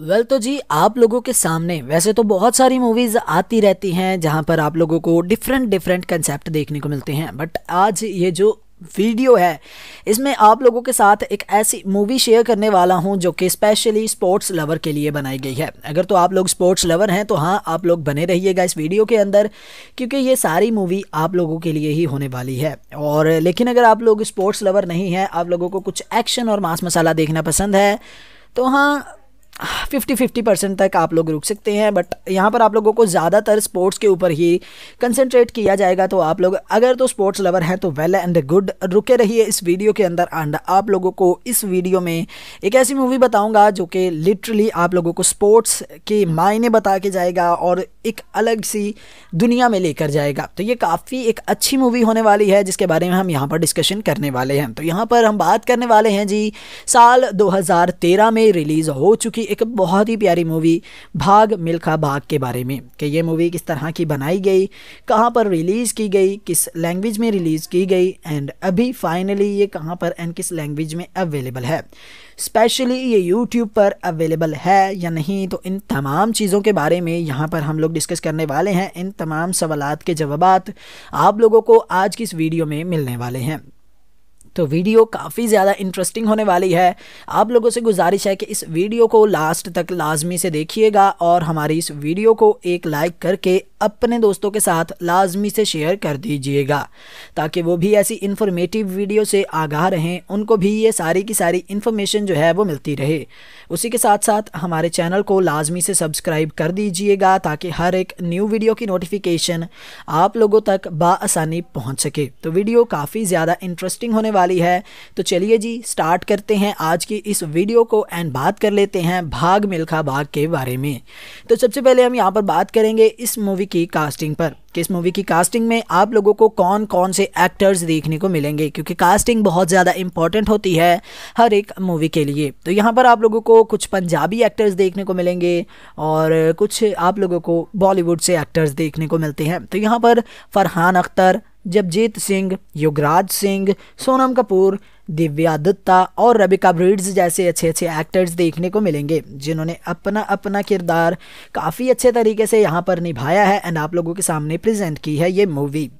well well, तो जी आप लोगों के सामने वैसे तो बहुत सारी मूवीज़ आती रहती हैं जहाँ पर आप लोगों को डिफरेंट डिफरेंट कंसेप्ट देखने को मिलते हैं बट आज ये जो वीडियो है इसमें आप लोगों के साथ एक ऐसी मूवी शेयर करने वाला हूं जो कि स्पेशली स्पोर्ट्स लवर के लिए बनाई गई है अगर तो आप लोग स्पोर्ट्स लवर हैं तो हाँ आप लोग बने रहिएगा इस वीडियो के अंदर क्योंकि ये सारी मूवी आप लोगों के लिए ही होने वाली है और लेकिन अगर आप लोग स्पोर्ट्स लवर नहीं हैं आप लोगों को कुछ एक्शन और मांस मसाला देखना पसंद है तो हाँ फिफ्टी फिफ्टी परसेंट तक आप लोग रुक सकते हैं बट यहाँ पर आप लोगों को ज़्यादातर स्पोर्ट्स के ऊपर ही कंसंट्रेट किया जाएगा तो आप लोग अगर तो स्पोर्ट्स लवर हैं तो वेल एंड गुड रुके रहिए इस वीडियो के अंदर एंड आप लोगों को इस वीडियो में एक ऐसी मूवी बताऊँगा जो कि लिटरली आप लोगों को स्पोर्ट्स के मायने बता के जाएगा और एक अलग सी दुनिया में लेकर जाएगा तो ये काफ़ी एक अच्छी मूवी होने वाली है जिसके बारे में हम यहाँ पर डिस्कशन करने वाले हैं तो यहाँ पर हम बात करने वाले हैं जी साल 2013 में रिलीज़ हो चुकी एक बहुत ही प्यारी मूवी भाग मिल्खा भाग के बारे में कि ये मूवी किस तरह की बनाई गई कहाँ पर रिलीज़ की गई किस लैंग्वेज में रिलीज़ की गई एंड अभी फाइनली ये कहाँ पर एंड किस लैंग्वेज में अवेलेबल है स्पेशली ये यूट्यूब पर अवेलेबल है या नहीं तो इन तमाम चीज़ों के बारे में यहाँ पर हम लोग डिस्कस करने वाले हैं इन तमाम सवालत के जवाब आप लोगों को आज की इस वीडियो में मिलने वाले हैं तो वीडियो काफ़ी ज़्यादा इंटरेस्टिंग होने वाली है आप लोगों से गुजारिश है कि इस वीडियो को लास्ट तक लाजमी से देखिएगा और हमारी इस वीडियो को एक लाइक करके अपने दोस्तों के साथ लाजमी से शेयर कर दीजिएगा ताकि वो भी ऐसी इन्फॉर्मेटिव वीडियो से आगाह रहें उनको भी ये सारी की सारी इन्फॉर्मेशन जो है वो मिलती रहे उसी के साथ साथ हमारे चैनल को लाजमी से सब्सक्राइब कर दीजिएगा ताकि हर एक न्यू वीडियो की नोटिफिकेशन आप लोगों तक बसानी पहुँच सके तो वीडियो काफ़ी ज़्यादा इंटरेस्टिंग होने वाली है तो चलिए जी स्टार्ट करते हैं आज की इस वीडियो को एंड बात कर लेते हैं भाग मिल्खा भाग के बारे में तो सबसे पहले हम यहाँ पर बात करेंगे इस मूवी की कास्टिंग पर किस मूवी की कास्टिंग में आप लोगों को कौन कौन से एक्टर्स देखने को मिलेंगे क्योंकि कास्टिंग बहुत ज़्यादा इंपॉर्टेंट होती है हर एक मूवी के लिए तो यहाँ पर आप लोगों को कुछ पंजाबी एक्टर्स देखने को मिलेंगे और कुछ आप लोगों को बॉलीवुड से एक्टर्स देखने को मिलते हैं तो यहाँ पर फरहान अख्तर जगजीत सिंह युगराज सिंह सोनम कपूर दिव्या दत्ता और रबिका ब्रिड्स जैसे अच्छे अच्छे एक्टर्स देखने को मिलेंगे जिन्होंने अपना अपना किरदार काफ़ी अच्छे तरीके से यहाँ पर निभाया है एंड आप लोगों के सामने प्रेजेंट की है ये मूवी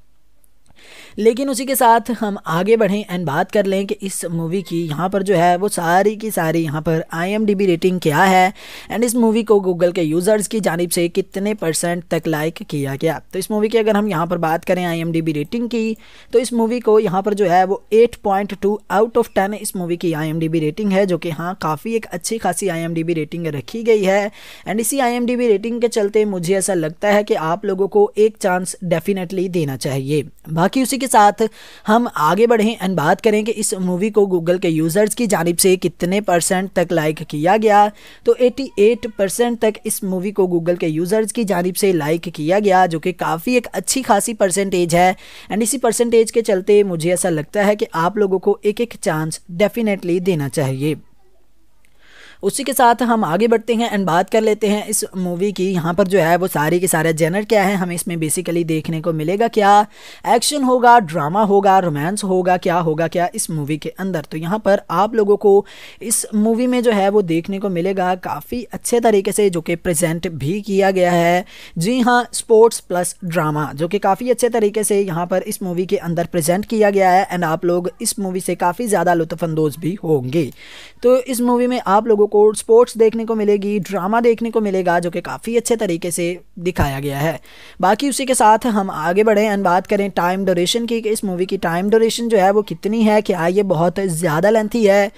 लेकिन उसी के साथ हम आगे बढ़ें एंड बात कर लें कि इस मूवी की यहाँ पर जो है वो सारी की सारी यहाँ पर आई रेटिंग क्या है एंड इस मूवी को गूगल के यूज़र्स की जानब से कितने परसेंट तक लाइक किया गया तो इस मूवी की अगर हम यहाँ पर बात करें आई रेटिंग की तो इस मूवी को यहाँ पर जो है वो एट आउट ऑफ टेन इस मूवी की आई रेटिंग है जो कि हाँ काफ़ी एक अच्छी खासी आई रेटिंग रखी गई है एंड इसी आई रेटिंग के चलते मुझे ऐसा लगता है कि आप लोगों को एक चांस डेफिनेटली देना चाहिए बाकी उसी के साथ हम आगे बढ़ें एंड बात करें कि इस मूवी को गूगल के यूज़र्स की जानब से कितने परसेंट तक लाइक किया गया तो 88 परसेंट तक इस मूवी को गूगल के यूज़र्स की जानब से लाइक किया गया जो कि काफ़ी एक अच्छी खासी परसेंटेज है एंड इसी परसेंटेज के चलते मुझे ऐसा लगता है कि आप लोगों को एक एक चांस डेफिनेटली देना चाहिए उसी के साथ हम आगे बढ़ते हैं एंड बात कर लेते हैं इस मूवी की यहाँ पर जो है वो सारी के सारे जेनर क्या है हमें इसमें बेसिकली देखने को मिलेगा क्या एक्शन होगा ड्रामा होगा रोमांस होगा क्या होगा क्या इस मूवी के अंदर तो यहाँ पर आप लोगों को इस मूवी में जो है वो देखने को मिलेगा काफ़ी अच्छे तरीके से जो कि प्रजेंट भी किया गया है जी हाँ स्पोर्ट्स प्लस ड्रामा जो कि काफ़ी अच्छे तरीके से यहाँ पर इस मूवी के अंदर प्रजेंट किया गया है एंड आप लोग इस मूवी से काफ़ी ज़्यादा लुत्फानंदोज़ भी होंगे तो इस मूवी में आप लोगों को स्पोर्ट्स देखने को मिलेगी ड्रामा देखने को मिलेगा जो कि काफ़ी अच्छे तरीके से दिखाया गया है बाकी उसी के साथ हम आगे बढ़ें एंड बात करें टाइम डोरेशन की कि इस मूवी की टाइम डोरेशन जो है वो कितनी है क्या ये बहुत ज़्यादा लेंथी है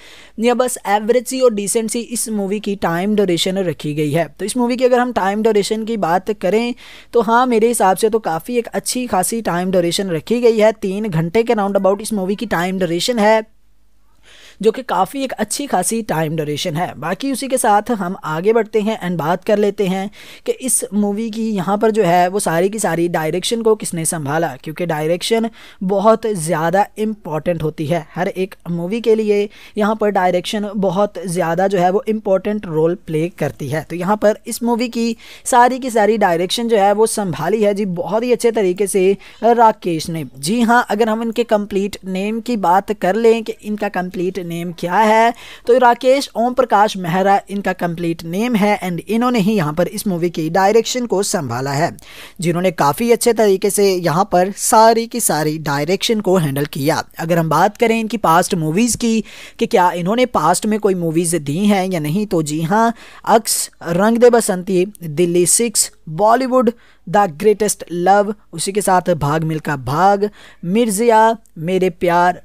या बस एवरेज सी और डिसेंट सी इस मूवी की टाइम डोरेशन रखी गई है तो इस मूवी की अगर हम टाइम डोरेशन की बात करें तो हाँ मेरे हिसाब से तो काफ़ी एक अच्छी खासी टाइम डोरेशन रखी गई है तीन घंटे के राउंड अबाउट इस मूवी की टाइम डोरेशन है जो कि काफ़ी एक अच्छी खासी टाइम ड्यूरेशन है बाकी उसी के साथ हम आगे बढ़ते हैं एंड बात कर लेते हैं कि इस मूवी की यहाँ पर जो है वो सारी की सारी डायरेक्शन को किसने संभाला क्योंकि डायरेक्शन बहुत ज़्यादा इम्पॉर्टेंट होती है हर एक मूवी के लिए यहाँ पर डायरेक्शन बहुत ज़्यादा जो है वो इम्पॉर्टेंट रोल प्ले करती है तो यहाँ पर इस मूवी की सारी की सारी डायरेक्शन जो है वो संभाली है जी बहुत ही अच्छे तरीके से राकेश ने जी हाँ अगर हम इनके कंप्लीट नेम की बात कर लें कि इनका कंप्लीट नेम क्या है तो राकेश ओम प्रकाश मेहरा इनका कंप्लीट नेम है एंड इन्होंने ही यहाँ पर इस मूवी की डायरेक्शन को संभाला है जिन्होंने काफ़ी अच्छे तरीके से यहाँ पर सारी की सारी डायरेक्शन को हैंडल किया अगर हम बात करें इनकी पास्ट मूवीज़ की कि क्या इन्होंने पास्ट में कोई मूवीज़ दी हैं या नहीं तो जी हाँ Aks Rang De Basanti Delhi six Bollywood the greatest love उसी के साथ भाग मिलका भाग मिर्जिया मेरे प्यार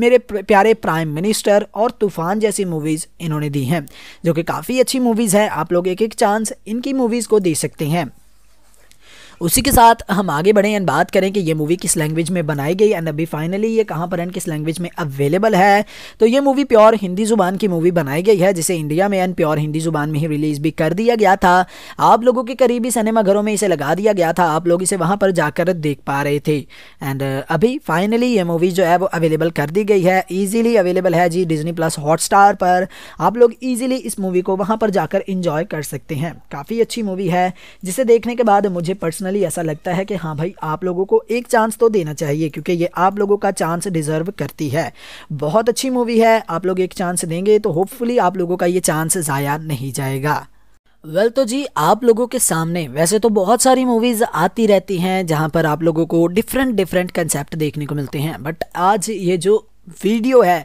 मेरे प्यारे प्राइम मिनिस्टर और तूफान जैसी मूवीज़ इन्होंने दी हैं जो कि काफ़ी अच्छी मूवीज़ है आप लोग एक एक चांस इनकी मूवीज़ को दे सकते हैं उसी के साथ हम आगे बढ़ें एंड बात करें कि ये मूवी किस लैंग्वेज में बनाई गई एंड अभी फाइनली ये कहाँ पर एंड किस लैंग्वेज में अवेलेबल है तो ये मूवी प्योर हिंदी ज़ुबान की मूवी बनाई गई है जिसे इंडिया में एंड प्योर हिंदी ज़ुबान में ही रिलीज़ भी कर दिया गया था आप लोगों के करीबी सिनेमाघरों में इसे लगा दिया गया था आप लोग इसे वहाँ पर जाकर देख पा रहे थे एंड अभी फाइनली ये मूवी जो है वो अवेलेबल कर दी गई है ईजिली अवेलेबल है जी डिजनी प्लस हॉट पर आप लोग ईजिली इस मूवी को वहाँ पर जाकर इंजॉय कर सकते हैं काफ़ी अच्छी मूवी है जिसे देखने के बाद मुझे पर्सनल पर्सनली ऐसा लगता है कि हाँ भाई आप लोगों को एक चांस तो देना चाहिए क्योंकि ये आप लोगों का चांस डिज़र्व करती है बहुत अच्छी मूवी है आप लोग एक चांस देंगे तो होपफुली आप लोगों का ये चांस ज़ाया नहीं जाएगा वेल well, तो जी आप लोगों के सामने वैसे तो बहुत सारी मूवीज़ आती रहती हैं जहां पर आप लोगों को डिफरेंट डिफरेंट कंसेप्ट देखने को मिलते हैं बट आज ये जो वीडियो है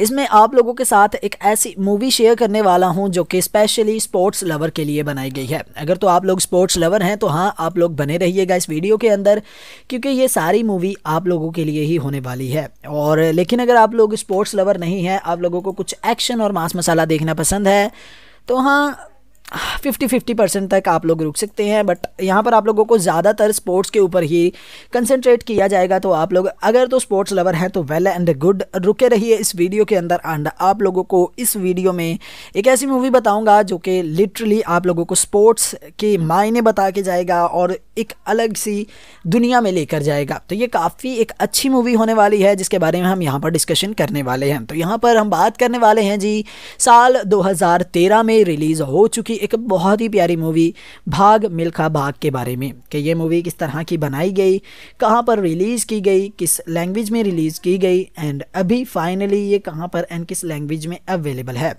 इसमें आप लोगों के साथ एक ऐसी मूवी शेयर करने वाला हूं जो कि स्पेशली स्पोर्ट्स लवर के लिए बनाई गई है अगर तो आप लोग स्पोर्ट्स लवर हैं तो हाँ आप लोग बने रहिएगा इस वीडियो के अंदर क्योंकि ये सारी मूवी आप लोगों के लिए ही होने वाली है और लेकिन अगर आप लोग स्पोर्ट्स लवर नहीं हैं आप लोगों को कुछ एक्शन और मांस मसाला देखना पसंद है तो हाँ फिफ्टी फिफ्टी परसेंट तक आप लोग रुक सकते हैं बट यहाँ पर आप लोगों को ज़्यादातर स्पोर्ट्स के ऊपर ही कंसंट्रेट किया जाएगा तो आप लोग अगर तो स्पोर्ट्स लवर हैं तो वेल एंड गुड रुके रहिए इस वीडियो के अंदर एंड आप लोगों को इस वीडियो में एक ऐसी मूवी बताऊँगा जो कि लिटरली आप लोगों को स्पोर्ट्स के मायने बता के जाएगा और एक अलग सी दुनिया में लेकर जाएगा तो ये काफ़ी एक अच्छी मूवी होने वाली है जिसके बारे में हम यहाँ पर डिस्कशन करने वाले हैं तो यहाँ पर हम बात करने वाले हैं जी साल दो में रिलीज़ हो चुकी एक बहुत ही प्यारी मूवी भाग मिल्खा भाग के बारे में कि ये मूवी किस तरह की बनाई गई कहाँ पर रिलीज़ की गई किस लैंग्वेज में रिलीज़ की गई एंड अभी फाइनली ये कहाँ पर एंड किस लैंग्वेज में अवेलेबल है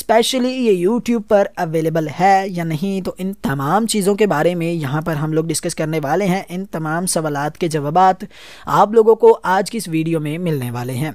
स्पेशली ये यूट्यूब पर अवेलेबल है या नहीं तो इन तमाम चीज़ों के बारे में यहाँ पर हम लोग डिस्कस करने वाले हैं इन तमाम सवालत के जवाब आप लोगों को आज की इस वीडियो में मिलने वाले हैं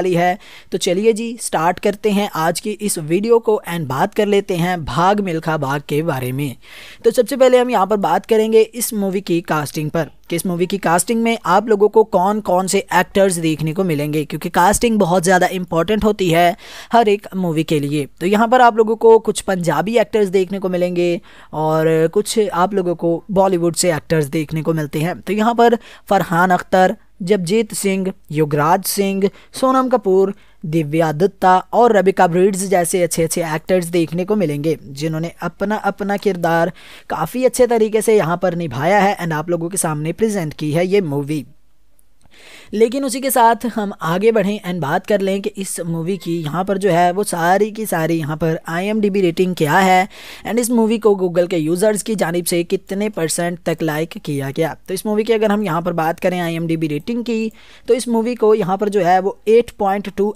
वाली है तो चलिए जी स्टार्ट करते हैं आज की इस वीडियो को एंड बात कर लेते हैं भाग मिल्खा भाग के बारे में तो सबसे पहले हम यहाँ पर बात करेंगे इस मूवी की कास्टिंग पर कि इस मूवी की कास्टिंग में आप लोगों को कौन कौन से एक्टर्स देखने को मिलेंगे क्योंकि कास्टिंग बहुत ज़्यादा इंपॉर्टेंट होती है हर एक मूवी के लिए तो यहाँ पर आप लोगों को कुछ पंजाबी एक्टर्स देखने को मिलेंगे और कुछ आप लोगों को बॉलीवुड से एक्टर्स देखने को मिलते हैं तो यहाँ पर फरहान अख्तर जगजीत सिंह युगराज सिंह सोनम कपूर दिव्या दत्ता और रबिका ब्रिड्स जैसे अच्छे अच्छे एक्टर्स देखने को मिलेंगे जिन्होंने अपना अपना किरदार काफ़ी अच्छे तरीके से यहाँ पर निभाया है एंड आप लोगों के सामने प्रेजेंट की है ये मूवी लेकिन उसी के साथ हम आगे बढ़ें एंड बात कर लें कि इस मूवी की यहाँ पर जो है वो सारी की सारी यहाँ पर आई रेटिंग क्या है एंड इस मूवी को गूगल के यूज़र्स की जानब से कितने परसेंट तक लाइक किया गया तो इस मूवी की अगर हम यहाँ पर बात करें आई रेटिंग की तो इस मूवी को यहाँ पर जो है वो एट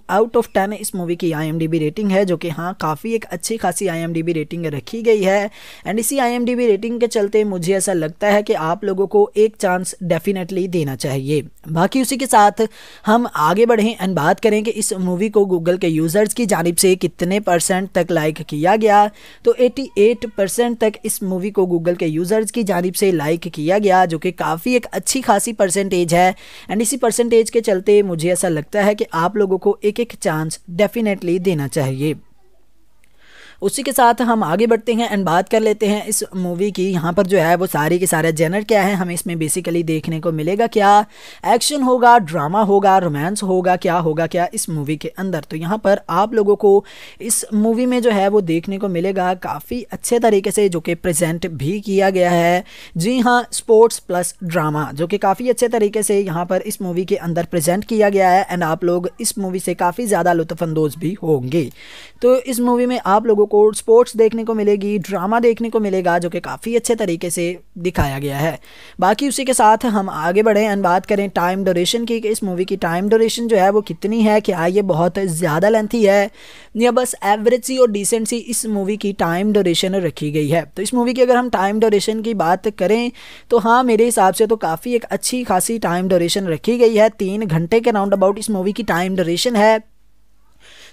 आउट ऑफ टेन इस मूवी की आई रेटिंग है जो कि हाँ काफ़ी एक अच्छी खासी आई रेटिंग रखी गई है एंड इसी आई रेटिंग के चलते मुझे ऐसा लगता है कि आप लोगों को एक चांस डेफिनेटली देना चाहिए बाकी उसी के साथ हम आगे बढ़ें एंड बात करें कि इस मूवी को गूगल के यूज़र्स की जानब से कितने परसेंट तक लाइक किया गया तो 88 परसेंट तक इस मूवी को गूगल के यूज़र्स की जानब से लाइक किया गया जो कि काफ़ी एक अच्छी खासी परसेंटेज है एंड इसी परसेंटेज के चलते मुझे ऐसा लगता है कि आप लोगों को एक एक चांस डेफिनेटली देना चाहिए उसी के साथ हम आगे बढ़ते हैं एंड बात कर लेते हैं इस मूवी की यहाँ पर जो है वो सारी के सारे जेनर क्या है हमें इसमें बेसिकली देखने को मिलेगा क्या एक्शन होगा ड्रामा होगा रोमांस होगा क्या होगा क्या इस मूवी के अंदर तो यहाँ पर आप लोगों को इस मूवी में जो है वो देखने को मिलेगा काफ़ी अच्छे तरीके से जो कि प्रजेंट भी किया गया है जी हाँ स्पोर्ट्स प्लस ड्रामा जो कि काफ़ी अच्छे तरीके से यहाँ पर इस मूवी के अंदर प्रजेंट किया गया है एंड आप लोग इस मूवी से काफ़ी ज़्यादा लुत्फानंदोज़ भी होंगे तो इस मूवी में आप लोगों को स्पोर्ट्स देखने को मिलेगी ड्रामा देखने को मिलेगा जो कि काफ़ी अच्छे तरीके से दिखाया गया है बाकी उसी के साथ हम आगे बढ़ें एंड बात करें टाइम डोरेशन की कि इस मूवी की टाइम डोरेशन जो है वो कितनी है क्या ये बहुत ज़्यादा लेंथी है या बस एवरेज सी और डिसेंट सी इस मूवी की टाइम डोरेशन रखी गई है तो इस मूवी की अगर हम टाइम डोरेशन की बात करें तो हाँ मेरे हिसाब से तो काफ़ी एक अच्छी खासी टाइम डोरेशन रखी गई है तीन घंटे के राउंड अबाउट इस मूवी की टाइम डोरेशन है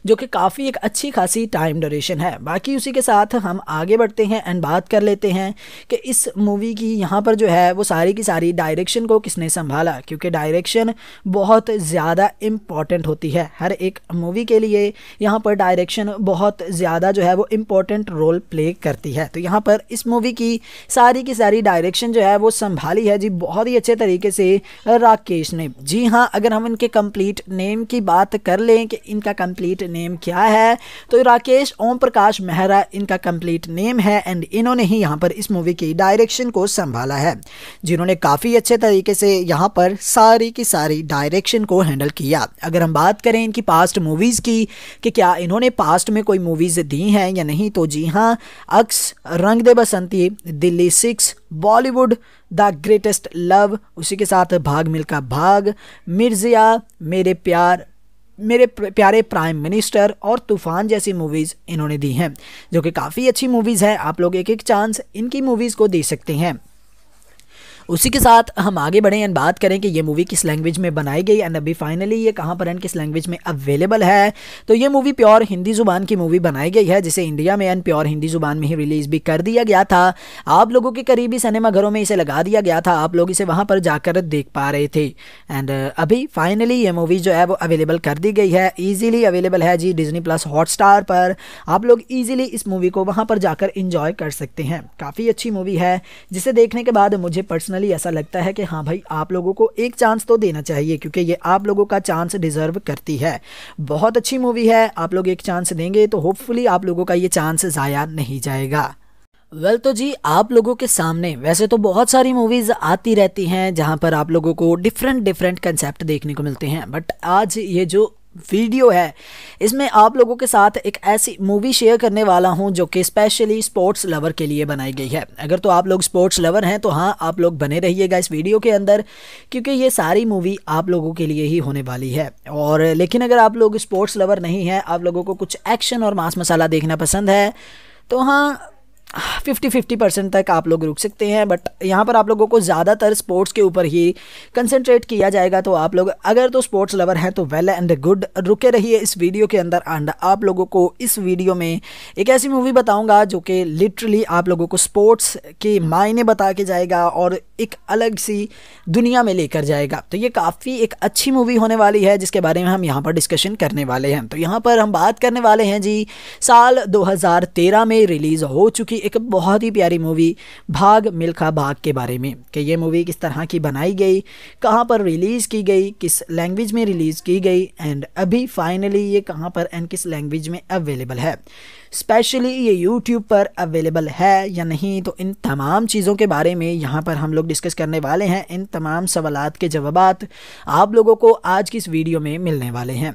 जो कि काफ़ी एक अच्छी खासी टाइम ड्यूरेशन है बाकी उसी के साथ हम आगे बढ़ते हैं एंड बात कर लेते हैं कि इस मूवी की यहाँ पर जो है वो सारी की सारी डायरेक्शन को किसने संभाला क्योंकि डायरेक्शन बहुत ज़्यादा इम्पॉर्टेंट होती है हर एक मूवी के लिए यहाँ पर डायरेक्शन बहुत ज़्यादा जो है वो इम्पॉर्टेंट रोल प्ले करती है तो यहाँ पर इस मूवी की सारी की सारी डायरेक्शन जो है वो संभाली है जी बहुत ही अच्छे तरीके से राकेश ने जी हाँ अगर हम इनके कंप्लीट नेम की बात कर लें कि इनका कंप्लीट नेम क्या है तो राकेश ओम प्रकाश मेहरा इनका कंप्लीट नेम है एंड इन्होंने ही यहाँ पर इस मूवी की डायरेक्शन को संभाला है जिन्होंने काफ़ी अच्छे तरीके से यहाँ पर सारी की सारी डायरेक्शन को हैंडल किया अगर हम बात करें इनकी पास्ट मूवीज़ की कि क्या इन्होंने पास्ट में कोई मूवीज़ दी हैं या नहीं तो जी हाँ Aks Rang De Basanti Delhi six Bollywood the greatest love उसी के साथ भाग मिलका भाग मिर्जिया मेरे प्यार मेरे प्यारे प्राइम मिनिस्टर और तूफान जैसी मूवीज़ इन्होंने दी हैं जो कि काफ़ी अच्छी मूवीज़ है आप लोग एक एक चांस इनकी मूवीज़ को दे सकते हैं उसी के साथ हम आगे बढ़ें एंड बात करें कि ये मूवी किस लैंग्वेज में बनाई गई एंड अभी फाइनली ये कहाँ पर एंड किस लैंग्वेज में अवेलेबल है तो ये मूवी प्योर हिंदी ज़ुबान की मूवी बनाई गई है जिसे इंडिया में एंड प्योर हिंदी ज़ुबान में ही रिलीज़ भी कर दिया गया था आप लोगों के करीबी सिनेमाघरों में इसे लगा दिया गया था आप लोग इसे वहाँ पर जाकर देख पा रहे थे एंड uh, अभी फाइनली ये मूवी जो है वो अवेलेबल कर दी गई है ईजिली अवेलेबल है जी डिजनी प्लस हॉटस्टार पर आप लोग ईजिली इस मूवी को वहाँ पर जाकर इंजॉय कर सकते हैं काफ़ी अच्छी मूवी है जिसे देखने के बाद मुझे पर्सनल पर्सनली ऐसा लगता है कि हाँ भाई आप लोगों को एक चांस तो देना चाहिए क्योंकि ये आप लोगों का चांस डिजर्व करती है बहुत अच्छी मूवी है आप लोग एक चांस देंगे तो होपफुली आप लोगों का ये चांस ज़ाया नहीं जाएगा वेल well, तो जी आप लोगों के सामने वैसे तो बहुत सारी मूवीज़ आती रहती हैं जहां पर आप लोगों को डिफरेंट डिफरेंट कंसेप्ट देखने को मिलते हैं बट आज ये जो वीडियो है इसमें आप लोगों के साथ एक ऐसी मूवी शेयर करने वाला हूं जो कि स्पेशली स्पोर्ट्स लवर के लिए बनाई गई है अगर तो आप लोग स्पोर्ट्स लवर हैं तो हाँ आप लोग बने रहिएगा इस वीडियो के अंदर क्योंकि ये सारी मूवी आप लोगों के लिए ही होने वाली है और लेकिन अगर आप लोग स्पोर्ट्स लवर नहीं हैं आप लोगों को कुछ एक्शन और मांस मसाला देखना पसंद है तो हाँ फिफ्टी फिफ्टी परसेंट तक आप लोग रुक सकते हैं बट यहाँ पर आप लोगों को ज़्यादातर स्पोर्ट्स के ऊपर ही कंसंट्रेट किया जाएगा तो आप लोग अगर तो स्पोर्ट्स लवर हैं तो वेल एंड गुड रुके रहिए इस वीडियो के अंदर एंड आप लोगों को इस वीडियो में एक ऐसी मूवी बताऊँगा जो कि लिटरली आप लोगों को स्पोर्ट्स के मायने बता के जाएगा और एक अलग सी दुनिया में लेकर जाएगा तो ये काफ़ी एक अच्छी मूवी होने वाली है जिसके बारे में हम यहाँ पर डिस्कशन करने वाले हैं तो यहाँ पर हम बात करने वाले हैं जी साल 2013 में रिलीज़ हो चुकी एक बहुत ही प्यारी मूवी भाग मिल्खा भाग के बारे में कि ये मूवी किस तरह की बनाई गई कहाँ पर रिलीज़ की गई किस लैंग्वेज में रिलीज़ की गई एंड अभी फाइनली ये कहाँ पर एंड किस लैंग्वेज में अवेलेबल है स्पेशली ये यूट्यूब पर अवेलेबल है या नहीं तो इन तमाम चीज़ों के बारे में यहाँ पर हम लोग डिस्कस करने वाले हैं इन तमाम सवालत के जवाब आप लोगों को आज की इस वीडियो में मिलने वाले हैं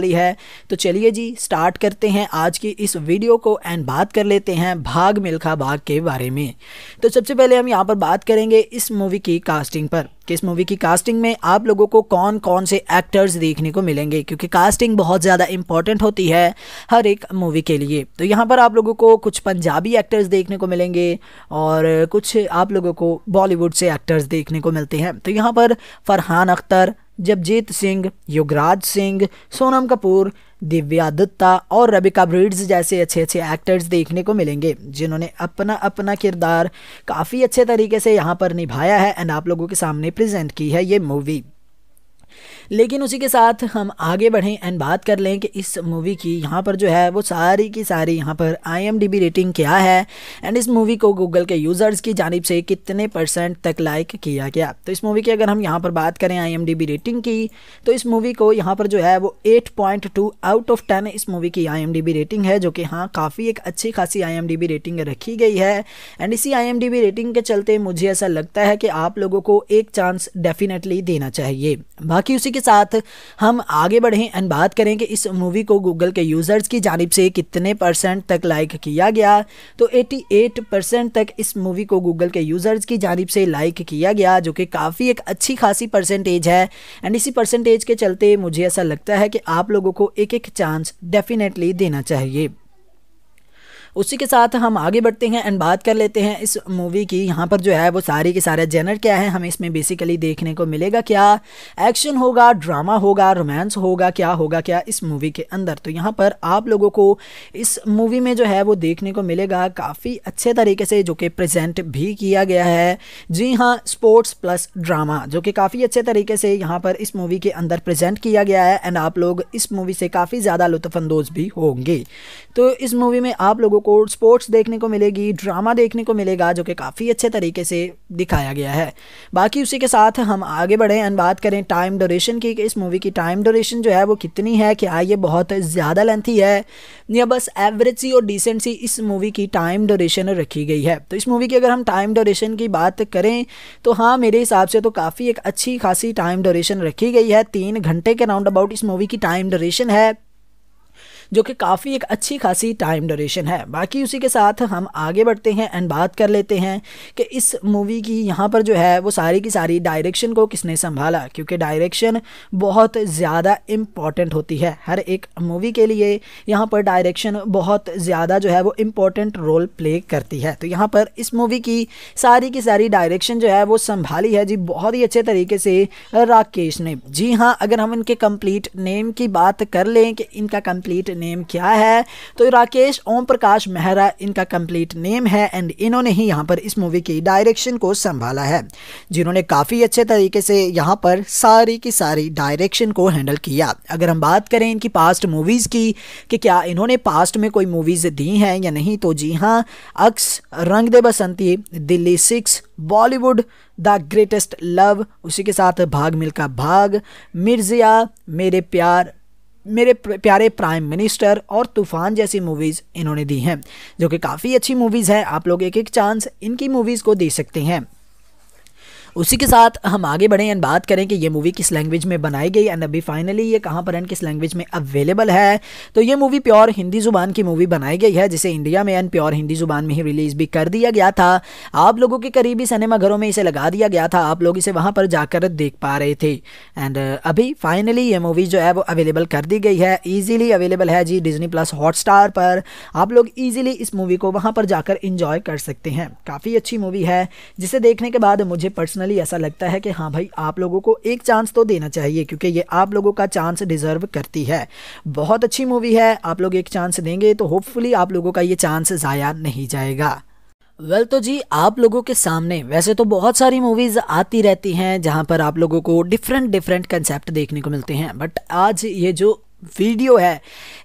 वाली है तो चलिए जी स्टार्ट करते हैं आज की इस वीडियो को एंड बात कर लेते हैं भाग मिल्खा भाग के बारे में तो सबसे पहले हम यहाँ पर बात करेंगे इस मूवी की कास्टिंग पर कि इस मूवी की कास्टिंग में आप लोगों को कौन कौन से एक्टर्स देखने को मिलेंगे क्योंकि कास्टिंग बहुत ज़्यादा इंपॉर्टेंट होती है हर एक मूवी के लिए तो यहाँ पर आप लोगों को कुछ पंजाबी एक्टर्स देखने को मिलेंगे और कुछ आप लोगों को बॉलीवुड से एक्टर्स देखने को मिलते हैं तो यहाँ पर फरहान अख्तर जगजीत सिंह युगराज सिंह सोनम कपूर दिव्या दत्ता और रबिका ब्रिड्स जैसे अच्छे अच्छे एक्टर्स देखने को मिलेंगे जिन्होंने अपना अपना किरदार काफ़ी अच्छे तरीके से यहाँ पर निभाया है एंड आप लोगों के सामने प्रेजेंट की है ये मूवी लेकिन उसी के साथ हम आगे बढ़ें एंड बात कर लें कि इस मूवी की यहाँ पर जो है वो सारी की सारी यहाँ पर आई रेटिंग क्या है एंड इस मूवी को गूगल के यूज़र्स की जानब से कितने परसेंट तक लाइक किया गया तो इस मूवी की अगर हम यहाँ पर बात करें आई रेटिंग की तो इस मूवी को यहाँ पर जो है वो टू आउट ऑफ टेन इस मूवी की आई रेटिंग है जो कि हाँ काफ़ी एक अच्छी खासी आई रेटिंग रखी गई है एंड इसी आई रेटिंग के चलते मुझे ऐसा लगता है कि आप लोगों को एक चांस डेफिनेटली देना चाहिए बाकी उसी के के साथ हम आगे बढ़ें एंड बात करें कि इस मूवी को गूगल के यूज़र्स की जानब से कितने परसेंट तक लाइक किया गया तो 88 परसेंट तक इस मूवी को गूगल के यूज़र्स की जानब से लाइक किया गया जो कि काफ़ी एक अच्छी खासी परसेंटेज है एंड इसी परसेंटेज के चलते मुझे ऐसा लगता है कि आप लोगों को एक एक चांस डेफिनेटली देना चाहिए उसी के साथ हम आगे बढ़ते हैं एंड बात कर लेते हैं इस मूवी की यहाँ पर जो है वो सारी के सारे जेनर क्या है हमें इसमें बेसिकली देखने को मिलेगा क्या एक्शन होगा ड्रामा होगा रोमांस होगा क्या होगा क्या इस मूवी के अंदर तो यहाँ पर आप लोगों को इस मूवी में जो है वो देखने को मिलेगा काफ़ी अच्छे तरीके से जो कि प्रजेंट भी किया गया है जी हाँ स्पोर्ट्स प्लस ड्रामा जो कि काफ़ी अच्छे तरीके से यहाँ पर इस मूवी के अंदर प्रजेंट किया गया है एंड आप लोग इस मूवी से काफ़ी ज़्यादा लुत्फानंदोज़ भी होंगे तो इस मूवी में आप लोगों को स्पोर्ट्स देखने को मिलेगी ड्रामा देखने को मिलेगा जो कि काफ़ी अच्छे तरीके से दिखाया गया है बाकी उसी के साथ हम आगे बढ़ें एंड बात करें टाइम डोरेशन की कि इस मूवी की टाइम डोरेशन जो है वो कितनी है क्या ये बहुत ज़्यादा लेंथी है या बस एवरेज सी और डिसेंट सी इस मूवी की टाइम डोरेशन रखी गई है तो इस मूवी की अगर हम टाइम डोरेशन की बात करें तो हाँ मेरे हिसाब से तो काफ़ी एक अच्छी खासी टाइम डोरेशन रखी गई है तीन घंटे के राउंड अबाउट इस मूवी की टाइम डोरेशन है जो कि काफ़ी एक अच्छी खासी टाइम ड्यूरेशन है बाकी उसी के साथ हम आगे बढ़ते हैं एंड बात कर लेते हैं कि इस मूवी की यहाँ पर जो है वो सारी की सारी डायरेक्शन को किसने संभाला क्योंकि डायरेक्शन बहुत ज़्यादा इम्पॉर्टेंट होती है हर एक मूवी के लिए यहाँ पर डायरेक्शन बहुत ज़्यादा जो है वो इम्पॉर्टेंट रोल प्ले करती है तो यहाँ पर इस मूवी की सारी की सारी डायरेक्शन जो है वो संभाली है जी बहुत ही अच्छे तरीके से राकेश ने जी हाँ अगर हम इनके कंप्लीट नेम की बात कर लें कि इनका कंप्लीट नेम क्या है तो राकेश ओम प्रकाश मेहरा इनका कंप्लीट नेम है एंड इन्होंने ही यहाँ पर इस मूवी की डायरेक्शन को संभाला है जिन्होंने काफ़ी अच्छे तरीके से यहाँ पर सारी की सारी डायरेक्शन को हैंडल किया अगर हम बात करें इनकी पास्ट मूवीज़ की कि क्या इन्होंने पास्ट में कोई मूवीज़ दी हैं या नहीं तो जी हाँ Aks Rang De Basanti Delhi six Bollywood the greatest love उसी के साथ भाग मिल्खा भाग मिर्जिया मेरे प्यार मेरे प्यारे प्राइम मिनिस्टर और तूफान जैसी मूवीज़ इन्होंने दी हैं जो कि काफ़ी अच्छी मूवीज़ है आप लोग एक एक चांस इनकी मूवीज़ को दे सकते हैं उसी के साथ हम आगे बढ़ें एंड बात करें कि ये मूवी किस लैंग्वेज में बनाई गई एंड अभी फाइनली ये कहाँ पर एंड किस लैंग्वेज में अवेलेबल है तो ये मूवी प्योर हिंदी ज़ुबान की मूवी बनाई गई है जिसे इंडिया में एंड प्योर हिंदी ज़ुबान में ही रिलीज़ भी कर दिया गया था आप लोगों के करीबी सिनेमाघरों में इसे लगा दिया गया था आप लोग इसे वहाँ पर जाकर देख पा रहे थे एंड uh, अभी फाइनली ये मूवी जो है वो अवेलेबल कर दी गई है ईजिली अवेलेबल है जी डिजनी प्लस हॉटस्टार पर आप लोग ईजिली इस मूवी को वहाँ पर जाकर इंजॉय कर सकते हैं काफ़ी अच्छी मूवी है जिसे देखने के बाद मुझे पर्सनल पर्सनली ऐसा लगता है कि हाँ भाई आप लोगों को एक चांस तो देना चाहिए क्योंकि ये आप लोगों का चांस डिज़र्व करती है बहुत अच्छी मूवी है आप लोग एक चांस देंगे तो होपफुली आप लोगों का ये चांस ज़ाया नहीं जाएगा वेल well, तो जी आप लोगों के सामने वैसे तो बहुत सारी मूवीज़ आती रहती हैं जहां पर आप लोगों को डिफरेंट डिफरेंट कंसेप्ट देखने को मिलते हैं बट आज ये जो वीडियो है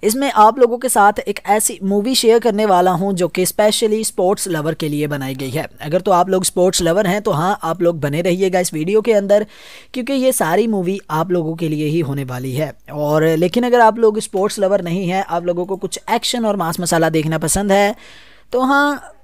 इसमें आप लोगों के साथ एक ऐसी मूवी शेयर करने वाला हूं जो कि स्पेशली स्पोर्ट्स लवर के लिए बनाई गई है अगर तो आप लोग स्पोर्ट्स लवर हैं तो हाँ आप लोग बने रहिएगा इस वीडियो के अंदर क्योंकि ये सारी मूवी आप लोगों के लिए ही होने वाली है और लेकिन अगर आप लोग स्पोर्ट्स लवर नहीं हैं आप लोगों को कुछ एक्शन और मांस मसाला देखना पसंद है तो हाँ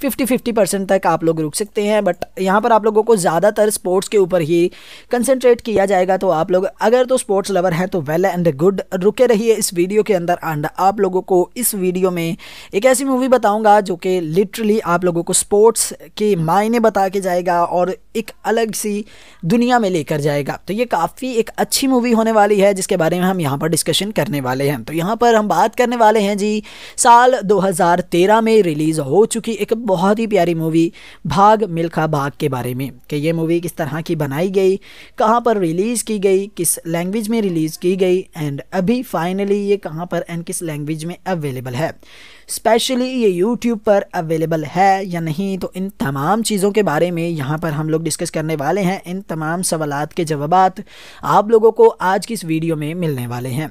फिफ्टी फिफ्टी परसेंट तक आप लोग रुक सकते हैं बट यहाँ पर आप लोगों को ज़्यादातर स्पोर्ट्स के ऊपर ही कंसनट्रेट किया जाएगा तो आप लोग अगर तो स्पोर्ट्स लवर हैं तो वेल एंड गुड रुके रहिए इस वीडियो के अंदर एंड आप लोगों को इस वीडियो में एक ऐसी मूवी बताऊँगा जो कि लिटरली आप लोगों को स्पोर्ट्स के मायने बता के जाएगा और एक अलग सी दुनिया में लेकर जाएगा तो ये काफ़ी एक अच्छी मूवी होने वाली है जिसके बारे में हम यहाँ पर डिस्कशन करने वाले हैं तो यहाँ पर हम बात करने वाले हैं जी साल 2013 में रिलीज़ हो चुकी एक बहुत ही प्यारी मूवी भाग मिल्खा भाग के बारे में कि ये मूवी किस तरह की बनाई गई कहाँ पर रिलीज़ की गई किस लैंग्वेज में रिलीज़ की गई एंड अभी फाइनली ये कहाँ पर एंड किस लैंग्वेज में अवेलेबल है स्पेशली ये यूट्यूब पर अवेलेबल है या नहीं तो इन तमाम चीज़ों के बारे में यहाँ पर हम लोग डिस्कस करने वाले हैं इन तमाम सवालत के जवाब आप लोगों को आज की इस वीडियो में मिलने वाले हैं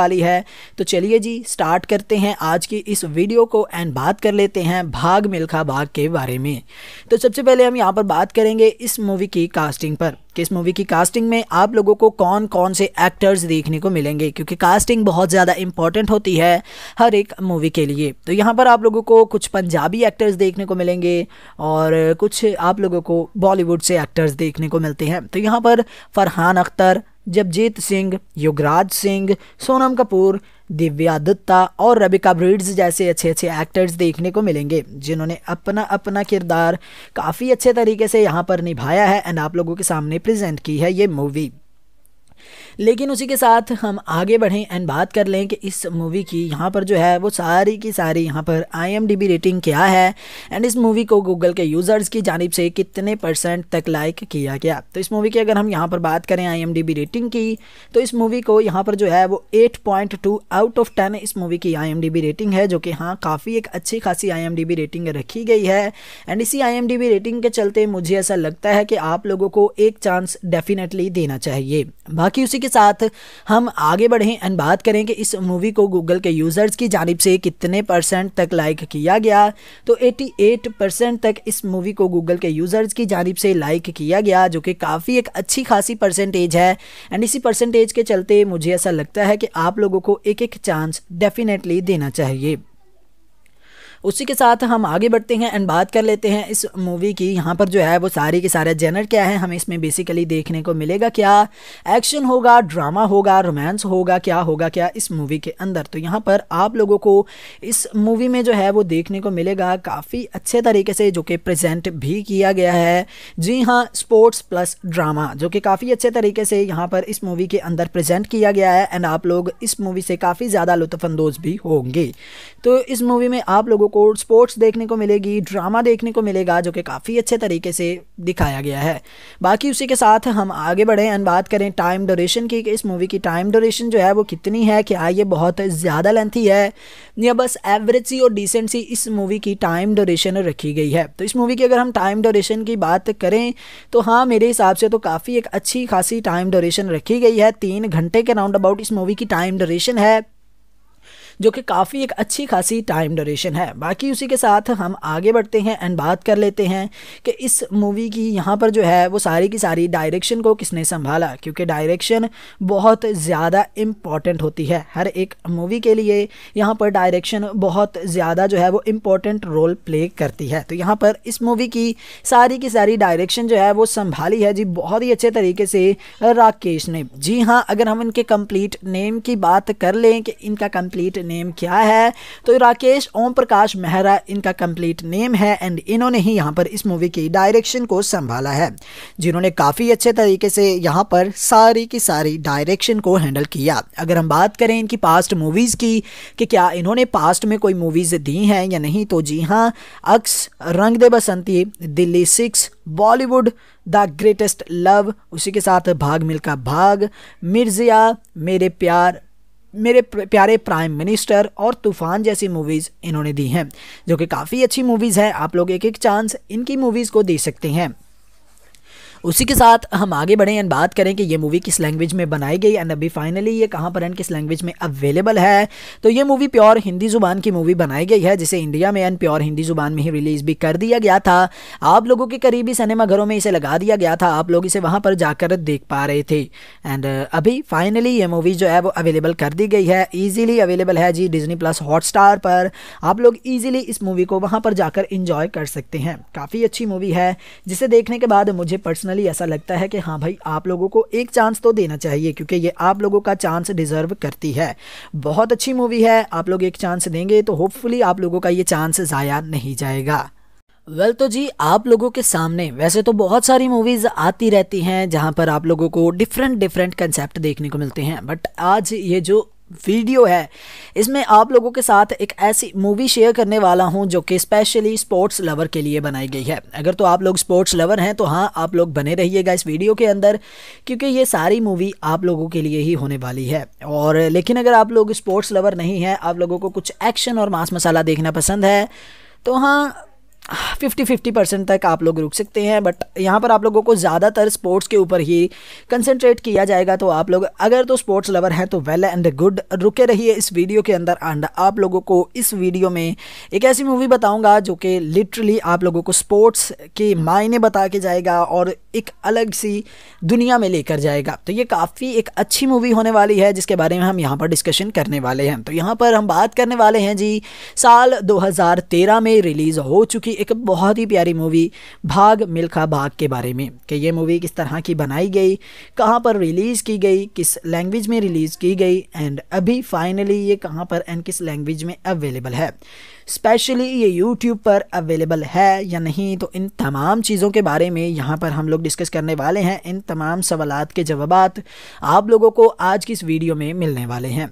वाली है तो चलिए जी स्टार्ट करते हैं आज की इस वीडियो को एंड बात कर लेते हैं भाग मिल्खा भाग के बारे में तो सबसे पहले हम यहाँ पर बात करेंगे इस मूवी की कास्टिंग पर कि इस मूवी की कास्टिंग में आप लोगों को कौन कौन से एक्टर्स देखने को मिलेंगे क्योंकि कास्टिंग बहुत ज़्यादा इंपॉर्टेंट होती है हर एक मूवी के लिए तो यहाँ पर आप लोगों को कुछ पंजाबी एक्टर्स देखने को मिलेंगे और कुछ आप लोगों को बॉलीवुड से एक्टर्स देखने को मिलते हैं तो यहाँ पर फरहान अख्तर जबजीत सिंह युगराज सिंह सोनम कपूर दिव्या दत्ता और रबिका ब्रिड्स जैसे अच्छे अच्छे एक्टर्स देखने को मिलेंगे जिन्होंने अपना अपना किरदार काफ़ी अच्छे तरीके से यहाँ पर निभाया है एंड आप लोगों के सामने प्रेजेंट की है ये मूवी लेकिन उसी के साथ हम आगे बढ़ें एंड बात कर लें कि इस मूवी की यहाँ पर जो है वो सारी की सारी यहाँ पर आई रेटिंग क्या है एंड इस मूवी को गूगल के यूज़र्स की जानब से कितने परसेंट तक लाइक किया गया तो इस मूवी की अगर हम यहाँ पर बात करें आई रेटिंग की तो इस मूवी को यहाँ पर जो है वो एट आउट ऑफ टेन इस मूवी की आई रेटिंग है जो कि हाँ काफ़ी एक अच्छी खासी आई रेटिंग रखी गई है एंड इसी आई रेटिंग के चलते मुझे ऐसा लगता है कि आप लोगों को एक चांस डेफिनेटली देना चाहिए बाकी उसी के साथ हम आगे बढ़ें एंड बात करें कि इस मूवी को गूगल के यूज़र्स की जानब से कितने परसेंट तक लाइक किया गया तो 88 परसेंट तक इस मूवी को गूगल के यूज़र्स की जानब से लाइक किया गया जो कि काफ़ी एक अच्छी खासी परसेंटेज है एंड इसी परसेंटेज के चलते मुझे ऐसा लगता है कि आप लोगों को एक एक चांस डेफिनेटली देना चाहिए उसी के साथ हम आगे बढ़ते हैं एंड बात कर लेते हैं इस मूवी की यहाँ पर जो है वो सारी के सारे जेनर क्या है हमें इसमें बेसिकली देखने को मिलेगा क्या एक्शन होगा ड्रामा होगा रोमांस होगा क्या होगा क्या इस मूवी के अंदर तो यहाँ पर आप लोगों को इस मूवी में जो है वो देखने को मिलेगा काफ़ी अच्छे तरीके से जो कि प्रजेंट भी किया गया है जी हाँ स्पोर्ट्स प्लस ड्रामा जो कि काफ़ी अच्छे तरीके से यहाँ पर इस मूवी के अंदर प्रजेंट किया गया है एंड आप लोग इस मूवी से काफ़ी ज़्यादा लुत्फानंदोज़ भी होंगे तो इस मूवी में आप लोगों को स्पोर्ट्स देखने को मिलेगी ड्रामा देखने को मिलेगा जो कि काफ़ी अच्छे तरीके से दिखाया गया है बाकी उसी के साथ हम आगे बढ़ें एंड बात करें टाइम डोरेशन की इस मूवी की टाइम डोरेशन जो है वो कितनी है क्या ये बहुत ज़्यादा लेंथी है या बस एवरेज सी और डिसेंट सी इस मूवी की टाइम डोरेशन रखी गई है तो इस मूवी की अगर हम टाइम डोरेशन की बात करें तो हाँ मेरे हिसाब से तो काफ़ी एक अच्छी खासी टाइम डोरेशन रखी गई है तीन घंटे के राउंड अबाउट इस मूवी की टाइम डोरेशन है जो कि काफ़ी एक अच्छी खासी टाइम ड्यूरेशन है बाकी उसी के साथ हम आगे बढ़ते हैं एंड बात कर लेते हैं कि इस मूवी की यहाँ पर जो है वो सारी की सारी डायरेक्शन को किसने संभाला क्योंकि डायरेक्शन बहुत ज़्यादा इम्पॉर्टेंट होती है हर एक मूवी के लिए यहाँ पर डायरेक्शन बहुत ज़्यादा जो है वो इम्पॉर्टेंट रोल प्ले करती है तो यहाँ पर इस मूवी की सारी की सारी डायरेक्शन जो है वो संभाली है जी बहुत ही अच्छे तरीके से राकेश ने जी हाँ अगर हम इनके कंप्लीट नेम की बात कर लें कि इनका कंप्लीट नेम क्या है तो राकेश ओम प्रकाश मेहरा इनका कंप्लीट नेम है एंड इन्होंने ही यहाँ पर इस मूवी की डायरेक्शन को संभाला है जिन्होंने काफ़ी अच्छे तरीके से यहाँ पर सारी की सारी डायरेक्शन को हैंडल किया अगर हम बात करें इनकी पास्ट मूवीज़ की कि क्या इन्होंने पास्ट में कोई मूवीज़ दी हैं या नहीं तो जी हाँ Aks Rang De Basanti Delhi six Bollywood the greatest love उसी के साथ भाग मिल्खा भाग मिर्जिया मेरे प्यार मेरे प्यारे प्राइम मिनिस्टर और तूफान जैसी मूवीज़ इन्होंने दी हैं जो कि काफ़ी अच्छी मूवीज़ हैं आप लोग एक एक चांस इनकी मूवीज़ को दे सकते हैं उसी के साथ हम आगे बढ़ें एंड बात करें कि ये मूवी किस लैंग्वेज में बनाई गई एंड अभी फाइनली ये कहाँ पर एंड किस लैंग्वेज में अवेलेबल है तो ये मूवी प्योर हिंदी ज़ुबान की मूवी बनाई गई है जिसे इंडिया में एंड प्योर हिंदी ज़ुबान में ही रिलीज़ भी कर दिया गया था आप लोगों के करीबी सिनेमाघरों में इसे लगा दिया गया था आप लोग इसे वहाँ पर जाकर देख पा रहे थे एंड अभी फाइनली ये मूवी जो है वो अवेलेबल कर दी गई है ईजिली अवेलेबल है जी डिजनी प्लस हॉटस्टार पर आप लोग ईजिली इस मूवी को वहाँ पर जाकर इंजॉय कर सकते हैं काफ़ी अच्छी मूवी है जिसे देखने के बाद मुझे पर्सनल पर्सनली ऐसा लगता है कि हाँ भाई आप लोगों को एक चांस तो देना चाहिए क्योंकि ये आप लोगों का चांस डिज़र्व करती है बहुत अच्छी मूवी है आप लोग एक चांस देंगे तो होपफुली आप लोगों का ये चांस ज़ाया नहीं जाएगा वेल well, तो जी आप लोगों के सामने वैसे तो बहुत सारी मूवीज़ आती रहती हैं जहां पर आप लोगों को डिफरेंट डिफरेंट कंसेप्ट देखने को मिलते हैं बट आज ये जो वीडियो है इसमें आप लोगों के साथ एक ऐसी मूवी शेयर करने वाला हूं जो कि स्पेशली स्पोर्ट्स लवर के लिए बनाई गई है अगर तो आप लोग स्पोर्ट्स लवर हैं तो हाँ आप लोग बने रहिएगा इस वीडियो के अंदर क्योंकि ये सारी मूवी आप लोगों के लिए ही होने वाली है और लेकिन अगर आप लोग स्पोर्ट्स लवर नहीं हैं आप लोगों को कुछ एक्शन और मांस मसाला देखना पसंद है तो हाँ फिफ्टी फिफ्टी परसेंट तक आप लोग रुक सकते हैं बट यहाँ पर आप लोगों को ज़्यादातर स्पोर्ट्स के ऊपर ही कंसनट्रेट किया जाएगा तो आप लोग अगर तो स्पोर्ट्स लवर हैं तो वेल एंड गुड रुके रहिए इस वीडियो के अंदर एंड आप लोगों को इस वीडियो में एक ऐसी मूवी बताऊँगा जो कि लिटरली आप लोगों को स्पोर्ट्स के मायने बता के जाएगा और एक अलग सी दुनिया में लेकर जाएगा तो ये काफ़ी एक अच्छी मूवी होने वाली है जिसके बारे में हम यहाँ पर डिस्कशन करने वाले हैं तो यहाँ पर हम बात करने वाले हैं जी साल 2013 में रिलीज़ हो चुकी एक बहुत ही प्यारी मूवी भाग मिल्खा भाग के बारे में कि ये मूवी किस तरह की बनाई गई कहाँ पर रिलीज़ की गई किस लैंग्वेज में रिलीज़ की गई एंड अभी फाइनली ये कहाँ पर एंड किस लैंग्वेज में अवेलेबल है स्पेशली ये यूट्यूब पर अवेलेबल है या नहीं तो इन तमाम चीज़ों के बारे में यहाँ पर हम लोग डिस्कस करने वाले हैं इन तमाम सवालत के जवाब आप लोगों को आज की इस वीडियो में मिलने वाले हैं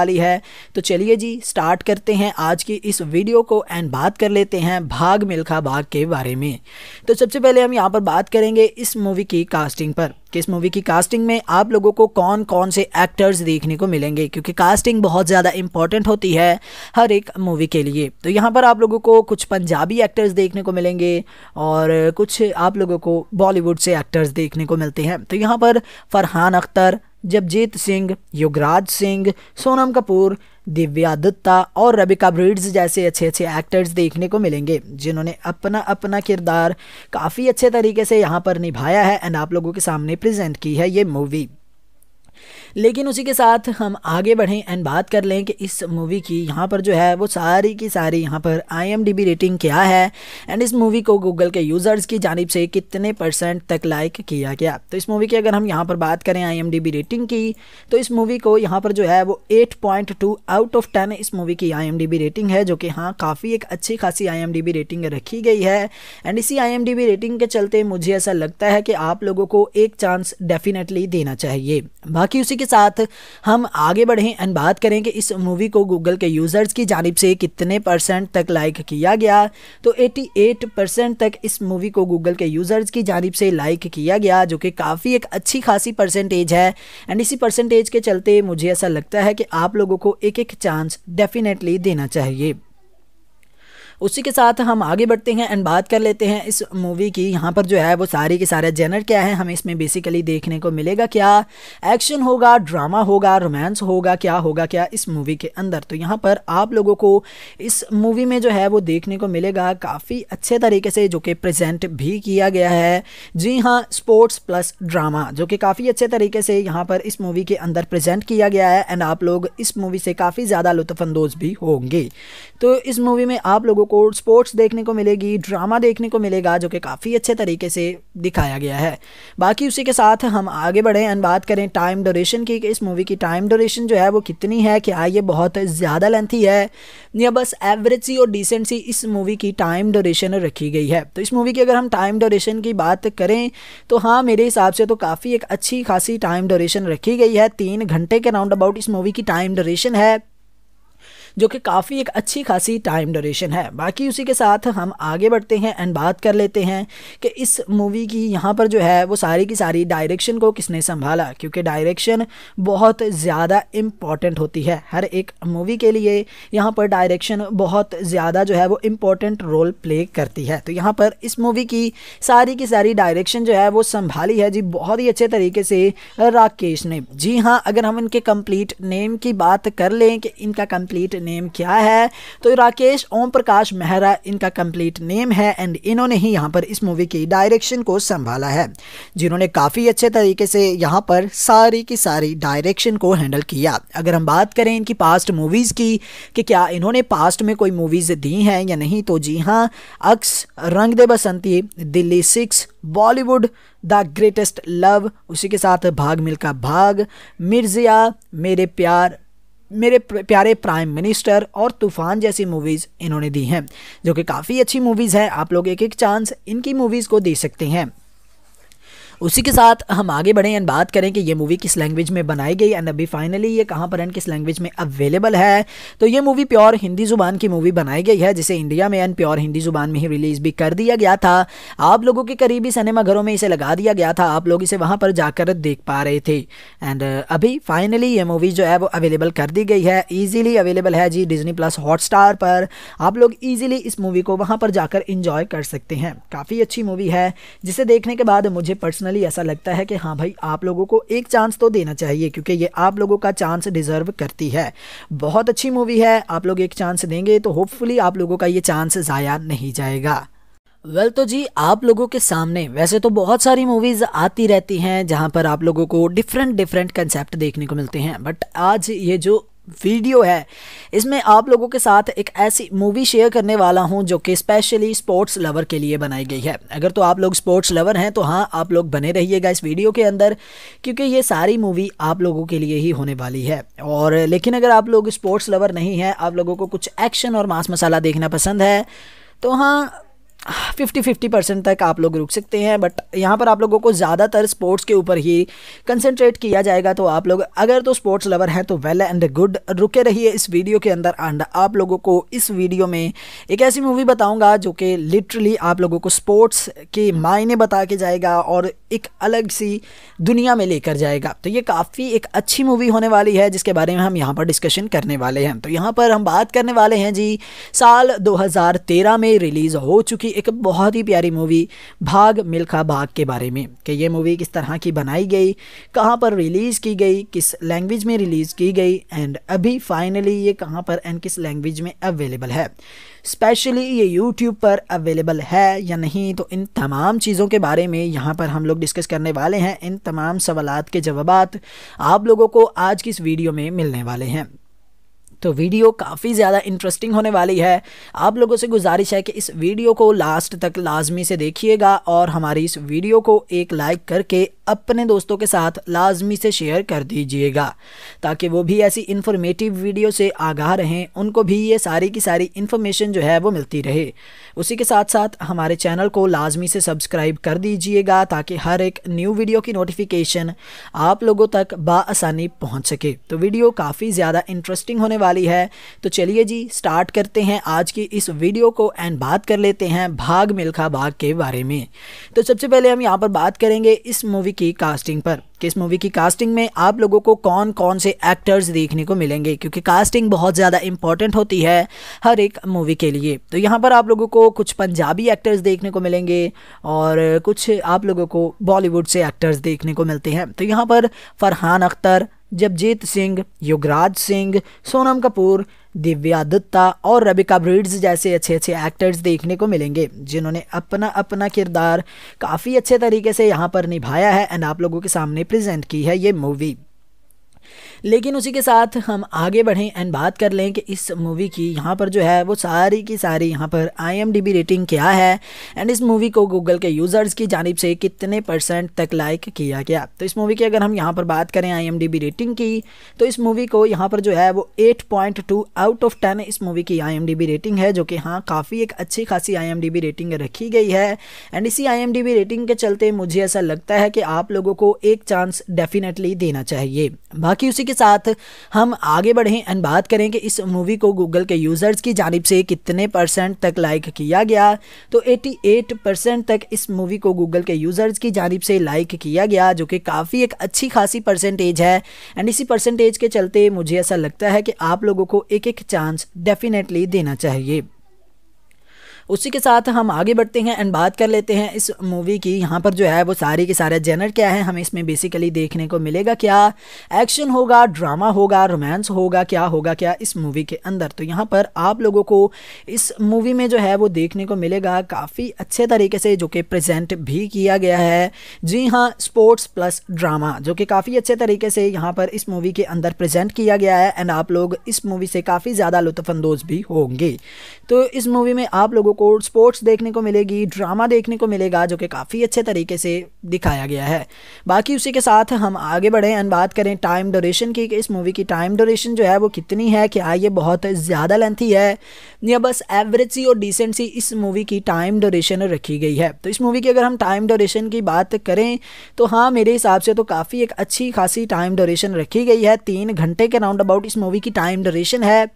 वाली है तो चलिए जी स्टार्ट करते हैं आज की इस वीडियो को एंड बात कर लेते हैं भाग मिल्खा भाग के बारे में तो सबसे पहले हम यहाँ पर बात करेंगे इस मूवी की कास्टिंग पर किस इस मूवी की कास्टिंग में आप लोगों को कौन कौन से एक्टर्स देखने को मिलेंगे क्योंकि कास्टिंग बहुत ज़्यादा इंपॉर्टेंट होती है हर एक मूवी के लिए तो यहाँ पर आप लोगों को कुछ पंजाबी एक्टर्स देखने को मिलेंगे और कुछ आप लोगों को बॉलीवुड से एक्टर्स देखने को मिलते हैं तो यहाँ पर फरहान अख्तर जगजीत सिंह युगराज सिंह सोनम कपूर दिव्या दत्ता और रबिका ब्रिड्स जैसे अच्छे अच्छे एक्टर्स देखने को मिलेंगे जिन्होंने अपना अपना किरदार काफ़ी अच्छे तरीके से यहाँ पर निभाया है एंड आप लोगों के सामने प्रेजेंट की है ये मूवी लेकिन उसी के साथ हम आगे बढ़ें एंड बात कर लें कि इस मूवी की यहाँ पर जो है वो सारी की सारी यहाँ पर आई रेटिंग क्या है एंड इस मूवी को गूगल के यूज़र्स की जानब से कितने परसेंट तक लाइक किया गया तो इस मूवी की अगर हम यहाँ पर बात करें आई रेटिंग की तो इस मूवी को यहाँ पर जो है वो टू आउट ऑफ टेन इस मूवी की आई रेटिंग है जो कि हाँ काफ़ी एक अच्छी खासी आई रेटिंग रखी गई है एंड इसी आई रेटिंग के चलते मुझे ऐसा लगता है कि आप लोगों को एक चांस डेफिनेटली देना चाहिए बाकी उसी के साथ हम आगे बढ़ें एंड बात करें कि इस मूवी को गूगल के यूज़र्स की जानब से कितने परसेंट तक लाइक किया गया तो 88 परसेंट तक इस मूवी को गूगल के यूज़र्स की जानब से लाइक किया गया जो कि काफ़ी एक अच्छी खासी परसेंटेज है एंड इसी परसेंटेज के चलते मुझे ऐसा लगता है कि आप लोगों को एक एक चांस डेफिनेटली देना चाहिए उसी के साथ हम आगे बढ़ते हैं एंड बात कर लेते हैं इस मूवी की यहाँ पर जो है वो सारी के सारे जेनर क्या है हमें इसमें बेसिकली देखने को मिलेगा क्या एक्शन होगा ड्रामा होगा रोमांस होगा क्या होगा क्या इस मूवी के अंदर तो यहाँ पर आप लोगों को इस मूवी में जो है वो देखने को मिलेगा काफ़ी अच्छे तरीके से जो कि प्रजेंट भी किया गया है जी हाँ स्पोर्ट्स प्लस ड्रामा जो कि काफ़ी अच्छे तरीके से यहाँ पर इस मूवी के अंदर प्रजेंट किया गया है एंड आप लोग इस मूवी से काफ़ी ज़्यादा लुत्फानंदोज़ भी होंगे तो इस मूवी में आप लोगों को स्पोर्ट्स देखने को मिलेगी ड्रामा देखने को मिलेगा जो कि काफ़ी अच्छे तरीके से दिखाया गया है बाकी उसी के साथ हम आगे बढ़ें एंड बात करें टाइम डोरेशन की इस मूवी की टाइम डोरेशन जो है वो कितनी है क्या ये बहुत ज़्यादा लेंथी है या बस एवरेज सी और डिसेंट सी इस मूवी की टाइम डोरेशन रखी गई है तो इस मूवी की अगर हम टाइम डोरेशन की बात करें तो हाँ मेरे हिसाब से तो काफ़ी एक अच्छी खासी टाइम डोरेशन रखी गई है तीन घंटे के राउंड अबाउट इस मूवी की टाइम डोरेशन है जो कि काफ़ी एक अच्छी खासी टाइम ड्यूरेशन है बाकी उसी के साथ हम आगे बढ़ते हैं एंड बात कर लेते हैं कि इस मूवी की यहाँ पर जो है वो सारी की सारी डायरेक्शन को किसने संभाला क्योंकि डायरेक्शन बहुत ज़्यादा इम्पॉर्टेंट होती है हर एक मूवी के लिए यहाँ पर डायरेक्शन बहुत ज़्यादा जो है वो इम्पॉर्टेंट रोल प्ले करती है तो यहाँ पर इस मूवी की सारी की सारी डायरेक्शन जो है वो संभाली है जी बहुत ही अच्छे तरीके से राकेश ने जी हाँ अगर हम इनके कंप्लीट नेम की बात कर लें कि इनका कंप्लीट नेम क्या है तो राकेश ओम प्रकाश मेहरा इनका कंप्लीट नेम है एंड इन्होंने ही यहाँ पर इस मूवी की डायरेक्शन को संभाला है जिन्होंने काफ़ी अच्छे तरीके से यहाँ पर सारी की सारी डायरेक्शन को हैंडल किया अगर हम बात करें इनकी पास्ट मूवीज़ की कि क्या इन्होंने पास्ट में कोई मूवीज़ दी हैं या नहीं तो जी हाँ Aks Rang De Basanti Delhi six Bollywood the greatest love उसी के साथ भाग मिल्खा भाग मिर्जिया मेरे प्यार मेरे प्यारे प्राइम मिनिस्टर और तूफान जैसी मूवीज़ इन्होंने दी हैं जो कि काफ़ी अच्छी मूवीज़ है आप लोग एक एक चांस इनकी मूवीज़ को दे सकते हैं उसी के साथ हम आगे बढ़ें एंड बात करें कि ये मूवी किस लैंग्वेज में बनाई गई एंड अभी फाइनली ये कहाँ पर एंड किस लैंग्वेज में अवेलेबल है तो ये मूवी प्योर हिंदी ज़ुबान की मूवी बनाई गई है जिसे इंडिया में एंड प्योर हिंदी ज़ुबान में ही रिलीज़ भी कर दिया गया था आप लोगों के करीबी सिनेमाघरों में इसे लगा दिया गया था आप लोग इसे वहाँ पर जाकर देख पा रहे थे एंड अभी फाइनली ये मूवी जो है वो अवेलेबल कर दी गई है ईजिली अवेलेबल है जी डिजनी प्लस हॉट पर आप लोग ईजिली इस मूवी को वहाँ पर जाकर इंजॉय कर सकते हैं काफ़ी अच्छी मूवी है जिसे देखने के बाद मुझे पर्सनल पर्सनली ऐसा लगता है कि हाँ भाई आप लोगों को एक चांस तो देना चाहिए क्योंकि ये आप लोगों का चांस डिज़र्व करती है बहुत अच्छी मूवी है आप लोग एक चांस देंगे तो होपफुली आप लोगों का ये चांस ज़ाया नहीं जाएगा वेल well, तो जी आप लोगों के सामने वैसे तो बहुत सारी मूवीज़ आती रहती हैं जहां पर आप लोगों को डिफरेंट डिफरेंट कंसेप्ट देखने को मिलते हैं बट आज ये जो वीडियो है इसमें आप लोगों के साथ एक ऐसी मूवी शेयर करने वाला हूं जो कि स्पेशली स्पोर्ट्स लवर के लिए बनाई गई है अगर तो आप लोग स्पोर्ट्स लवर हैं तो हाँ आप लोग बने रहिएगा इस वीडियो के अंदर क्योंकि ये सारी मूवी आप लोगों के लिए ही होने वाली है और लेकिन अगर आप लोग स्पोर्ट्स लवर नहीं हैं आप लोगों को कुछ एक्शन और मांस मसाला देखना पसंद है तो हाँ फिफ्टी फिफ्टी परसेंट तक आप लोग रुक सकते हैं बट यहाँ पर आप लोगों को ज़्यादातर स्पोर्ट्स के ऊपर ही कंसंट्रेट किया जाएगा तो आप लोग अगर तो स्पोर्ट्स लवर हैं तो वेल एंड गुड रुके रहिए इस वीडियो के अंदर एंड आप लोगों को इस वीडियो में एक ऐसी मूवी बताऊँगा जो कि लिटरली आप लोगों को स्पोर्ट्स के मायने बता के जाएगा और एक अलग सी दुनिया में लेकर जाएगा तो ये काफ़ी एक अच्छी मूवी होने वाली है जिसके बारे में हम यहाँ पर डिस्कशन करने वाले हैं तो यहाँ पर हम बात करने वाले हैं जी साल दो में रिलीज़ हो चुकी की एक बहुत ही प्यारी मूवी भाग मिल्खा भाग के बारे में कि ये मूवी किस तरह की बनाई गई कहाँ पर रिलीज़ की गई किस लैंग्वेज में रिलीज़ की गई एंड अभी फाइनली ये कहाँ पर एंड किस लैंग्वेज में अवेलेबल है स्पेशली ये यूट्यूब पर अवेलेबल है या नहीं तो इन तमाम चीज़ों के बारे में यहाँ पर हम लोग डिस्कस करने वाले हैं इन तमाम सवाल के जवाब आप लोगों को आज की इस वीडियो में मिलने वाले हैं तो वीडियो काफ़ी ज़्यादा इंटरेस्टिंग होने वाली है आप लोगों से गुजारिश है कि इस वीडियो को लास्ट तक लाजमी से देखिएगा और हमारी इस वीडियो को एक लाइक करके अपने दोस्तों के साथ लाजमी से शेयर कर दीजिएगा ताकि वो भी ऐसी इन्फॉर्मेटिव वीडियो से आगाह रहें उनको भी ये सारी की सारी इन्फॉर्मेशन जो है वो मिलती रहे उसी के साथ साथ हमारे चैनल को लाजमी से सब्सक्राइब कर दीजिएगा ताकि हर एक न्यू वीडियो की नोटिफिकेशन आप लोगों तक बसानी पहुँच सके तो वीडियो काफ़ी ज़्यादा इंटरेस्टिंग होने वाली है तो चलिए जी स्टार्ट करते हैं आज की इस वीडियो को एंड बात कर लेते हैं भाग मिल्खा भाग के बारे में तो सबसे पहले हम यहाँ पर बात करेंगे इस मूवी की कास्टिंग पर कि इस मूवी की कास्टिंग में आप लोगों को कौन कौन से एक्टर्स देखने को मिलेंगे क्योंकि कास्टिंग बहुत ज़्यादा इंपॉर्टेंट होती है हर एक मूवी के लिए तो यहाँ पर आप लोगों को कुछ पंजाबी एक्टर्स देखने को मिलेंगे और कुछ आप लोगों को बॉलीवुड से एक्टर्स देखने को मिलते हैं तो यहाँ पर फरहान अख्तर जगजीत सिंह युगराज सिंह सोनम कपूर दिव्या दत्ता और रबिका ब्रिड्स जैसे अच्छे अच्छे एक्टर्स देखने को मिलेंगे जिन्होंने अपना अपना किरदार काफ़ी अच्छे तरीके से यहाँ पर निभाया है एंड आप लोगों के सामने प्रेजेंट की है ये मूवी लेकिन उसी के साथ हम आगे बढ़ें एंड बात कर लें कि इस मूवी की यहाँ पर जो है वो सारी की सारी यहाँ पर आई रेटिंग क्या है एंड इस मूवी को गूगल के यूज़र्स की जानब से कितने परसेंट तक लाइक किया गया तो इस मूवी की अगर हम यहाँ पर बात करें आई रेटिंग की तो इस मूवी को यहाँ पर जो है वो एट आउट ऑफ टेन इस मूवी की आई रेटिंग है जो कि हाँ काफ़ी एक अच्छी खासी आई रेटिंग रखी गई है एंड इसी आई रेटिंग के चलते मुझे ऐसा लगता है कि आप लोगों को एक चांस डेफिनेटली देना चाहिए बाकी उसी के साथ हम आगे बढ़ें एंड बात करें कि इस मूवी को गूगल के यूज़र्स की जानब से कितने परसेंट तक लाइक किया गया तो 88 परसेंट तक इस मूवी को गूगल के यूज़र्स की जानब से लाइक किया गया जो कि काफ़ी एक अच्छी खासी परसेंटेज है एंड इसी परसेंटेज के चलते मुझे ऐसा लगता है कि आप लोगों को एक एक चांस डेफिनेटली देना चाहिए उसी के साथ हम आगे बढ़ते हैं एंड बात कर लेते हैं इस मूवी की यहाँ पर जो है वो सारी के सारे जेनर क्या है हमें इसमें बेसिकली देखने को मिलेगा क्या एक्शन होगा ड्रामा होगा रोमांस होगा क्या होगा क्या इस मूवी के अंदर तो यहाँ पर आप लोगों को इस मूवी में जो है वो देखने को मिलेगा काफ़ी अच्छे तरीके से जो कि प्रजेंट भी किया गया है जी हाँ स्पोर्ट्स प्लस ड्रामा जो कि काफ़ी अच्छे तरीके से यहाँ पर इस मूवी के अंदर प्रजेंट किया गया है एंड आप लोग इस मूवी से काफ़ी ज़्यादा लुत्फानंदोज़ भी होंगे तो इस मूवी में आप लोगों को स्पोर्ट्स देखने को मिलेगी ड्रामा देखने को मिलेगा जो कि काफ़ी अच्छे तरीके से दिखाया गया है बाकी उसी के साथ हम आगे बढ़ें एंड बात करें टाइम डोरेशन की कि इस मूवी की टाइम डोरेशन जो है वो कितनी है क्या ये बहुत ज़्यादा लेंथी है या बस एवरेज सी और डिसेंट सी इस मूवी की टाइम डोरेशन रखी गई है तो इस मूवी की अगर हम टाइम ड्यूरेशन की बात करें तो हाँ मेरे हिसाब से तो काफ़ी एक अच्छी खासी टाइम डोरेशन रखी गई है तीन घंटे के राउंड अबाउट इस मूवी की टाइम डोरेशन है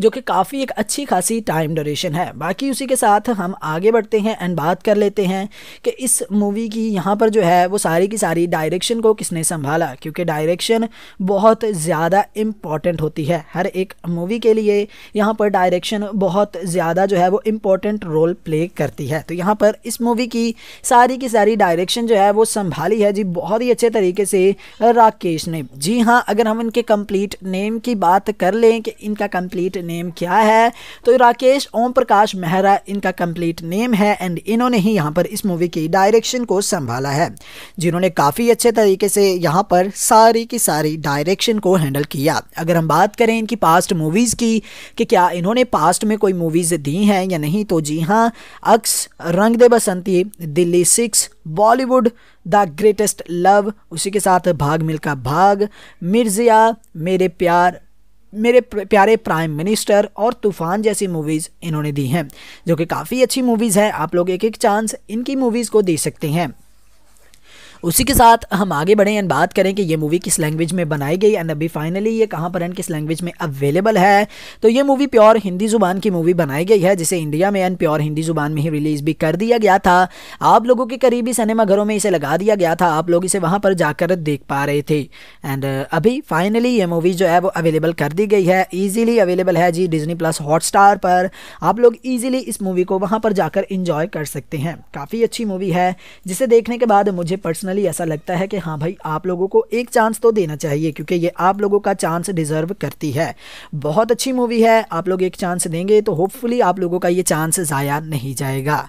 जो कि काफ़ी एक अच्छी खासी टाइम ड्यूरेशन है बाकी उसी के साथ हम आगे बढ़ते हैं एंड बात कर लेते हैं कि इस मूवी की यहाँ पर जो है वो सारी की सारी डायरेक्शन को किसने संभाला क्योंकि डायरेक्शन बहुत ज़्यादा इम्पॉर्टेंट होती है हर एक मूवी के लिए यहाँ पर डायरेक्शन बहुत ज़्यादा जो है वो इम्पॉर्टेंट रोल प्ले करती है तो यहाँ पर इस मूवी की सारी की सारी डायरेक्शन जो है वो संभाली है जी बहुत ही अच्छे तरीके से राकेश ने जी हाँ अगर हम इनके कंप्लीट नेम की बात कर लें कि इनका कंप्लीट नेम क्या है तो राकेश ओम प्रकाश मेहरा इनका कंप्लीट नेम है एंड इन्होंने ही यहाँ पर इस मूवी की डायरेक्शन को संभाला है जिन्होंने काफ़ी अच्छे तरीके से यहाँ पर सारी की सारी डायरेक्शन को हैंडल किया अगर हम बात करें इनकी पास्ट मूवीज़ की कि क्या इन्होंने पास्ट में कोई मूवीज़ दी हैं या नहीं तो जी हाँ Aks Rang De Basanti Delhi six Bollywood the greatest love उसी के साथ भाग मिलका भाग मिर्जिया मेरे प्यार मेरे प्यारे प्राइम मिनिस्टर और तूफान जैसी मूवीज़ इन्होंने दी हैं जो कि काफ़ी अच्छी मूवीज़ है आप लोग एक एक चांस इनकी मूवीज़ को दे सकते हैं उसी के साथ हम आगे बढ़ें एंड बात करें कि ये मूवी किस लैंग्वेज में बनाई गई एंड अभी फाइनली ये कहाँ पर एंड किस लैंग्वेज में अवेलेबल है तो ये मूवी प्योर हिंदी ज़ुबान की मूवी बनाई गई है जिसे इंडिया में एंड प्योर हिंदी ज़ुबान में ही रिलीज़ भी कर दिया गया था आप लोगों के करीबी सिनेमाघरों में इसे लगा दिया गया था आप लोग इसे वहाँ पर जाकर देख पा रहे थे एंड अभी फाइनली ये मूवी जो है वो अवेलेबल कर दी गई है ईजिली अवेलेबल है जी डिजनी प्लस हॉट पर आप लोग ईजिली इस मूवी को वहाँ पर जाकर इंजॉय कर सकते हैं काफ़ी अच्छी मूवी है जिसे देखने के बाद मुझे पर्सनल पर्सनली ऐसा लगता है कि हाँ भाई आप लोगों को एक चांस तो देना चाहिए क्योंकि ये आप लोगों का चांस डिज़र्व करती है बहुत अच्छी मूवी है आप लोग एक चांस देंगे तो होपफुली आप लोगों का ये चांस ज़ाया नहीं जाएगा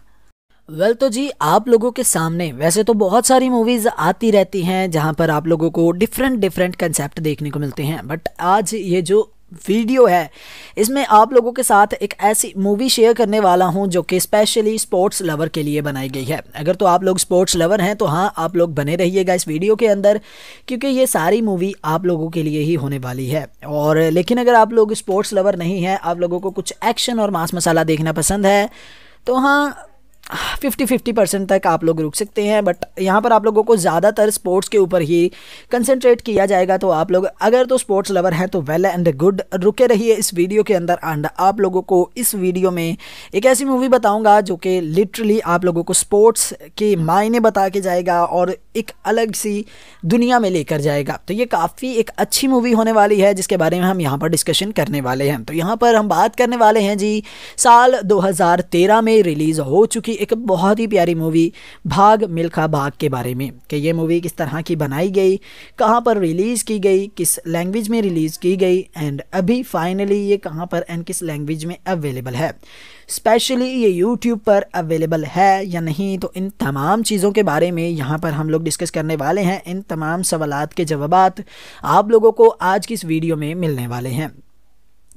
वेल well, तो जी आप लोगों के सामने वैसे तो बहुत सारी मूवीज़ आती रहती हैं जहां पर आप लोगों को डिफरेंट डिफरेंट कंसेप्ट देखने को मिलते हैं बट आज ये जो वीडियो है इसमें आप लोगों के साथ एक ऐसी मूवी शेयर करने वाला हूं जो कि स्पेशली स्पोर्ट्स लवर के लिए बनाई गई है अगर तो आप लोग स्पोर्ट्स लवर हैं तो हाँ आप लोग बने रहिएगा इस वीडियो के अंदर क्योंकि ये सारी मूवी आप लोगों के लिए ही होने वाली है और लेकिन अगर आप लोग स्पोर्ट्स लवर नहीं हैं आप लोगों को कुछ एक्शन और मांस मसाला देखना पसंद है तो हाँ फिफ्टी फिफ्टी परसेंट तक आप लोग रुक सकते हैं बट यहाँ पर आप लोगों को ज़्यादातर स्पोर्ट्स के ऊपर ही कंसंट्रेट किया जाएगा तो आप लोग अगर तो स्पोर्ट्स लवर हैं तो वेल एंड गुड रुके रहिए इस वीडियो के अंदर एंड आप लोगों को इस वीडियो में एक ऐसी मूवी बताऊँगा जो कि लिटरली आप लोगों को स्पोर्ट्स के मायने बता के जाएगा और एक अलग सी दुनिया में लेकर जाएगा तो ये काफ़ी एक अच्छी मूवी होने वाली है जिसके बारे में हम यहाँ पर डिस्कशन करने वाले हैं तो यहाँ पर हम बात करने वाले हैं जी साल दो में रिलीज़ हो चुकी एक बहुत ही प्यारी मूवी भाग मिल्खा भाग के बारे में कि ये मूवी किस तरह की बनाई गई कहाँ पर रिलीज़ की गई किस लैंग्वेज में रिलीज़ की गई एंड अभी फाइनली ये कहाँ पर एंड किस लैंग्वेज में अवेलेबल है स्पेशली ये यूट्यूब पर अवेलेबल है या नहीं तो इन तमाम चीज़ों के बारे में यहाँ पर हम लोग डिस्कस करने वाले हैं इन तमाम सवाल के जवाब आप लोगों को आज की इस वीडियो में मिलने वाले हैं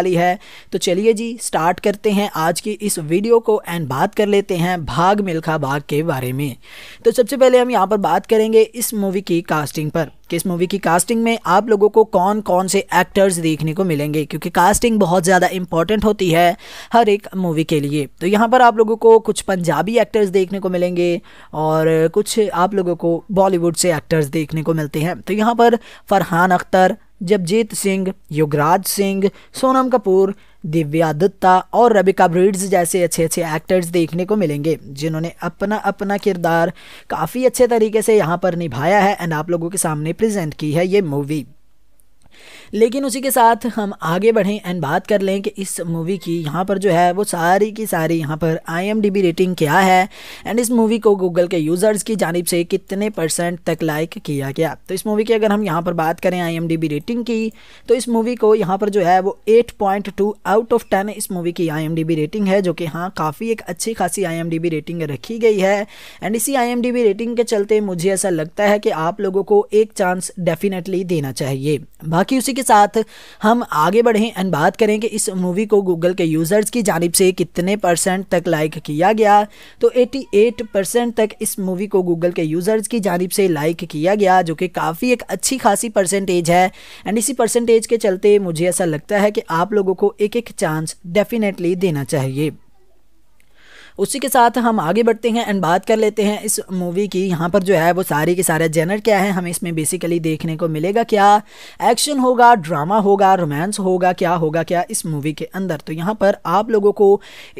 वाली है तो चलिए जी स्टार्ट करते हैं आज की इस वीडियो को एंड बात कर लेते हैं भाग मिल्खा भाग के बारे में तो सबसे पहले हम यहाँ पर बात करेंगे इस मूवी की कास्टिंग पर कि इस मूवी की कास्टिंग में आप लोगों को कौन कौन से एक्टर्स देखने को मिलेंगे क्योंकि कास्टिंग बहुत ज़्यादा इंपॉर्टेंट होती है हर एक मूवी के लिए तो यहाँ पर आप लोगों को कुछ पंजाबी एक्टर्स देखने को मिलेंगे और कुछ आप लोगों को बॉलीवुड से एक्टर्स देखने को मिलते हैं तो यहाँ पर फरहान अख्तर जगजीत सिंह युगराज सिंह सोनम कपूर दिव्या दत्ता और रबिका ब्रिड्स जैसे अच्छे अच्छे एक्टर्स देखने को मिलेंगे जिन्होंने अपना अपना किरदार काफ़ी अच्छे तरीके से यहाँ पर निभाया है एंड आप लोगों के सामने प्रेजेंट की है ये मूवी लेकिन उसी के साथ हम आगे बढ़ें एंड बात कर लें कि इस मूवी की यहाँ पर जो है वो सारी की सारी यहाँ पर आई रेटिंग क्या है एंड इस मूवी को गूगल के यूज़र्स की जानब से कितने परसेंट तक लाइक किया गया तो इस मूवी की अगर हम यहाँ पर बात करें आई रेटिंग की तो इस मूवी को यहाँ पर जो है वो एट आउट ऑफ टेन इस मूवी की आई रेटिंग है जो कि हाँ काफ़ी एक अच्छी खासी आई रेटिंग रखी गई है एंड इसी आई रेटिंग के चलते मुझे ऐसा लगता है कि आप लोगों को एक चांस डेफिनेटली देना चाहिए बाकी उसी के साथ हम आगे बढ़ें एंड बात करें कि इस मूवी को गूगल के यूज़र्स की जानब से कितने परसेंट तक लाइक किया गया तो 88 परसेंट तक इस मूवी को गूगल के यूज़र्स की जानब से लाइक किया गया जो कि काफ़ी एक अच्छी खासी परसेंटेज है एंड इसी परसेंटेज के चलते मुझे ऐसा लगता है कि आप लोगों को एक एक चांस डेफिनेटली देना चाहिए उसी के साथ हम आगे बढ़ते हैं एंड बात कर लेते हैं इस मूवी की यहाँ पर जो है वो सारी के सारे जेनर क्या है हमें इसमें बेसिकली देखने को मिलेगा क्या एक्शन होगा ड्रामा होगा रोमांस होगा क्या होगा क्या इस मूवी के अंदर तो यहाँ पर आप लोगों को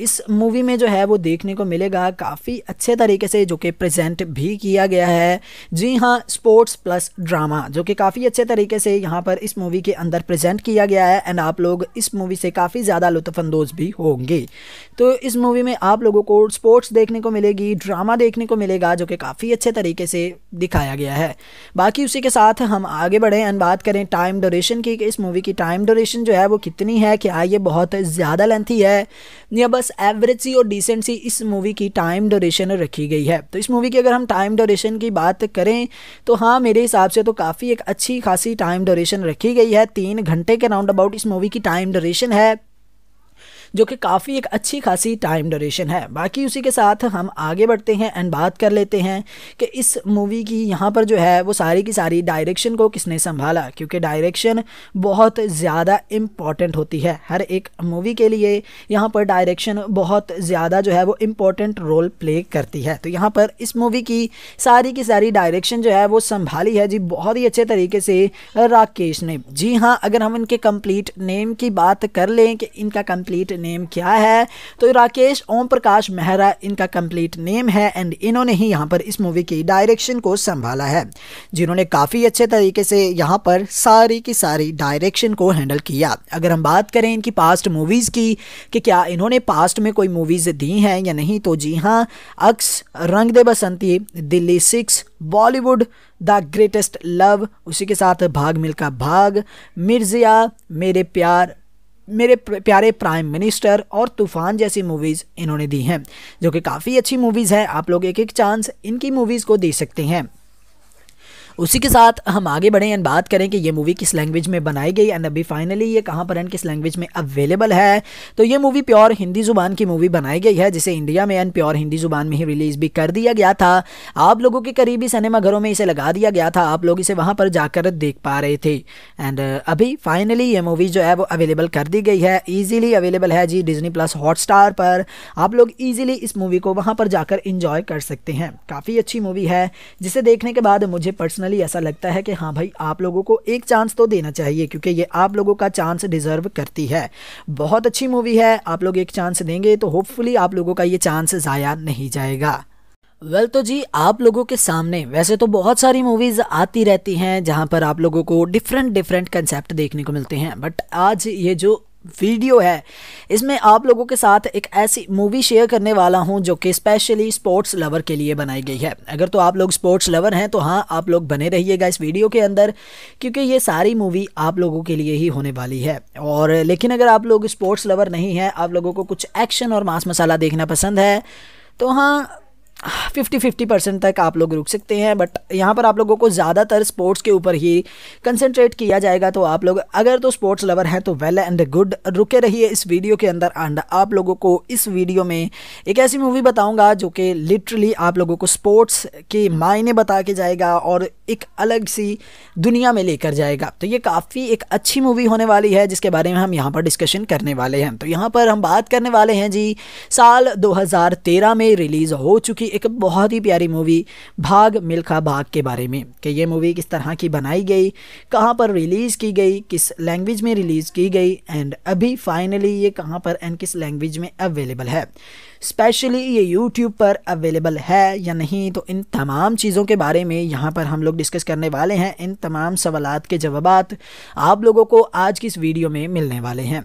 इस मूवी में जो है वो देखने को मिलेगा काफ़ी अच्छे तरीके से जो कि प्रजेंट भी किया गया है जी हाँ स्पोर्ट्स प्लस ड्रामा जो कि काफ़ी अच्छे तरीके से यहाँ पर इस मूवी के अंदर प्रजेंट किया गया है एंड आप लोग इस मूवी से काफ़ी ज़्यादा लुत्फानंदोज़ भी होंगे तो इस मूवी में आप लोगों आपको स्पोर्ट्स देखने को मिलेगी ड्रामा देखने को मिलेगा जो कि काफ़ी अच्छे तरीके से दिखाया गया है बाकी उसी के साथ हम आगे बढ़ें एंड बात करें टाइम डोरेशन की कि इस मूवी की टाइम डोरेशन जो है वो कितनी है क्या ये बहुत ज़्यादा लेंथी है या बस एवरेज सी और डिसेंट सी इस मूवी की टाइम डोरेशन रखी गई है तो इस मूवी की अगर हम टाइम डोरेशन की बात करें तो हाँ मेरे हिसाब से तो काफ़ी एक अच्छी खासी टाइम डोरेशन रखी गई है तीन घंटे के राउंड अबाउट इस मूवी की टाइम डोरेशन है जो कि काफ़ी एक अच्छी खासी टाइम ड्यूरेशन है बाकी उसी के साथ हम आगे बढ़ते हैं एंड बात कर लेते हैं कि इस मूवी की यहाँ पर जो है वो सारी की सारी डायरेक्शन को किसने संभाला क्योंकि डायरेक्शन बहुत ज़्यादा इम्पॉर्टेंट होती है हर एक मूवी के लिए यहाँ पर डायरेक्शन बहुत ज़्यादा जो है वो इम्पॉर्टेंट रोल प्ले करती है तो यहाँ पर इस मूवी की सारी की सारी डायरेक्शन जो है वो संभाली है जी बहुत ही अच्छे तरीके से राकेश ने जी हाँ अगर हम इनके कंप्लीट नेम की बात कर लें कि इनका कंप्लीट नेम क्या है तो राकेश ओम प्रकाश मेहरा इनका कंप्लीट नेम है एंड इन्होंने ही यहाँ पर इस मूवी की डायरेक्शन को संभाला है जिन्होंने काफ़ी अच्छे तरीके से यहाँ पर सारी की सारी डायरेक्शन को हैंडल किया अगर हम बात करें इनकी पास्ट मूवीज़ की कि क्या इन्होंने पास्ट में कोई मूवीज़ दी हैं या नहीं तो जी हाँ Aks Rang De Basanti Delhi six Bollywood the greatest love उसी के साथ भाग मिलका भाग मिर्जिया मेरे प्यार मेरे प्यारे प्राइम मिनिस्टर और तूफान जैसी मूवीज़ इन्होंने दी हैं जो कि काफ़ी अच्छी मूवीज़ है आप लोग एक एक चांस इनकी मूवीज़ को दे सकते हैं उसी के साथ हम आगे बढ़ें एंड बात करें कि ये मूवी किस लैंग्वेज में बनाई गई एंड अभी फाइनली ये कहाँ पर एंड किस लैंग्वेज में अवेलेबल है तो ये मूवी प्योर हिंदी ज़ुबान की मूवी बनाई गई है जिसे इंडिया में एंड प्योर हिंदी ज़ुबान में ही रिलीज़ भी कर दिया गया था आप लोगों के करीबी सिनेमाघरों में इसे लगा दिया गया था आप लोग इसे वहाँ पर जाकर देख पा रहे थे एंड अभी फाइनली ये मूवी जो है वो अवेलेबल कर दी गई है ईजिली अवेलेबल है जी डिजनी प्लस हॉट पर आप लोग ईजिली इस मूवी को वहाँ पर जाकर इंजॉय कर सकते हैं काफ़ी अच्छी मूवी है जिसे देखने के बाद मुझे पर्सनल पर्सनली ऐसा लगता है कि हाँ भाई आप लोगों को एक चांस तो देना चाहिए क्योंकि ये आप लोगों का चांस डिज़र्व करती है बहुत अच्छी मूवी है आप लोग एक चांस देंगे तो होपफुली आप लोगों का ये चांस ज़ाया नहीं जाएगा वेल well, तो जी आप लोगों के सामने वैसे तो बहुत सारी मूवीज़ आती रहती हैं जहां पर आप लोगों को डिफरेंट डिफरेंट कंसेप्ट देखने को मिलते हैं बट आज ये जो वीडियो है इसमें आप लोगों के साथ एक ऐसी मूवी शेयर करने वाला हूं जो कि स्पेशली स्पोर्ट्स लवर के लिए बनाई गई है अगर तो आप लोग स्पोर्ट्स लवर हैं तो हाँ आप लोग बने रहिएगा इस वीडियो के अंदर क्योंकि ये सारी मूवी आप लोगों के लिए ही होने वाली है और लेकिन अगर आप लोग स्पोर्ट्स लवर नहीं हैं आप लोगों को कुछ एक्शन और मांस मसाला देखना पसंद है तो हाँ फिफ्टी फिफ्टी परसेंट तक आप लोग रुक सकते हैं बट यहाँ पर आप लोगों को ज़्यादातर स्पोर्ट्स के ऊपर ही कंसंट्रेट किया जाएगा तो आप लोग अगर तो स्पोर्ट्स लवर हैं तो वेल एंड गुड रुके रहिए इस वीडियो के अंदर एंड आप लोगों को इस वीडियो में एक ऐसी मूवी बताऊँगा जो कि लिटरली आप लोगों को स्पोर्ट्स के मायने बता के जाएगा और एक अलग सी दुनिया में लेकर जाएगा तो ये काफ़ी एक अच्छी मूवी होने वाली है जिसके बारे में हम यहाँ पर डिस्कशन करने वाले हैं तो यहाँ पर हम बात करने वाले हैं जी साल दो में रिलीज़ हो चुकी एक बहुत ही प्यारी मूवी भाग मिल्खा भाग के बारे में कि ये मूवी किस तरह की बनाई गई कहाँ पर रिलीज़ की गई किस लैंग्वेज में रिलीज़ की गई एंड अभी फाइनली ये कहाँ पर एंड किस लैंग्वेज में अवेलेबल है स्पेशली ये यूट्यूब पर अवेलेबल है या नहीं तो इन तमाम चीज़ों के बारे में यहाँ पर हम लोग डिस्कस करने वाले हैं इन तमाम सवालत के जवाब आप लोगों को आज की इस वीडियो में मिलने वाले हैं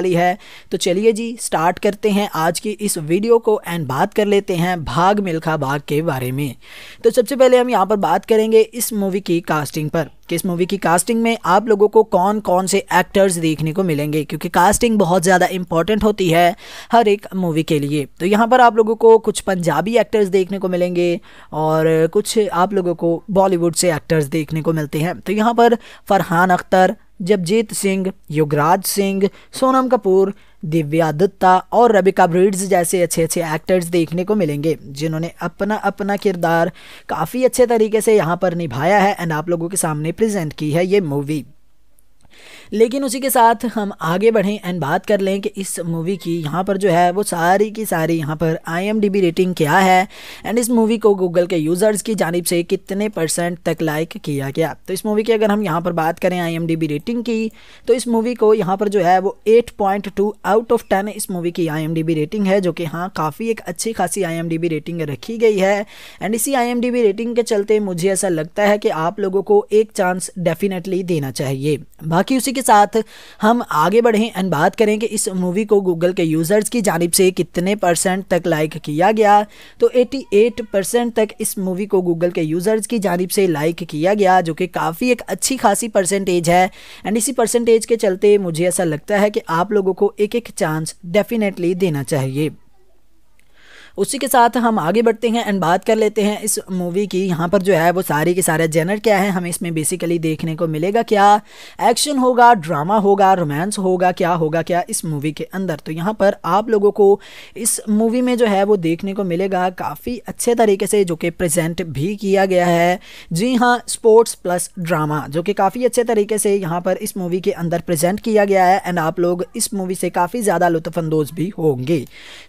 वाली है तो चलिए जी स्टार्ट करते हैं आज की इस वीडियो को एंड बात कर लेते हैं भाग मिल्खा भाग के बारे में तो सबसे पहले हम यहाँ पर बात करेंगे इस मूवी की कास्टिंग पर कि इस मूवी की कास्टिंग में आप लोगों को कौन कौन से एक्टर्स देखने को मिलेंगे क्योंकि कास्टिंग बहुत ज़्यादा इंपॉर्टेंट होती है हर एक मूवी के लिए तो यहाँ पर आप लोगों को कुछ पंजाबी एक्टर्स देखने को मिलेंगे और कुछ आप लोगों को बॉलीवुड से एक्टर्स देखने को मिलते हैं तो यहाँ पर फरहान अख्तर जगजीत सिंह युगराज सिंह सोनम कपूर दिव्या दत्ता और रबिका ब्रिड्स जैसे अच्छे अच्छे एक्टर्स देखने को मिलेंगे जिन्होंने अपना अपना किरदार काफ़ी अच्छे तरीके से यहाँ पर निभाया है एंड आप लोगों के सामने प्रेजेंट की है ये मूवी लेकिन उसी के साथ हम आगे बढ़ें एंड बात कर लें कि इस मूवी की यहाँ पर जो है वो सारी की सारी यहाँ पर आई रेटिंग क्या है एंड इस मूवी को गूगल के यूज़र्स की जानब से कितने परसेंट तक लाइक किया गया तो इस मूवी की अगर हम यहाँ पर बात करें आई रेटिंग की तो इस मूवी को यहाँ पर जो है वो एट आउट ऑफ टेन इस मूवी की आई रेटिंग है जो कि हाँ काफ़ी एक अच्छी खासी आई रेटिंग रखी गई है एंड इसी आई रेटिंग के चलते मुझे ऐसा लगता है कि आप लोगों को एक चांस डेफिनेटली देना चाहिए बाकी उसी के के साथ हम आगे बढ़ें एंड बात करें कि इस मूवी को गूगल के यूज़र्स की जानब से कितने परसेंट तक लाइक किया गया तो 88 परसेंट तक इस मूवी को गूगल के यूज़र्स की जानब से लाइक किया गया जो कि काफ़ी एक अच्छी खासी परसेंटेज है एंड इसी परसेंटेज के चलते मुझे ऐसा लगता है कि आप लोगों को एक एक चांस डेफिनेटली देना चाहिए उसी के साथ हम आगे बढ़ते हैं एंड बात कर लेते हैं इस मूवी की यहाँ पर जो है वो सारी के सारे जेनर क्या है हमें इसमें बेसिकली देखने को मिलेगा क्या एक्शन होगा ड्रामा होगा रोमांस होगा क्या होगा क्या इस मूवी के अंदर तो यहाँ पर आप लोगों को इस मूवी में जो है वो देखने को मिलेगा काफ़ी अच्छे तरीके से जो कि प्रजेंट भी किया गया है जी हाँ स्पोर्ट्स प्लस ड्रामा जो कि काफ़ी अच्छे तरीके से यहाँ पर इस मूवी के अंदर प्रजेंट किया गया है एंड आप लोग इस मूवी से काफ़ी ज़्यादा लुत्फानंदोज़ भी होंगे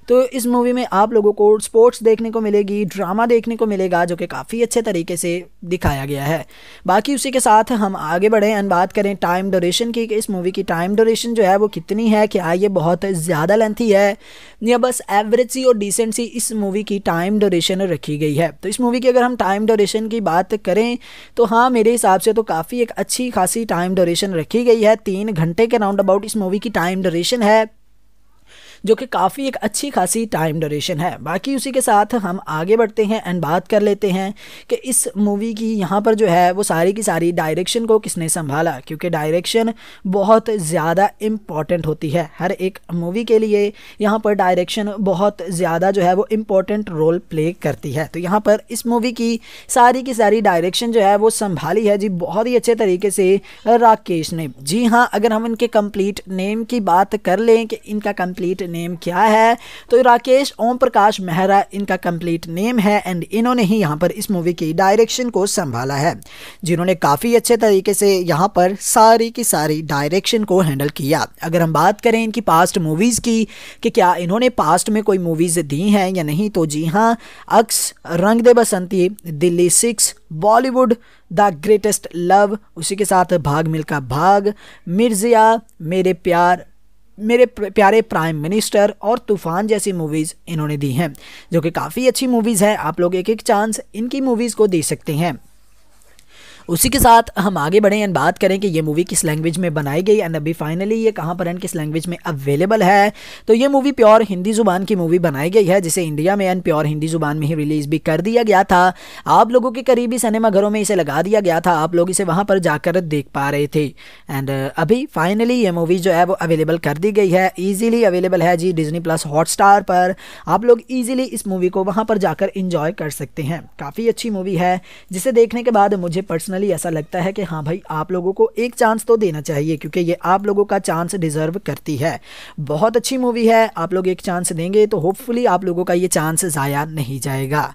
तो इस मूवी में आप लोगों को आपको स्पोर्ट्स देखने को मिलेगी ड्रामा देखने को मिलेगा जो कि काफ़ी अच्छे तरीके से दिखाया गया है बाकी उसी के साथ हम आगे बढ़ें एंड बात करें टाइम डोरेशन की कि इस मूवी की टाइम डोरेशन जो है वो कितनी है क्या ये बहुत ज़्यादा लेंथी है या बस एवरेज सी और डिसेंट सी इस मूवी की टाइम डोरेशन रखी गई है तो इस मूवी की अगर हम टाइम डोरेशन की बात करें तो हाँ मेरे हिसाब से तो काफ़ी एक अच्छी खासी टाइम डोरेशन रखी गई है तीन घंटे के राउंड अबाउट इस मूवी की टाइम डोरेशन है जो कि काफ़ी एक अच्छी खासी टाइम ड्यूरेशन है बाकी उसी के साथ हम आगे बढ़ते हैं एंड बात कर लेते हैं कि इस मूवी की यहाँ पर जो है वो सारी की सारी डायरेक्शन को किसने संभाला क्योंकि डायरेक्शन बहुत ज़्यादा इम्पॉर्टेंट होती है हर एक मूवी के लिए यहाँ पर डायरेक्शन बहुत ज़्यादा जो है वो इम्पॉर्टेंट रोल प्ले करती है तो यहाँ पर इस मूवी की सारी की सारी डायरेक्शन जो है वो संभाली है जी बहुत ही अच्छे तरीके से राकेश ने जी हाँ अगर हम इनके कंप्लीट नेम की बात कर लें कि इनका कंप्लीट नेम क्या है तो राकेश ओम प्रकाश मेहरा इनका कंप्लीट नेम है एंड इन्होंने ही यहाँ पर इस मूवी की डायरेक्शन को संभाला है जिन्होंने काफ़ी अच्छे तरीके से यहाँ पर सारी की सारी डायरेक्शन को हैंडल किया अगर हम बात करें इनकी पास्ट मूवीज़ की कि क्या इन्होंने पास्ट में कोई मूवीज़ दी हैं या नहीं तो जी हाँ Aks Rang De Basanti Delhi six Bollywood the greatest love उसी के साथ भाग मिल्खा भाग मिर्जिया मेरे प्यार मेरे प्यारे प्राइम मिनिस्टर और तूफान जैसी मूवीज़ इन्होंने दी हैं जो कि काफ़ी अच्छी मूवीज़ है आप लोग एक एक चांस इनकी मूवीज़ को दे सकते हैं उसी के साथ हम आगे बढ़ें एंड बात करें कि ये मूवी किस लैंग्वेज में बनाई गई एंड अभी फाइनली ये कहाँ पर एंड किस लैंग्वेज में अवेलेबल है तो ये मूवी प्योर हिंदी ज़ुबान की मूवी बनाई गई है जिसे इंडिया में एंड प्योर हिंदी ज़ुबान में ही रिलीज़ भी कर दिया गया था आप लोगों के करीबी सिनेमाघरों में इसे लगा दिया गया था आप लोग इसे वहाँ पर जाकर देख पा रहे थे एंड uh, अभी फाइनली ये मूवी जो है वो अवेलेबल कर दी गई है ईजिली अवेलेबल है जी डिजनी प्लस हॉटस्टार पर आप लोग ईजिली इस मूवी को वहाँ पर जाकर इंजॉय कर सकते हैं काफ़ी अच्छी मूवी है जिसे देखने के बाद मुझे पर्सनल पर्सनली ऐसा लगता है कि हाँ भाई आप लोगों को एक चांस तो देना चाहिए क्योंकि ये आप लोगों का चांस डिज़र्व करती है बहुत अच्छी मूवी है आप लोग एक चांस देंगे तो होपफुली आप लोगों का ये चांस ज़ाया नहीं जाएगा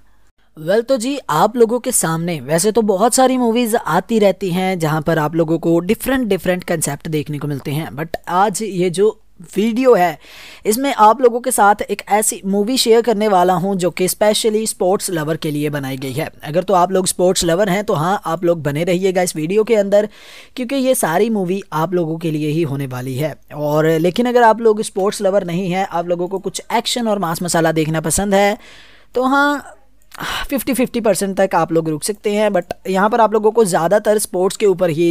वेल well, तो जी आप लोगों के सामने वैसे तो बहुत सारी मूवीज़ आती रहती हैं जहां पर आप लोगों को डिफरेंट डिफरेंट कंसेप्ट देखने को मिलते हैं बट आज ये जो वीडियो है इसमें आप लोगों के साथ एक ऐसी मूवी शेयर करने वाला हूं जो कि स्पेशली स्पोर्ट्स लवर के लिए बनाई गई है अगर तो आप लोग स्पोर्ट्स लवर हैं तो हाँ आप लोग बने रहिएगा इस वीडियो के अंदर क्योंकि ये सारी मूवी आप लोगों के लिए ही होने वाली है और लेकिन अगर आप लोग स्पोर्ट्स लवर नहीं हैं आप लोगों को कुछ एक्शन और मांस मसाला देखना पसंद है तो हाँ फिफ्टी फिफ्टी परसेंट तक आप लोग रुक सकते हैं बट यहाँ पर आप लोगों को ज़्यादातर स्पोर्ट्स के ऊपर ही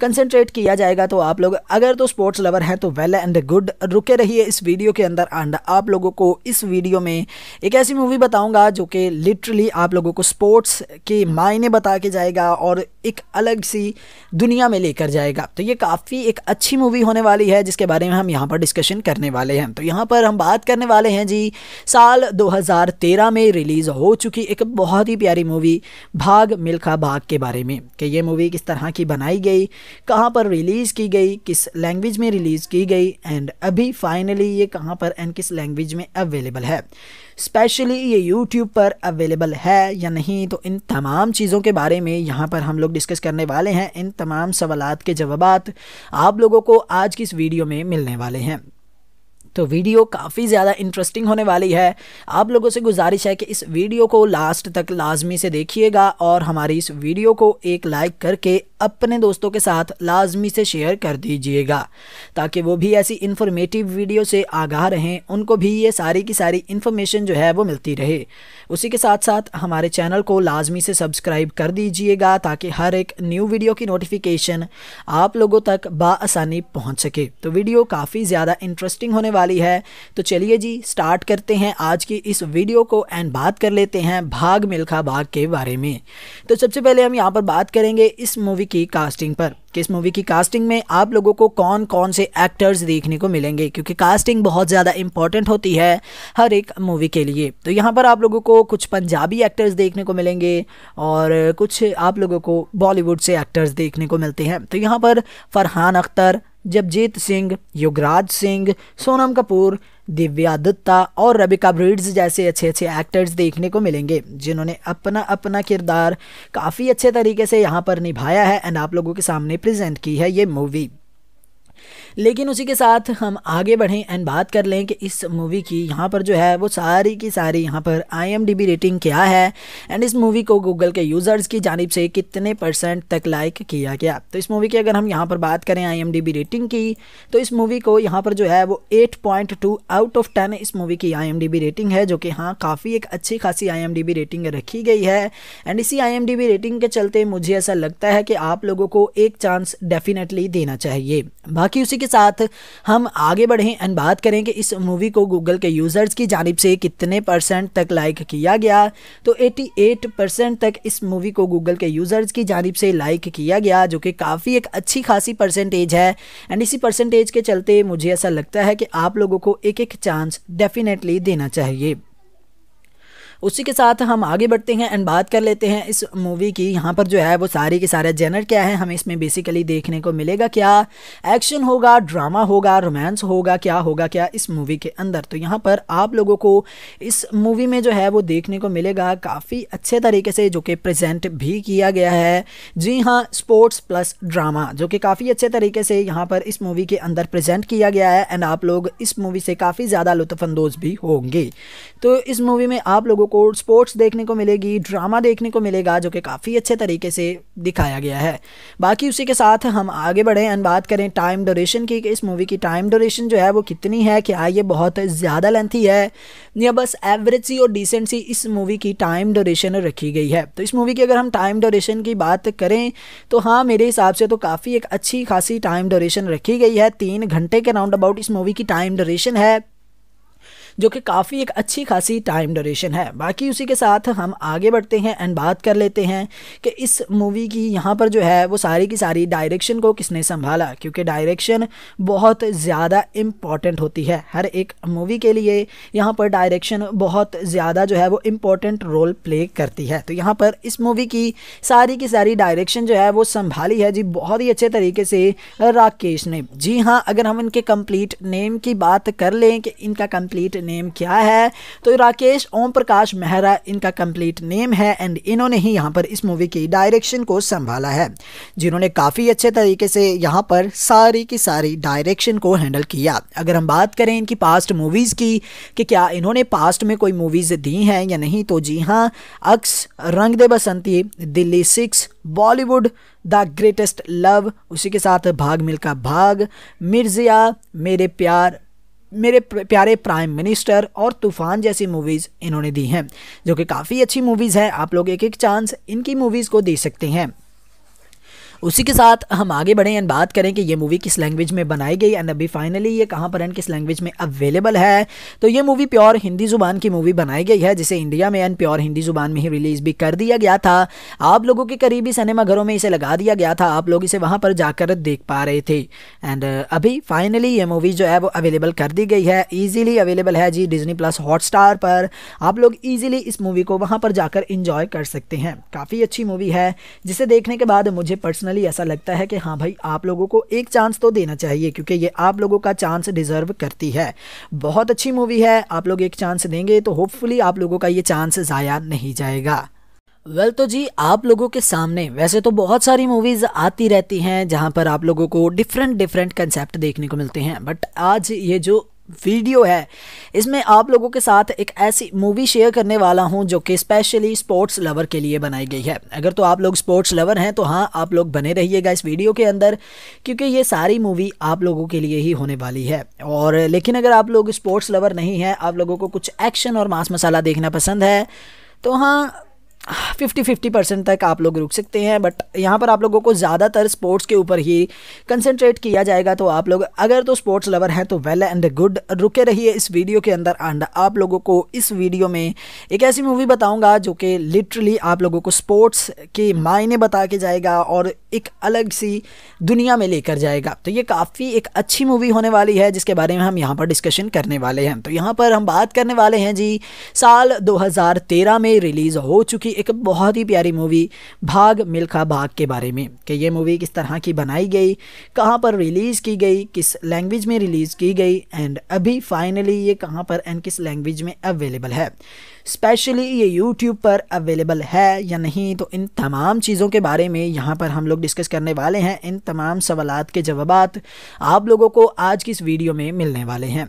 कंसंट्रेट किया जाएगा तो आप लोग अगर तो स्पोर्ट्स लवर हैं तो वेल एंड गुड रुके रहिए इस वीडियो के अंदर एंड आप लोगों को इस वीडियो में एक ऐसी मूवी बताऊँगा जो कि लिटरली आप लोगों को स्पोर्ट्स के मायने बता के जाएगा और एक अलग सी दुनिया में लेकर जाएगा तो ये काफ़ी एक अच्छी मूवी होने वाली है जिसके बारे में हम यहाँ पर डिस्कशन करने वाले हैं तो यहाँ पर हम बात करने वाले हैं जी साल दो में रिलीज़ हो चुकी एक बहुत ही प्यारी मूवी भाग मिल्खा भाग के बारे में कि ये मूवी किस तरह की बनाई गई कहाँ पर रिलीज़ की गई किस लैंग्वेज में रिलीज़ की गई एंड अभी फाइनली ये कहाँ पर एंड किस लैंग्वेज में अवेलेबल है स्पेशली ये यूट्यूब पर अवेलेबल है या नहीं तो इन तमाम चीज़ों के बारे में यहाँ पर हम लोग डिस्कस करने वाले हैं इन तमाम सवालत के जवाब आप लोगों को आज की इस वीडियो में मिलने वाले हैं तो वीडियो काफ़ी ज़्यादा इंटरेस्टिंग होने वाली है आप लोगों से गुजारिश है कि इस वीडियो को लास्ट तक लाजमी से देखिएगा और हमारी इस वीडियो को एक लाइक करके अपने दोस्तों के साथ लाजमी से शेयर कर दीजिएगा ताकि वो भी ऐसी इन्फॉर्मेटिव वीडियो से आगाह रहें उनको भी ये सारी की सारी इन्फॉर्मेशन जो है वो मिलती रहे उसी के साथ साथ हमारे चैनल को लाजमी से सब्सक्राइब कर दीजिएगा ताकि हर एक न्यू वीडियो की नोटिफिकेशन आप लोगों तक बसानी पहुँच सके तो वीडियो काफ़ी ज़्यादा इंटरेस्टिंग होने वाली है तो चलिए जी स्टार्ट करते हैं आज की इस वीडियो को एंड बात कर लेते हैं भाग मिल्खा भाग के बारे में तो सबसे पहले हम यहाँ पर बात करेंगे इस मूवी की कास्टिंग पर कि इस मूवी की कास्टिंग में आप लोगों को कौन कौन से एक्टर्स देखने को मिलेंगे क्योंकि कास्टिंग बहुत ज़्यादा इंपॉर्टेंट होती है हर एक मूवी के लिए तो यहाँ पर आप लोगों को कुछ पंजाबी एक्टर्स देखने को मिलेंगे और कुछ आप लोगों को बॉलीवुड से एक्टर्स देखने को मिलते हैं तो यहाँ पर फरहान अख्तर जगजीत सिंह युगराज सिंह सोनम कपूर दिव्या दत्ता और रबिका ब्रिड्स जैसे अच्छे अच्छे एक्टर्स देखने को मिलेंगे जिन्होंने अपना अपना किरदार काफ़ी अच्छे तरीके से यहाँ पर निभाया है एंड आप लोगों के सामने प्रेजेंट की है ये मूवी लेकिन उसी के साथ हम आगे बढ़ें एंड बात कर लें कि इस मूवी की यहाँ पर जो है वो सारी की सारी यहाँ पर आई रेटिंग क्या है एंड इस मूवी को गूगल के यूज़र्स की जानब से कितने परसेंट तक लाइक किया गया तो इस मूवी की अगर हम यहाँ पर बात करें आई रेटिंग की तो इस मूवी को यहाँ पर जो है वो 8.2 आउट ऑफ टेन इस मूवी की आई रेटिंग है जो कि हाँ काफ़ी एक अच्छी खासी आई रेटिंग रखी गई है एंड इसी आई रेटिंग के चलते मुझे ऐसा लगता है कि आप लोगों को एक चांस डेफिनेटली देना चाहिए बाकी बाकी उसी के साथ हम आगे बढ़ें एंड बात करें कि इस मूवी को गूगल के यूज़र्स की जानब से कितने परसेंट तक लाइक किया गया तो 88 परसेंट तक इस मूवी को गूगल के यूज़र्स की जानब से लाइक किया गया जो कि काफ़ी एक अच्छी खासी परसेंटेज है एंड इसी परसेंटेज के चलते मुझे ऐसा लगता है कि आप लोगों को एक एक चांस डेफिनेटली देना चाहिए उसी के साथ हम आगे बढ़ते हैं एंड बात कर लेते हैं इस मूवी की यहाँ पर जो है वो सारी के सारे जेनर क्या है हमें इसमें बेसिकली देखने को मिलेगा क्या एक्शन होगा ड्रामा होगा रोमांस होगा क्या होगा क्या इस मूवी के अंदर तो यहाँ पर आप लोगों को इस मूवी में जो है वो देखने को मिलेगा काफ़ी अच्छे तरीके से जो कि प्रजेंट भी किया गया है जी हाँ स्पोर्ट्स प्लस ड्रामा जो कि काफ़ी अच्छे तरीके से यहाँ पर इस मूवी के अंदर प्रजेंट किया गया है एंड आप लोग इस मूवी से काफ़ी ज़्यादा लुत्फानंदोज़ भी होंगे तो इस मूवी में आप लोगों को स्पोर्ट्स देखने को मिलेगी ड्रामा देखने को मिलेगा जो कि काफ़ी अच्छे तरीके से दिखाया गया है बाकी उसी के साथ हम आगे बढ़ें एंड बात करें टाइम डोरेशन की कि इस मूवी की टाइम डोरेशन जो है वो कितनी है क्या ये बहुत ज़्यादा लेंथी है या बस एवरेज सी और डिसेंट सी इस मूवी की टाइम डोरेशन रखी गई है तो इस मूवी की अगर हम टाइम डोरेशन की बात करें तो हाँ मेरे हिसाब से तो काफ़ी एक अच्छी खासी टाइम डोरेशन रखी गई है तीन घंटे के राउंड अबाउट इस मूवी की टाइम डोरेशन है जो कि काफ़ी एक अच्छी खासी टाइम ड्यूरेशन है बाकी उसी के साथ हम आगे बढ़ते हैं एंड बात कर लेते हैं कि इस मूवी की यहाँ पर जो है वो सारी की सारी डायरेक्शन को किसने संभाला क्योंकि डायरेक्शन बहुत ज़्यादा इम्पॉर्टेंट होती है हर एक मूवी के लिए यहाँ पर डायरेक्शन बहुत ज़्यादा जो है वो इम्पॉर्टेंट रोल प्ले करती है तो यहाँ पर इस मूवी की सारी की सारी डायरेक्शन जो है वो संभाली है जी बहुत ही अच्छे तरीके से राकेश ने जी हाँ अगर हम इनके कंप्लीट नेम की बात कर लें कि इनका कंप्लीट नेम क्या है तो राकेश ओम प्रकाश मेहरा इनका कंप्लीट नेम है एंड इन्होंने ही यहाँ पर इस मूवी की डायरेक्शन को संभाला है जिन्होंने काफ़ी अच्छे तरीके से यहाँ पर सारी की सारी डायरेक्शन को हैंडल किया अगर हम बात करें इनकी पास्ट मूवीज़ की कि क्या इन्होंने पास्ट में कोई मूवीज़ दी हैं या नहीं तो जी हाँ Aks Rang De Basanti Delhi six Bollywood the greatest love उसी के साथ भाग मिल्खा भाग मिर्जिया मेरे प्यार मेरे प्यारे प्राइम मिनिस्टर और तूफान जैसी मूवीज़ इन्होंने दी हैं जो कि काफ़ी अच्छी मूवीज़ है आप लोग एक एक चांस इनकी मूवीज़ को दे सकते हैं उसी के साथ हम आगे बढ़ें एंड बात करें कि ये मूवी किस लैंग्वेज में बनाई गई एंड अभी फाइनली ये कहाँ पर एंड किस लैंग्वेज में अवेलेबल है तो ये मूवी प्योर हिंदी ज़ुबान की मूवी बनाई गई है जिसे इंडिया में एंड प्योर हिंदी ज़ुबान में ही रिलीज़ भी कर दिया गया था आप लोगों के करीबी सिनेमाघरों में इसे लगा दिया गया था आप लोग इसे वहाँ पर जाकर देख पा रहे थे एंड अभी फाइनली ये मूवी जो है वो अवेलेबल कर दी गई है ईजिली अवेलेबल है जी डिजनी प्लस हॉट पर आप लोग ईजिली इस मूवी को वहाँ पर जाकर इंजॉय कर सकते हैं काफ़ी अच्छी मूवी है जिसे देखने के बाद मुझे पर्सनल पर्सनली ऐसा लगता है कि हाँ भाई आप लोगों को एक चांस तो देना चाहिए क्योंकि ये आप लोगों का चांस डिज़र्व करती है बहुत अच्छी मूवी है आप लोग एक चांस देंगे तो होपफुली आप लोगों का ये चांस ज़ाया नहीं जाएगा वेल well, तो जी आप लोगों के सामने वैसे तो बहुत सारी मूवीज़ आती रहती हैं जहां पर आप लोगों को डिफरेंट डिफरेंट कंसेप्ट देखने को मिलते हैं बट आज ये जो वीडियो है इसमें आप लोगों के साथ एक ऐसी मूवी शेयर करने वाला हूं जो कि स्पेशली स्पोर्ट्स लवर के लिए बनाई गई है अगर तो आप लोग स्पोर्ट्स लवर हैं तो हाँ आप लोग बने रहिएगा इस वीडियो के अंदर क्योंकि ये सारी मूवी आप लोगों के लिए ही होने वाली है और लेकिन अगर आप लोग स्पोर्ट्स लवर नहीं हैं आप लोगों को कुछ एक्शन और मांस मसाला देखना पसंद है तो हाँ फिफ्टी फिफ्टी परसेंट तक आप लोग रुक सकते हैं बट यहाँ पर आप लोगों को ज़्यादातर स्पोर्ट्स के ऊपर ही कंसनट्रेट किया जाएगा तो आप लोग अगर तो स्पोर्ट्स लवर हैं तो वेल एंड गुड रुके रहिए इस वीडियो के अंदर एंड आप लोगों को इस वीडियो में एक ऐसी मूवी बताऊँगा जो कि लिटरली आप लोगों को स्पोर्ट्स के मायने बता के जाएगा और एक अलग सी दुनिया में लेकर जाएगा तो ये काफ़ी एक अच्छी मूवी होने वाली है जिसके बारे में हम यहाँ पर डिस्कशन करने वाले हैं तो यहाँ पर हम बात करने वाले हैं जी साल दो में रिलीज़ हो चुकी एक बहुत ही प्यारी मूवी भाग मिल्खा भाग के बारे में कि ये मूवी किस तरह की बनाई गई कहाँ पर रिलीज़ की गई किस लैंग्वेज में रिलीज़ की गई एंड अभी फाइनली ये कहाँ पर एंड किस लैंग्वेज में अवेलेबल है स्पेशली ये यूट्यूब पर अवेलेबल है या नहीं तो इन तमाम चीज़ों के बारे में यहाँ पर हम लोग डिस्कस करने वाले हैं इन तमाम सवालत के जवाब आप लोगों को आज की इस वीडियो में मिलने वाले हैं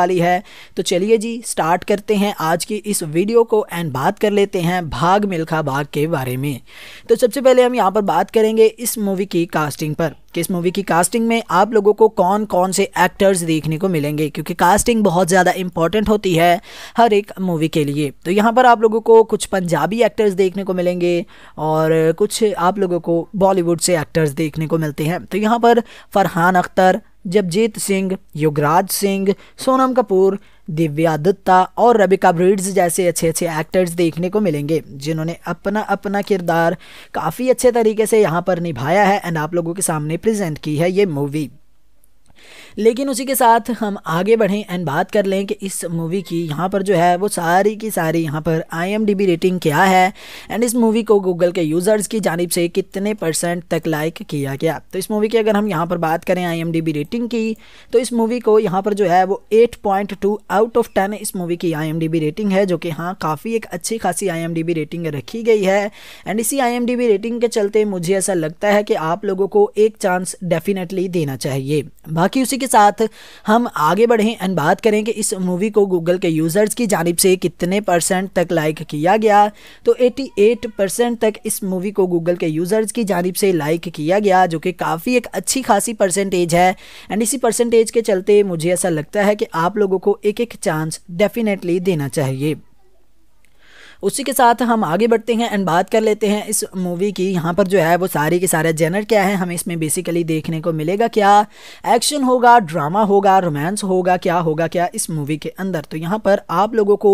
वाली है तो चलिए जी स्टार्ट करते हैं आज की इस वीडियो को एंड बात कर लेते हैं भाग मिल्खा भाग के बारे में तो सबसे पहले हम यहाँ पर बात करेंगे इस मूवी की कास्टिंग पर कि इस मूवी की कास्टिंग में आप लोगों को कौन कौन से एक्टर्स देखने को मिलेंगे क्योंकि कास्टिंग बहुत ज़्यादा इंपॉर्टेंट होती है हर एक मूवी के लिए तो यहाँ पर आप लोगों को कुछ पंजाबी एक्टर्स देखने को मिलेंगे और कुछ आप लोगों को बॉलीवुड से एक्टर्स देखने को मिलते हैं तो यहाँ पर फरहान अख्तर जगजीत सिंह युगराज सिंह सोनम कपूर दिव्या दत्ता और रबिका ब्रिड्स जैसे अच्छे अच्छे एक्टर्स देखने को मिलेंगे जिन्होंने अपना अपना किरदार काफ़ी अच्छे तरीके से यहाँ पर निभाया है एंड आप लोगों के सामने प्रेजेंट की है ये मूवी लेकिन उसी के साथ हम आगे बढ़ें एंड बात कर लें कि इस मूवी की यहाँ पर जो है वो सारी की सारी यहाँ पर आई रेटिंग क्या है एंड इस मूवी को गूगल के यूज़र्स की जानब से कितने परसेंट तक लाइक किया गया तो इस मूवी की अगर हम यहाँ पर बात करें आई रेटिंग की तो इस मूवी को यहाँ पर जो है वो एट आउट ऑफ टेन इस मूवी की आई रेटिंग है जो कि हाँ काफ़ी एक अच्छी खासी आई रेटिंग रखी गई है एंड इसी आई रेटिंग के चलते मुझे ऐसा लगता है कि आप लोगों को एक चांस डेफिनेटली देना चाहिए बाकी उसी के साथ हम आगे बढ़ें एंड बात करें कि इस मूवी को गूगल के यूज़र्स की जानब से कितने परसेंट तक लाइक किया गया तो 88 परसेंट तक इस मूवी को गूगल के यूज़र्स की जानब से लाइक किया गया जो कि काफ़ी एक अच्छी खासी परसेंटेज है एंड इसी परसेंटेज के चलते मुझे ऐसा लगता है कि आप लोगों को एक एक चांस डेफिनेटली देना चाहिए उसी के साथ हम आगे बढ़ते हैं एंड बात कर लेते हैं इस मूवी की यहाँ पर जो है वो सारी के सारे जेनर क्या है हमें इसमें बेसिकली देखने को मिलेगा क्या एक्शन होगा ड्रामा होगा रोमांस होगा क्या होगा क्या इस मूवी के अंदर तो यहाँ पर आप लोगों को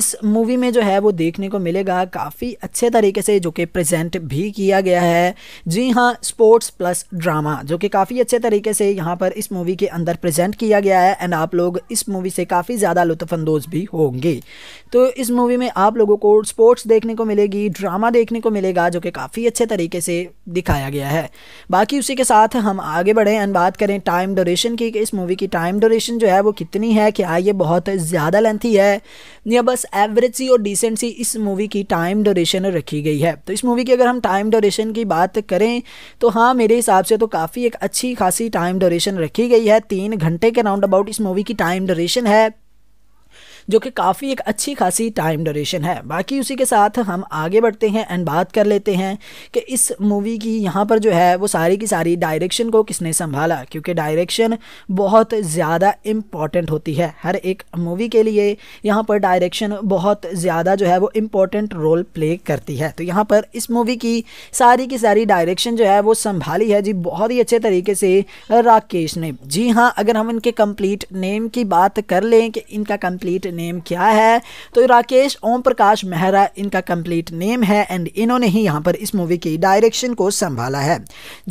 इस मूवी में जो है वो देखने को मिलेगा काफ़ी अच्छे तरीके से जो कि प्रजेंट भी किया गया है जी हाँ स्पोर्ट्स प्लस ड्रामा जो कि काफ़ी अच्छे तरीके से यहाँ पर इस मूवी के अंदर प्रजेंट किया गया है एंड आप लोग इस मूवी से काफ़ी ज़्यादा लुत्फानंदोज़ भी होंगे तो इस मूवी में आप लोगों को स्पोर्ट्स देखने को मिलेगी ड्रामा देखने को मिलेगा जो कि काफ़ी अच्छे तरीके से दिखाया गया है बाकी उसी के साथ हम आगे बढ़ें एंड बात करें टाइम डोरेशन की इस मूवी की टाइम डोरेशन जो है वो कितनी है क्या ये बहुत ज़्यादा लेंथी है या बस एवरेज सी और डिसेंट सी इस मूवी की टाइम डोरेशन रखी गई है तो इस मूवी की अगर हम टाइम डोरेशन की बात करें तो हाँ मेरे हिसाब से तो काफ़ी एक अच्छी खासी टाइम डोरेशन रखी गई है तीन घंटे के राउंड अबाउट इस मूवी की टाइम डोरेशन है जो कि काफ़ी एक अच्छी खासी टाइम ड्यूरेशन है बाकी उसी के साथ हम आगे बढ़ते हैं एंड बात कर लेते हैं कि इस मूवी की यहाँ पर जो है वो सारी की सारी डायरेक्शन को किसने संभाला क्योंकि डायरेक्शन बहुत ज़्यादा इम्पॉर्टेंट होती है हर एक मूवी के लिए यहाँ पर डायरेक्शन बहुत ज़्यादा जो है वो इम्पॉर्टेंट रोल प्ले करती है तो यहाँ पर इस मूवी की सारी की सारी डायरेक्शन जो है वो संभाली है जी बहुत ही अच्छे तरीके से राकेश ने जी हाँ अगर हम इनके कंप्लीट नेम की बात कर लें कि इनका कंप्लीट नेम क्या है तो राकेश ओम प्रकाश मेहरा इनका कंप्लीट नेम है एंड इन्होंने ही यहाँ पर इस मूवी की डायरेक्शन को संभाला है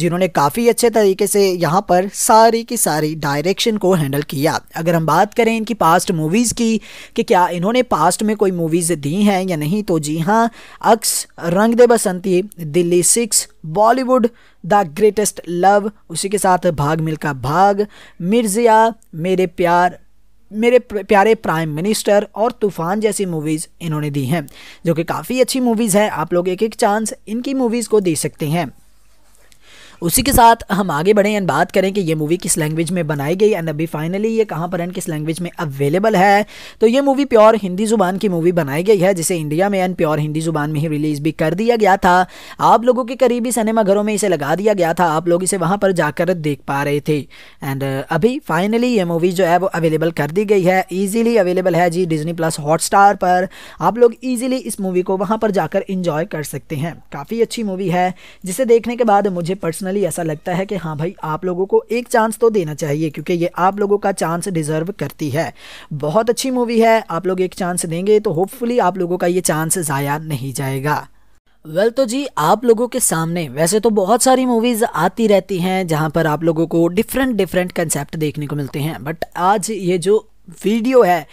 जिन्होंने काफ़ी अच्छे तरीके से यहाँ पर सारी की सारी डायरेक्शन को हैंडल किया अगर हम बात करें इनकी पास्ट मूवीज़ की कि क्या इन्होंने पास्ट में कोई मूवीज़ दी हैं या नहीं तो जी हाँ Aks Rang De Basanti Delhi six Bollywood the greatest love उसी के साथ भाग मिल्खा भाग मिर्जिया मेरे प्यार मेरे प्यारे प्राइम मिनिस्टर और तूफान जैसी मूवीज़ इन्होंने दी हैं जो कि काफ़ी अच्छी मूवीज़ हैं आप लोग एक एक चांस इनकी मूवीज़ को दे सकते हैं उसी के साथ हम आगे बढ़ें एंड बात करें कि ये मूवी किस लैंग्वेज में बनाई गई एंड अभी फाइनली ये कहाँ पर एंड किस लैंग्वेज में अवेलेबल है तो ये मूवी प्योर हिंदी ज़ुबान की मूवी बनाई गई है जिसे इंडिया में एंड प्योर हिंदी ज़ुबान में ही रिलीज़ भी कर दिया गया था आप लोगों के करीबी सिनेमाघरों में इसे लगा दिया गया था आप लोग इसे वहाँ पर जाकर देख पा रहे थे एंड अभी फाइनली ये मूवी जो है वो अवेलेबल कर दी गई है ईजिली अवेलेबल है जी डिजनी प्लस हॉट पर आप लोग ईजिली इस मूवी को वहाँ पर जाकर इंजॉय कर सकते हैं काफ़ी अच्छी मूवी है जिसे देखने के बाद मुझे पर्सनल पर्सनली ऐसा लगता है कि हाँ भाई आप लोगों को एक चांस तो देना चाहिए क्योंकि ये आप लोगों का चांस डिज़र्व करती है बहुत अच्छी मूवी है आप लोग एक चांस देंगे तो होपफुली आप लोगों का ये चांस ज़ाया नहीं जाएगा वेल well, तो जी आप लोगों के सामने वैसे तो बहुत सारी मूवीज़ आती रहती हैं जहाँ पर आप लोगों को डिफरेंट डिफरेंट कंसेप्ट देखने को मिलते हैं बट आज ये जो वीडियो है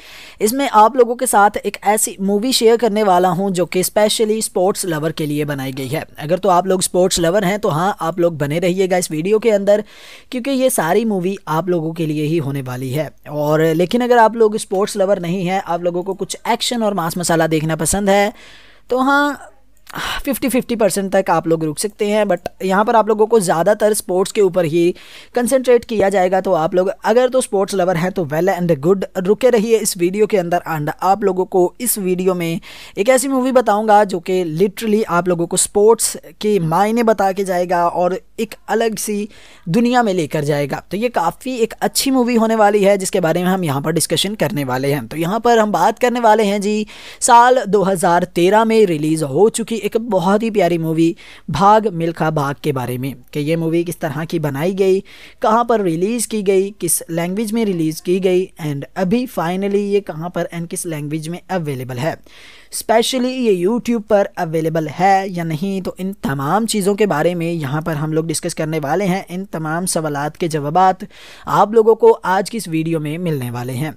इसमें आप लोगों के साथ एक ऐसी मूवी शेयर करने वाला हूं जो कि स्पेशली स्पोर्ट्स लवर के लिए बनाई गई है अगर तो आप लोग स्पोर्ट्स लवर हैं तो हाँ आप लोग बने रहिएगा इस वीडियो के अंदर क्योंकि ये सारी मूवी आप लोगों के लिए ही होने वाली है और लेकिन अगर आप लोग स्पोर्ट्स लवर नहीं हैं आप लोगों को कुछ एक्शन और मांस मसाला देखना पसंद है तो हाँ फिफ्टी फिफ्टी परसेंट तक आप लोग रुक सकते हैं बट यहाँ पर आप लोगों को ज़्यादातर स्पोर्ट्स के ऊपर ही कंसंट्रेट किया जाएगा तो आप लोग अगर तो स्पोर्ट्स लवर हैं तो वेल एंड गुड रुके रहिए इस वीडियो के अंदर एंड आप लोगों को इस वीडियो में एक ऐसी मूवी बताऊँगा जो कि लिटरली आप लोगों को स्पोर्ट्स के मायने बता के जाएगा और एक अलग सी दुनिया में लेकर जाएगा तो ये काफ़ी एक अच्छी मूवी होने वाली है जिसके बारे में हम यहाँ पर डिस्कशन करने वाले हैं तो यहाँ पर हम बात करने वाले हैं जी साल दो में रिलीज़ हो चुकी की एक बहुत ही प्यारी मूवी भाग मिल्खा भाग के बारे में कि ये मूवी किस तरह की बनाई गई कहाँ पर रिलीज़ की गई किस लैंग्वेज में रिलीज़ की गई एंड अभी फाइनली ये कहाँ पर एंड किस लैंग्वेज में अवेलेबल है स्पेशली ये यूट्यूब पर अवेलेबल है या नहीं तो इन तमाम चीज़ों के बारे में यहाँ पर हम लोग डिस्कस करने वाले हैं इन तमाम सवाल के जवाब आप लोगों को आज की इस वीडियो में मिलने वाले हैं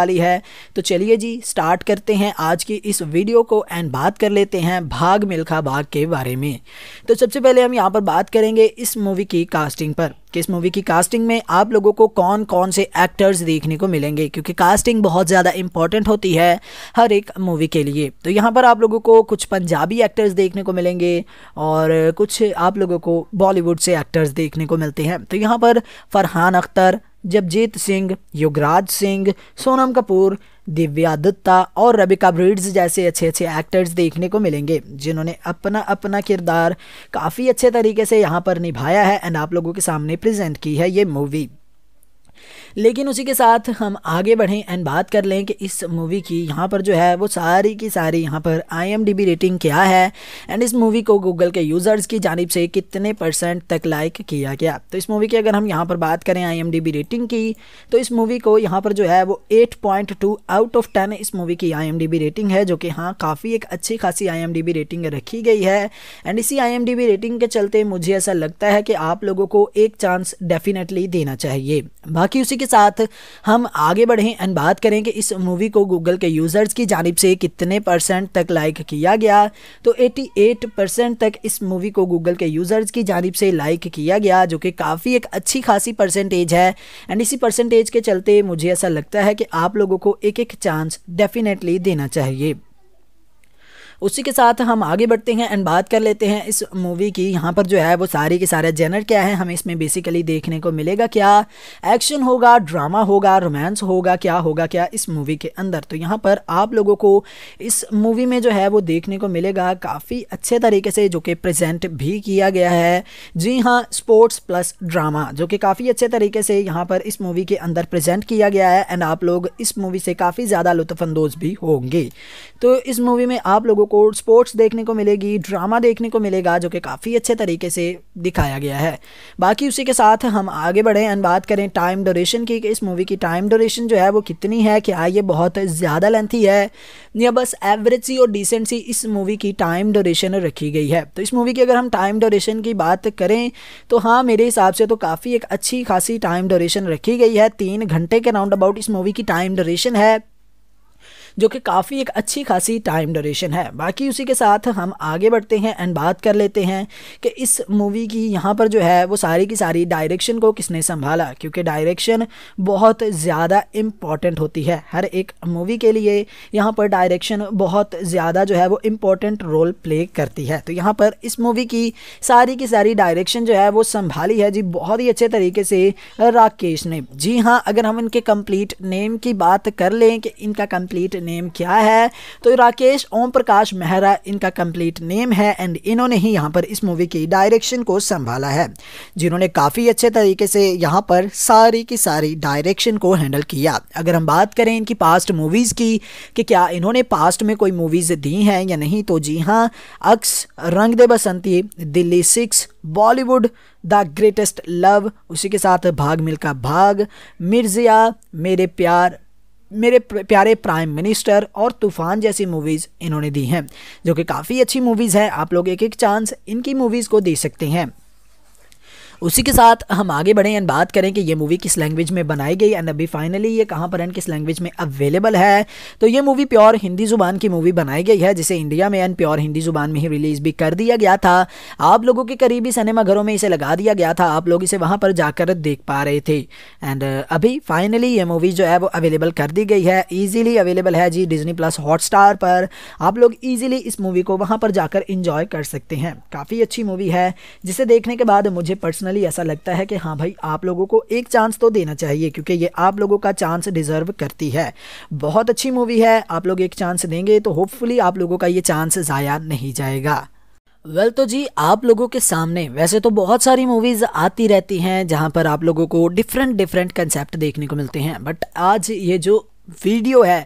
वाली है तो चलिए जी स्टार्ट करते हैं आज की इस वीडियो को एंड बात कर लेते हैं भाग मिल्खा भाग के बारे में तो सबसे पहले हम यहाँ पर बात करेंगे इस मूवी की कास्टिंग पर कि इस मूवी की कास्टिंग में आप लोगों को कौन कौन से एक्टर्स देखने को मिलेंगे क्योंकि कास्टिंग बहुत ज़्यादा इंपॉर्टेंट होती है हर एक मूवी के लिए तो यहाँ पर आप लोगों को कुछ पंजाबी एक्टर्स देखने को मिलेंगे और कुछ आप लोगों को बॉलीवुड से एक्टर्स देखने को मिलते हैं तो यहाँ पर फरहान अख्तर जबजीत सिंह युगराज सिंह सोनम कपूर दिव्या दत्ता और रबिका ब्रिड्स जैसे अच्छे अच्छे एक्टर्स देखने को मिलेंगे जिन्होंने अपना अपना किरदार काफ़ी अच्छे तरीके से यहाँ पर निभाया है एंड आप लोगों के सामने प्रेजेंट की है ये मूवी लेकिन उसी के साथ हम आगे बढ़ें एंड बात कर लें कि इस मूवी की यहाँ पर जो है वो सारी की सारी यहाँ पर आई रेटिंग क्या है एंड इस मूवी को गूगल के यूज़र्स की जानब से कितने परसेंट तक लाइक किया गया तो इस मूवी की अगर हम यहाँ पर बात करें आई रेटिंग की तो इस मूवी को यहाँ पर जो है वो एट आउट ऑफ टेन इस मूवी की आई रेटिंग है जो कि हाँ काफ़ी एक अच्छी खासी आई रेटिंग रखी गई है एंड इसी आई रेटिंग के चलते मुझे ऐसा लगता है कि आप लोगों को एक चांस डेफिनेटली देना चाहिए बाकी बाकी उसी के साथ हम आगे बढ़ें एंड बात करें कि इस मूवी को गूगल के यूज़र्स की जानब से कितने परसेंट तक लाइक किया गया तो 88 परसेंट तक इस मूवी को गूगल के यूज़र्स की जानब से लाइक किया गया जो कि काफ़ी एक अच्छी खासी परसेंटेज है एंड इसी परसेंटेज के चलते मुझे ऐसा लगता है कि आप लोगों को एक एक चांस डेफिनेटली देना चाहिए उसी के साथ हम आगे बढ़ते हैं एंड बात कर लेते हैं इस मूवी की यहाँ पर जो है वो सारी के सारे जेनर क्या है हमें इसमें बेसिकली देखने को मिलेगा क्या एक्शन होगा ड्रामा होगा रोमांस होगा क्या होगा क्या इस मूवी के अंदर तो यहाँ पर आप लोगों को इस मूवी में जो है वो देखने को मिलेगा काफ़ी अच्छे तरीके से जो कि प्रजेंट भी किया गया है जी हाँ स्पोर्ट्स प्लस ड्रामा जो कि काफ़ी अच्छे तरीके से यहाँ पर इस मूवी के अंदर प्रजेंट किया गया है एंड आप लोग इस मूवी से काफ़ी ज़्यादा लुत्फानंदोज़ भी होंगे तो इस मूवी में आप लोगों को स्पोर्ट्स देखने को मिलेगी ड्रामा देखने को मिलेगा जो कि काफ़ी अच्छे तरीके से दिखाया गया है बाकी उसी के साथ हम आगे बढ़ें एंड बात करें टाइम डोरेशन की इस मूवी की टाइम डोरेशन जो है वो कितनी है क्या हाँ, ये बहुत ज़्यादा लेंथी है या बस एवरेज सी और डिसेंट सी इस मूवी की टाइम डोरेशन रखी गई है तो इस मूवी की अगर हम टाइम डोरेशन की बात करें तो हाँ मेरे हिसाब से तो काफ़ी एक अच्छी खासी टाइम डोरेशन रखी गई है तीन घंटे के राउंड अबाउट इस मूवी की टाइम डोरेशन है जो कि काफ़ी एक अच्छी खासी टाइम ड्यूरेशन है बाकी उसी के साथ हम आगे बढ़ते हैं एंड बात कर लेते हैं कि इस मूवी की यहाँ पर जो है वो सारी की सारी डायरेक्शन को किसने संभाला क्योंकि डायरेक्शन बहुत ज़्यादा इम्पॉर्टेंट होती है हर एक मूवी के लिए यहाँ पर डायरेक्शन बहुत ज़्यादा जो है वो इम्पॉर्टेंट रोल प्ले करती है तो यहाँ पर इस मूवी की सारी की सारी डायरेक्शन जो है वो संभाली है जी बहुत ही अच्छे तरीके से राकेश ने जी हाँ अगर हम इनके कंप्लीट नेम की बात कर लें कि इनका कंप्लीट नेम नेम क्या है तो राकेश ओम प्रकाश मेहरा इनका कंप्लीट नेम है एंड इन्होंने ही यहाँ पर इस मूवी की डायरेक्शन को संभाला है जिन्होंने काफ़ी अच्छे तरीके से यहाँ पर सारी की सारी डायरेक्शन को हैंडल किया अगर हम बात करें इनकी पास्ट मूवीज़ की कि क्या इन्होंने पास्ट में कोई मूवीज़ दी हैं या नहीं तो जी हाँ Aks Rang De Basanti Delhi six Bollywood the greatest love उसी के साथ भाग मिलका भाग मिर्जिया मेरे प्यार मेरे प्यारे प्राइम मिनिस्टर और तूफान जैसी मूवीज़ इन्होंने दी हैं जो कि काफ़ी अच्छी मूवीज़ है आप लोग एक एक चांस इनकी मूवीज़ को दे सकते हैं उसी के साथ हम आगे बढ़ें एंड बात करें कि ये मूवी किस लैंग्वेज में बनाई गई एंड अभी फाइनली ये कहाँ पर एंड किस लैंग्वेज में अवेलेबल है तो ये मूवी प्योर हिंदी ज़ुबान की मूवी बनाई गई है जिसे इंडिया में एंड प्योर हिंदी ज़ुबान में ही रिलीज़ भी कर दिया गया था आप लोगों के करीबी सिनेमाघरों में इसे लगा दिया गया था आप लोग इसे वहाँ पर जाकर देख पा रहे थे एंड अभी फाइनली ये मूवी जो है वो अवेलेबल कर दी गई है ईजिली अवेलेबल है जी डिजनी प्लस हॉट पर आप लोग ईजिली इस मूवी को वहाँ पर जाकर इंजॉय कर सकते हैं काफ़ी अच्छी मूवी है जिसे देखने के बाद मुझे पर्सनल पर्सनली ऐसा लगता है कि हाँ भाई आप लोगों को एक चांस तो देना चाहिए क्योंकि ये आप लोगों का चांस डिज़र्व करती है बहुत अच्छी मूवी है आप लोग एक चांस देंगे तो होपफुली आप लोगों का ये चांस ज़ाया नहीं जाएगा वेल well, तो जी आप लोगों के सामने वैसे तो बहुत सारी मूवीज़ आती रहती हैं जहां पर आप लोगों को डिफरेंट डिफरेंट कंसेप्ट देखने को मिलते हैं बट आज ये जो वीडियो है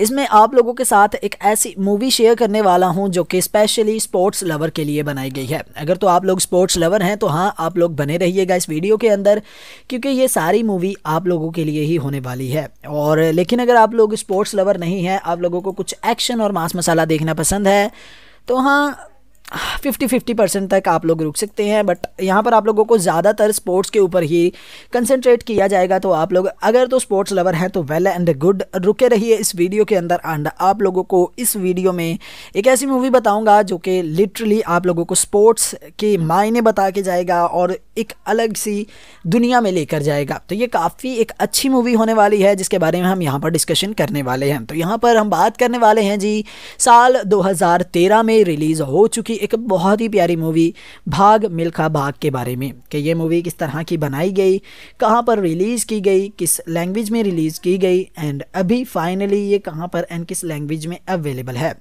इसमें आप लोगों के साथ एक ऐसी मूवी शेयर करने वाला हूं जो कि स्पेशली स्पोर्ट्स लवर के लिए बनाई गई है अगर तो आप लोग स्पोर्ट्स लवर हैं तो हाँ आप लोग बने रहिएगा इस वीडियो के अंदर क्योंकि ये सारी मूवी आप लोगों के लिए ही होने वाली है और लेकिन अगर आप लोग स्पोर्ट्स लवर नहीं हैं आप लोगों को कुछ एक्शन और मांस मसाला देखना पसंद है तो हाँ फिफ्टी फिफ्टी परसेंट तक आप लोग रुक सकते हैं बट यहाँ पर आप लोगों को ज़्यादातर स्पोर्ट्स के ऊपर ही कंसंट्रेट किया जाएगा तो आप लोग अगर तो स्पोर्ट्स लवर हैं तो वेल एंड गुड रुके रहिए इस वीडियो के अंदर एंड आप लोगों को इस वीडियो में एक ऐसी मूवी बताऊँगा जो कि लिटरली आप लोगों को स्पोर्ट्स के मायने बता के जाएगा और एक अलग सी दुनिया में लेकर जाएगा तो ये काफ़ी एक अच्छी मूवी होने वाली है जिसके बारे में हम यहाँ पर डिस्कशन करने वाले हैं तो यहाँ पर हम बात करने वाले हैं जी साल दो में रिलीज़ हो चुकी एक बहुत ही प्यारी मूवी भाग मिल्खा भाग के बारे में कि ये मूवी किस तरह की बनाई गई कहाँ पर रिलीज़ की गई किस लैंग्वेज में रिलीज़ की गई एंड अभी फाइनली ये कहाँ पर एंड किस लैंग्वेज में अवेलेबल है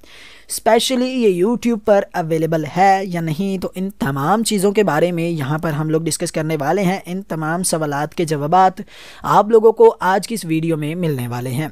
स्पेशली ये यूट्यूब पर अवेलेबल है या नहीं तो इन तमाम चीज़ों के बारे में यहाँ पर हम लोग डिस्कस करने वाले हैं इन तमाम सवाल के जवाब आप लोगों को आज की इस वीडियो में मिलने वाले हैं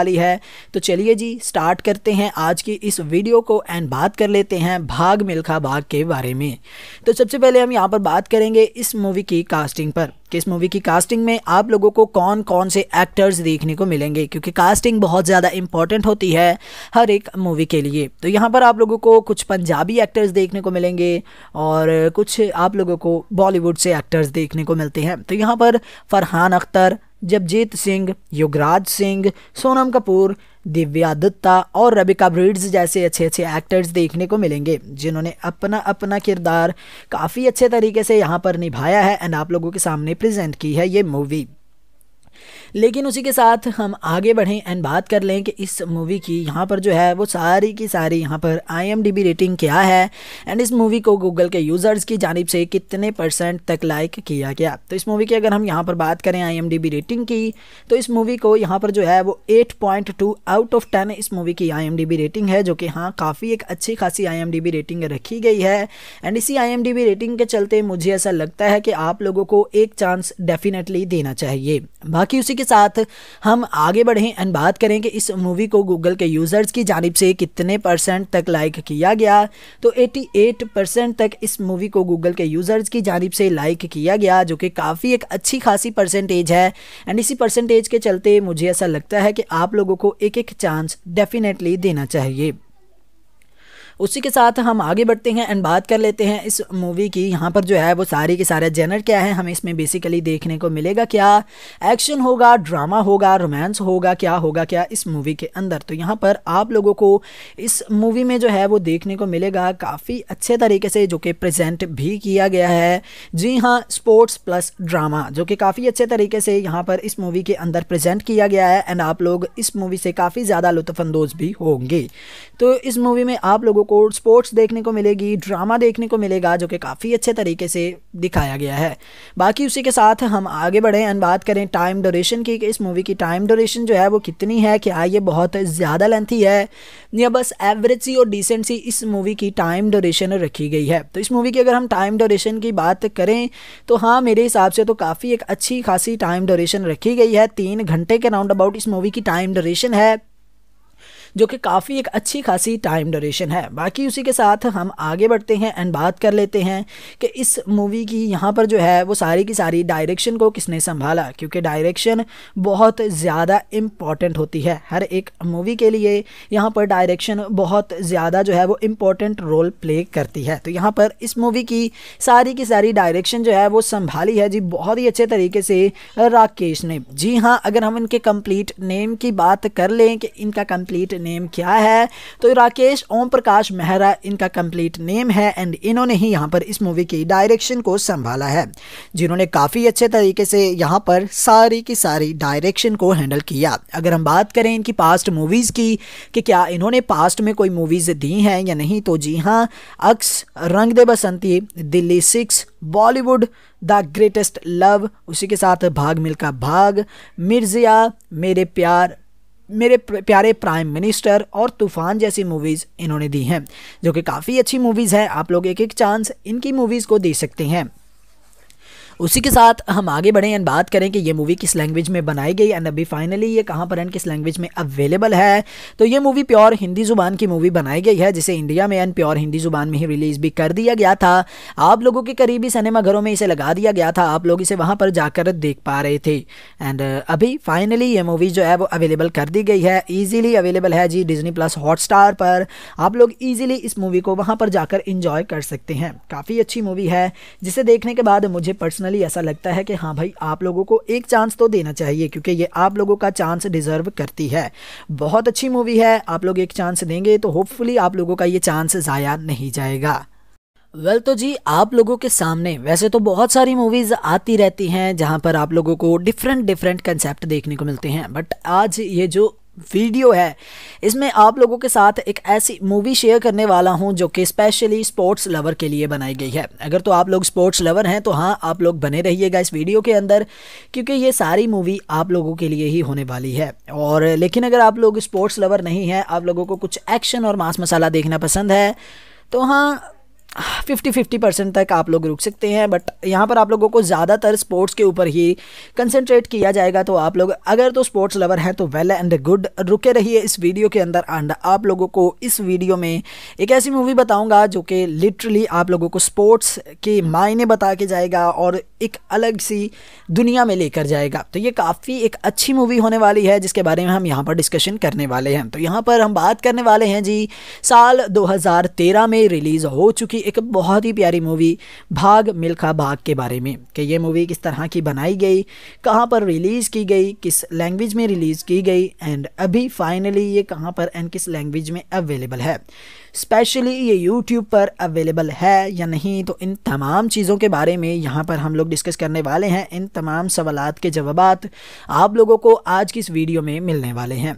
वाली है तो चलिए जी स्टार्ट करते हैं आज की इस वीडियो को एंड बात कर लेते हैं भाग मिल्खा भाग के बारे में तो सबसे पहले हम यहाँ पर बात करेंगे इस मूवी की कास्टिंग पर कि इस मूवी की कास्टिंग में आप लोगों को कौन कौन से एक्टर्स देखने को मिलेंगे क्योंकि कास्टिंग बहुत ज़्यादा इंपॉर्टेंट होती है हर एक मूवी के लिए तो यहाँ पर आप लोगों को कुछ पंजाबी एक्टर्स देखने को मिलेंगे और कुछ आप लोगों को बॉलीवुड से एक्टर्स देखने को मिलते हैं तो यहाँ पर फरहान अख्तर जगजीत सिंह युगराज सिंह सोनम कपूर दिव्या दत्ता और रबिका ब्रिड्स जैसे अच्छे अच्छे एक्टर्स देखने को मिलेंगे जिन्होंने अपना अपना किरदार काफ़ी अच्छे तरीके से यहाँ पर निभाया है एंड आप लोगों के सामने प्रेजेंट की है ये मूवी लेकिन उसी के साथ हम आगे बढ़ें एंड बात कर लें कि इस मूवी की यहाँ पर जो है वो सारी की सारी यहाँ पर आई रेटिंग क्या है एंड इस मूवी को गूगल के यूज़र्स की जानब से कितने परसेंट तक लाइक किया गया तो इस मूवी की अगर हम यहाँ पर बात करें आई रेटिंग की तो इस मूवी को यहाँ पर जो है वो एट आउट ऑफ टेन इस मूवी की आई रेटिंग है जो कि हाँ काफ़ी एक अच्छी खासी आई रेटिंग रखी गई है एंड इसी आई रेटिंग के चलते मुझे ऐसा लगता है कि आप लोगों को एक चांस डेफिनेटली देना चाहिए बाकी उसी के साथ हम आगे बढ़ें एंड बात करें कि इस मूवी को गूगल के यूज़र्स की जानब से कितने परसेंट तक लाइक किया गया तो 88 परसेंट तक इस मूवी को गूगल के यूज़र्स की जानब से लाइक किया गया जो कि काफ़ी एक अच्छी खासी परसेंटेज है एंड इसी परसेंटेज के चलते मुझे ऐसा लगता है कि आप लोगों को एक एक चांस डेफिनेटली देना चाहिए उसी के साथ हम आगे बढ़ते हैं एंड बात कर लेते हैं इस मूवी की यहाँ पर जो है वो सारी के सारे जेनर क्या है हमें इसमें बेसिकली देखने को मिलेगा क्या एक्शन होगा ड्रामा होगा रोमांस होगा क्या होगा क्या इस मूवी के अंदर तो यहाँ पर आप लोगों को इस मूवी में जो है वो देखने को मिलेगा काफ़ी अच्छे तरीके से जो कि प्रजेंट भी किया गया है जी हाँ स्पोर्ट्स प्लस ड्रामा जो कि काफ़ी अच्छे तरीके से यहाँ पर इस मूवी के अंदर प्रजेंट किया गया है एंड आप लोग इस मूवी से काफ़ी ज़्यादा लुत्फानंदोज़ भी होंगे तो इस मूवी में आप लोगों को स्पोर्ट्स देखने को मिलेगी ड्रामा देखने को मिलेगा जो कि काफ़ी अच्छे तरीके से दिखाया गया है बाकी उसी के साथ हम आगे बढ़ें एंड बात करें टाइम डोरेशन की कि इस मूवी की टाइम डोरेशन जो है वो कितनी है क्या ये बहुत ज़्यादा लेंथी है या बस एवरेज सी और डिसेंट सी इस मूवी की टाइम डोरेशन रखी गई है तो इस मूवी की अगर हम टाइम डोरेशन की बात करें तो हाँ मेरे हिसाब से तो काफ़ी एक अच्छी खासी टाइम डोरेशन रखी गई है तीन घंटे के राउंड अबाउट इस मूवी की टाइम डोरेशन है जो कि काफ़ी एक अच्छी खासी टाइम ड्यूरेशन है बाकी उसी के साथ हम आगे बढ़ते हैं एंड बात कर लेते हैं कि इस मूवी की यहाँ पर जो है वो सारी की सारी डायरेक्शन को किसने संभाला क्योंकि डायरेक्शन बहुत ज़्यादा इम्पॉर्टेंट होती है हर एक मूवी के लिए यहाँ पर डायरेक्शन बहुत ज़्यादा जो है वो इम्पॉर्टेंट रोल प्ले करती है तो यहाँ पर इस मूवी की सारी की सारी डायरेक्शन जो है वो संभाली है जी बहुत ही अच्छे तरीके से राकेश ने जी हाँ अगर हम इनके कंप्लीट नेम की बात कर लें कि इनका कंप्लीट नेम क्या है तो राकेश ओम प्रकाश मेहरा इनका कंप्लीट नेम है एंड इन्होंने ही यहाँ पर इस मूवी की डायरेक्शन को संभाला है जिन्होंने काफ़ी अच्छे तरीके से यहाँ पर सारी की सारी डायरेक्शन को हैंडल किया अगर हम बात करें इनकी पास्ट मूवीज़ की कि क्या इन्होंने पास्ट में कोई मूवीज़ दी हैं या नहीं तो जी हाँ Aks Rang De Basanti Delhi six Bollywood the greatest love उसी के साथ भाग मिलका भाग मिर्जिया मेरे प्यार मेरे प्यारे प्राइम मिनिस्टर और तूफान जैसी मूवीज़ इन्होंने दी हैं जो कि काफ़ी अच्छी मूवीज़ है आप लोग एक एक चांस इनकी मूवीज़ को दे सकते हैं उसी के साथ हम आगे बढ़ें एंड बात करें कि ये मूवी किस लैंग्वेज में बनाई गई एंड अभी फाइनली ये कहाँ पर एंड किस लैंग्वेज में अवेलेबल है तो ये मूवी प्योर हिंदी ज़ुबान की मूवी बनाई गई है जिसे इंडिया में एंड प्योर हिंदी ज़ुबान में ही रिलीज़ भी कर दिया गया था आप लोगों के करीबी सिनेमाघरों में इसे लगा दिया गया था आप लोग इसे वहाँ पर जाकर देख पा रहे थे एंड अभी फाइनली ये मूवी जो है वो अवेलेबल कर दी गई है ईजिली अवेलेबल है जी डिजनी प्लस हॉट पर आप लोग ईजिली इस मूवी को वहाँ पर जाकर इंजॉय कर सकते हैं काफ़ी अच्छी मूवी है जिसे देखने के बाद मुझे पर्सनल पर्सनली ऐसा लगता है कि हाँ भाई आप लोगों को एक चांस तो देना चाहिए क्योंकि ये आप लोगों का चांस डिज़र्व करती है बहुत अच्छी मूवी है आप लोग एक चांस देंगे तो होपफुली आप लोगों का ये चांस ज़ाया नहीं जाएगा वेल well, तो जी आप लोगों के सामने वैसे तो बहुत सारी मूवीज़ आती रहती हैं जहां पर आप लोगों को डिफरेंट डिफरेंट कंसेप्ट देखने को मिलते हैं बट आज ये जो वीडियो है इसमें आप लोगों के साथ एक ऐसी मूवी शेयर करने वाला हूं जो कि स्पेशली स्पोर्ट्स लवर के लिए बनाई गई है अगर तो आप लोग स्पोर्ट्स लवर हैं तो हाँ आप लोग बने रहिएगा इस वीडियो के अंदर क्योंकि ये सारी मूवी आप लोगों के लिए ही होने वाली है और लेकिन अगर आप लोग स्पोर्ट्स लवर नहीं हैं आप लोगों को कुछ एक्शन और मांस मसाला देखना पसंद है तो हाँ फिफ्टी फिफ्टी परसेंट तक आप लोग रुक सकते हैं बट यहाँ पर आप लोगों को ज़्यादातर स्पोर्ट्स के ऊपर ही कंसंट्रेट किया जाएगा तो आप लोग अगर तो स्पोर्ट्स लवर हैं तो वेल एंड गुड रुके रहिए इस वीडियो के अंदर एंड आप लोगों को इस वीडियो में एक ऐसी मूवी बताऊँगा जो कि लिटरली आप लोगों को स्पोर्ट्स के मायने बता के जाएगा और एक अलग सी दुनिया में लेकर जाएगा तो ये काफ़ी एक अच्छी मूवी होने वाली है जिसके बारे में हम यहाँ पर डिस्कशन करने वाले हैं तो यहाँ पर हम बात करने वाले हैं जी साल दो में रिलीज़ हो चुकी एक बहुत ही प्यारी मूवी भाग मिल्खा भाग के बारे में कि ये मूवी किस तरह की बनाई गई कहाँ पर रिलीज़ की गई किस लैंग्वेज में रिलीज़ की गई एंड अभी फाइनली ये कहाँ पर एंड किस लैंग्वेज में अवेलेबल है स्पेशली ये यूट्यूब पर अवेलेबल है या नहीं तो इन तमाम चीज़ों के बारे में यहाँ पर हम लोग डिस्कस करने वाले हैं इन तमाम सवालत के जवाब आप लोगों को आज की इस वीडियो में मिलने वाले हैं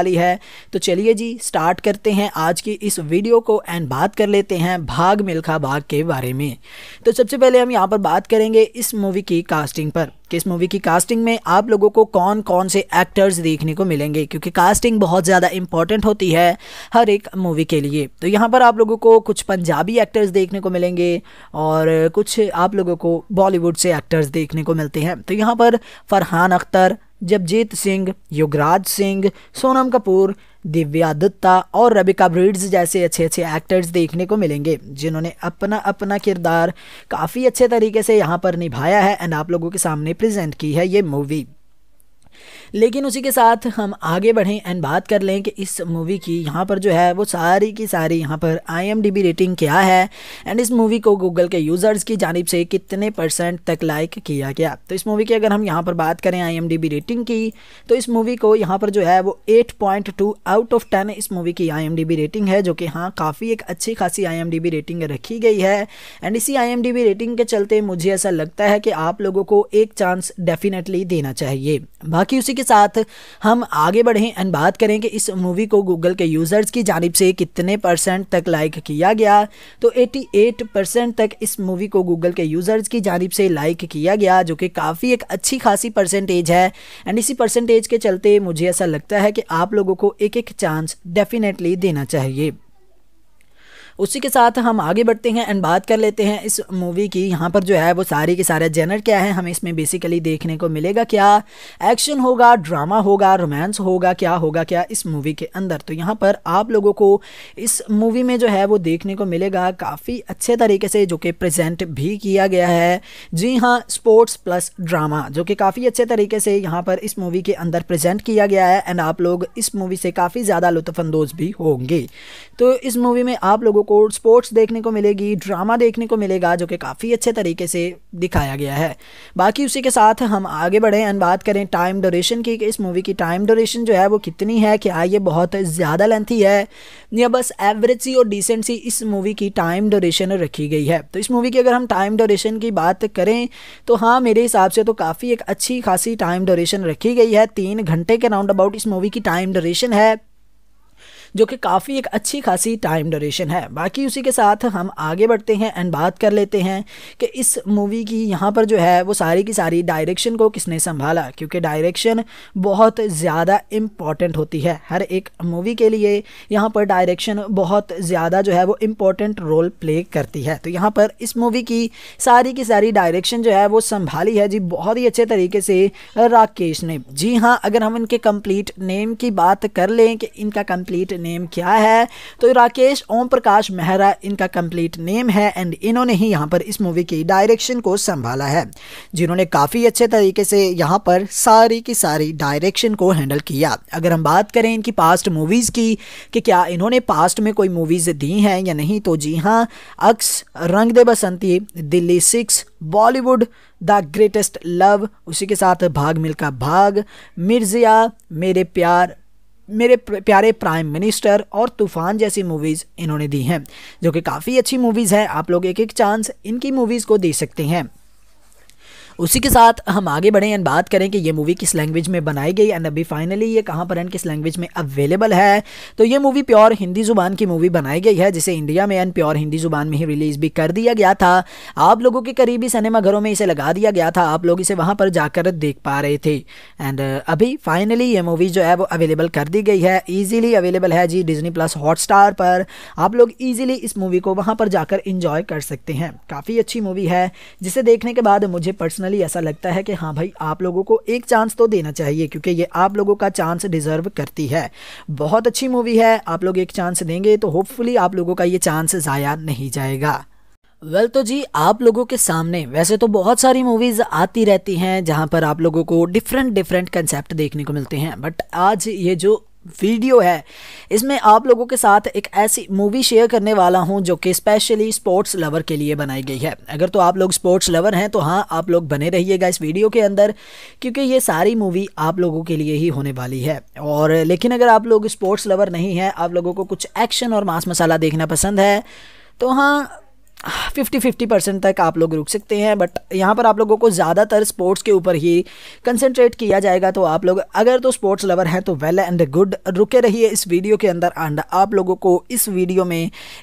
वाली है तो चलिए जी स्टार्ट करते हैं आज की इस वीडियो को एंड बात कर लेते हैं भाग मिल्खा भाग के बारे में तो सबसे पहले हम यहाँ पर बात करेंगे इस मूवी की कास्टिंग पर कि इस मूवी की कास्टिंग में आप लोगों को कौन कौन से एक्टर्स देखने को मिलेंगे क्योंकि कास्टिंग बहुत ज़्यादा इंपॉर्टेंट होती है हर एक मूवी के लिए तो यहाँ पर आप लोगों को कुछ पंजाबी एक्टर्स देखने को मिलेंगे और कुछ आप लोगों को बॉलीवुड से एक्टर्स देखने को मिलते हैं तो यहाँ पर फरहान अख्तर जगजीत सिंह युगराज सिंह सोनम कपूर दिव्या दत्ता और रबिका ब्रिड्स जैसे अच्छे अच्छे एक्टर्स देखने को मिलेंगे जिन्होंने अपना अपना किरदार काफ़ी अच्छे तरीके से यहाँ पर निभाया है एंड आप लोगों के सामने प्रेजेंट की है ये मूवी लेकिन उसी के साथ हम आगे बढ़ें एंड बात कर लें कि इस मूवी की यहाँ पर जो है वो सारी की सारी यहाँ पर आई रेटिंग क्या है एंड इस मूवी को गूगल के यूज़र्स की जानब से कितने परसेंट तक लाइक किया गया तो इस मूवी की अगर हम यहाँ पर बात करें आई रेटिंग की तो इस मूवी को यहाँ पर जो है वो एट आउट ऑफ टेन इस मूवी की आई रेटिंग है जो कि हाँ काफ़ी एक अच्छी खासी आई रेटिंग रखी गई है एंड इसी आई रेटिंग के चलते मुझे ऐसा लगता है कि आप लोगों को एक चांस डेफिनेटली देना चाहिए बाकी उसी के साथ हम आगे बढ़ें एंड बात करें कि इस मूवी को गूगल के यूज़र्स की जानब से कितने परसेंट तक लाइक किया गया तो 88 परसेंट तक इस मूवी को गूगल के यूज़र्स की जानब से लाइक किया गया जो कि काफ़ी एक अच्छी खासी परसेंटेज है एंड इसी परसेंटेज के चलते मुझे ऐसा लगता है कि आप लोगों को एक एक चांस डेफिनेटली देना चाहिए उसी के साथ हम आगे बढ़ते हैं एंड बात कर लेते हैं इस मूवी की यहाँ पर जो है वो सारी के सारे जेनर क्या है हमें इसमें बेसिकली देखने को मिलेगा क्या एक्शन होगा ड्रामा होगा रोमांस होगा क्या होगा क्या इस मूवी के अंदर तो यहाँ पर आप लोगों को इस मूवी में जो है वो देखने को मिलेगा काफ़ी अच्छे तरीके से जो कि प्रजेंट भी किया गया है जी हाँ स्पोर्ट्स प्लस ड्रामा जो कि काफ़ी अच्छे तरीके से यहाँ पर इस मूवी के अंदर प्रजेंट किया गया है एंड आप लोग इस मूवी से काफ़ी ज़्यादा लुत्फानंदोज़ भी होंगे तो इस मूवी में आप लोगों को को स्पोर्ट्स देखने को मिलेगी ड्रामा देखने को मिलेगा जो कि काफ़ी अच्छे तरीके से दिखाया गया है बाकी उसी के साथ हम आगे बढ़ें एंड बात करें टाइम डोरेशन की कि इस मूवी की टाइम डोरेशन जो है वो कितनी है क्या ये बहुत ज़्यादा लेंथी है या बस एवरेज सी और डिसेंट सी इस मूवी की टाइम डोरेशन रखी गई है तो इस मूवी की अगर हम टाइम डोरेशन की बात करें तो हाँ मेरे हिसाब से तो काफ़ी एक अच्छी खासी टाइम डोरेशन रखी गई है तीन घंटे के राउंड अबाउट इस मूवी की टाइम डोरेशन है जो कि काफ़ी एक अच्छी खासी टाइम ड्यूरेशन है बाकी उसी के साथ हम आगे बढ़ते हैं एंड बात कर लेते हैं कि इस मूवी की यहाँ पर जो है वो सारी की सारी डायरेक्शन को किसने संभाला क्योंकि डायरेक्शन बहुत ज़्यादा इम्पॉर्टेंट होती है हर एक मूवी के लिए यहाँ पर डायरेक्शन बहुत ज़्यादा जो है वो इम्पॉर्टेंट रोल प्ले करती है तो यहाँ पर इस मूवी की सारी की सारी डायरेक्शन जो है वो संभाली है जी बहुत ही अच्छे तरीके से राकेश ने जी हाँ अगर हम इनके कंप्लीट नेम की बात कर लें कि इनका कंप्लीट नेम क्या है तो राकेश ओम प्रकाश मेहरा इनका कंप्लीट नेम है एंड इन्होंने ही यहाँ पर इस मूवी की डायरेक्शन को संभाला है जिन्होंने काफ़ी अच्छे तरीके से यहाँ पर सारी की सारी डायरेक्शन को हैंडल किया अगर हम बात करें इनकी पास्ट मूवीज़ की कि क्या इन्होंने पास्ट में कोई मूवीज़ दी हैं या नहीं तो जी हाँ Aks Rang De Basanti Delhi six Bollywood the greatest love उसी के साथ भाग मिलकर भाग मिर्जिया मेरे प्यार मेरे प्यारे प्राइम मिनिस्टर और तूफान जैसी मूवीज़ इन्होंने दी हैं जो कि काफ़ी अच्छी मूवीज़ है आप लोग एक एक चांस इनकी मूवीज़ को दे सकते हैं उसी के साथ हम आगे बढ़ें एंड बात करें कि ये मूवी किस लैंग्वेज में बनाई गई एंड अभी फाइनली ये कहाँ पर एंड किस लैंग्वेज में अवेलेबल है तो ये मूवी प्योर हिंदी ज़ुबान की मूवी बनाई गई है जिसे इंडिया में एंड प्योर हिंदी ज़ुबान में ही रिलीज़ भी कर दिया गया था आप लोगों के करीबी सिनेमाघरों में इसे लगा दिया गया था आप लोग इसे वहाँ पर जाकर देख पा रहे थे एंड uh, अभी फाइनली ये मूवी जो है वो अवेलेबल कर दी गई है ईजिली अवेलेबल है जी डिजनी प्लस हॉट पर आप लोग ईजिली इस मूवी को वहाँ पर जाकर इंजॉय कर सकते हैं काफ़ी अच्छी मूवी है जिसे देखने के बाद मुझे पर्सनली पर्सनली ऐसा लगता है कि हाँ भाई आप लोगों को एक चांस तो देना चाहिए क्योंकि ये आप लोगों का चांस डिज़र्व करती है बहुत अच्छी मूवी है आप लोग एक चांस देंगे तो होपफुली आप लोगों का ये चांस ज़ाया नहीं जाएगा वेल well, तो जी आप लोगों के सामने वैसे तो बहुत सारी मूवीज़ आती रहती हैं जहां पर आप लोगों को डिफरेंट डिफरेंट कंसेप्ट देखने को मिलते हैं बट आज ये जो वीडियो है इसमें आप लोगों के साथ एक ऐसी मूवी शेयर करने वाला हूं जो कि स्पेशली स्पोर्ट्स लवर के लिए बनाई गई है अगर तो आप लोग स्पोर्ट्स लवर हैं तो हाँ आप लोग बने रहिएगा इस वीडियो के अंदर क्योंकि ये सारी मूवी आप लोगों के लिए ही होने वाली है और लेकिन अगर आप लोग स्पोर्ट्स लवर नहीं हैं आप लोगों को कुछ एक्शन और मांस मसाला देखना पसंद है तो हाँ फिफ्टी फिफ्टी परसेंट तक आप लोग रुक सकते हैं बट यहाँ पर आप लोगों को ज़्यादातर स्पोर्ट्स के ऊपर ही कंसंट्रेट किया जाएगा तो आप लोग अगर तो स्पोर्ट्स लवर हैं तो वेल एंड गुड रुके रहिए इस वीडियो के अंदर एंड आप लोगों को इस वीडियो में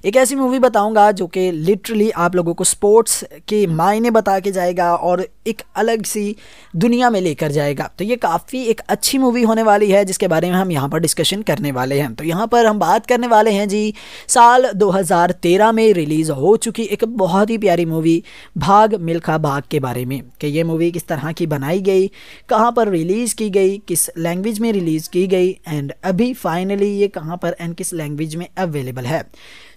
एक ऐसी मूवी बताऊँगा जो कि लिटरली आप लोगों को स्पोर्ट्स के मायने बता के जाएगा और एक अलग सी दुनिया में लेकर जाएगा तो ये काफ़ी एक अच्छी मूवी होने वाली है जिसके बारे में हम यहाँ पर डिस्कशन करने वाले हैं तो यहाँ पर हम बात करने वाले हैं जी साल दो में रिलीज़ हो चुकी एक बहुत ही प्यारी मूवी भाग मिल्खा भाग के बारे में कि ये मूवी किस तरह की बनाई गई कहाँ पर रिलीज़ की गई किस लैंग्वेज में रिलीज़ की गई एंड अभी फाइनली ये कहाँ पर एंड किस लैंग्वेज में अवेलेबल है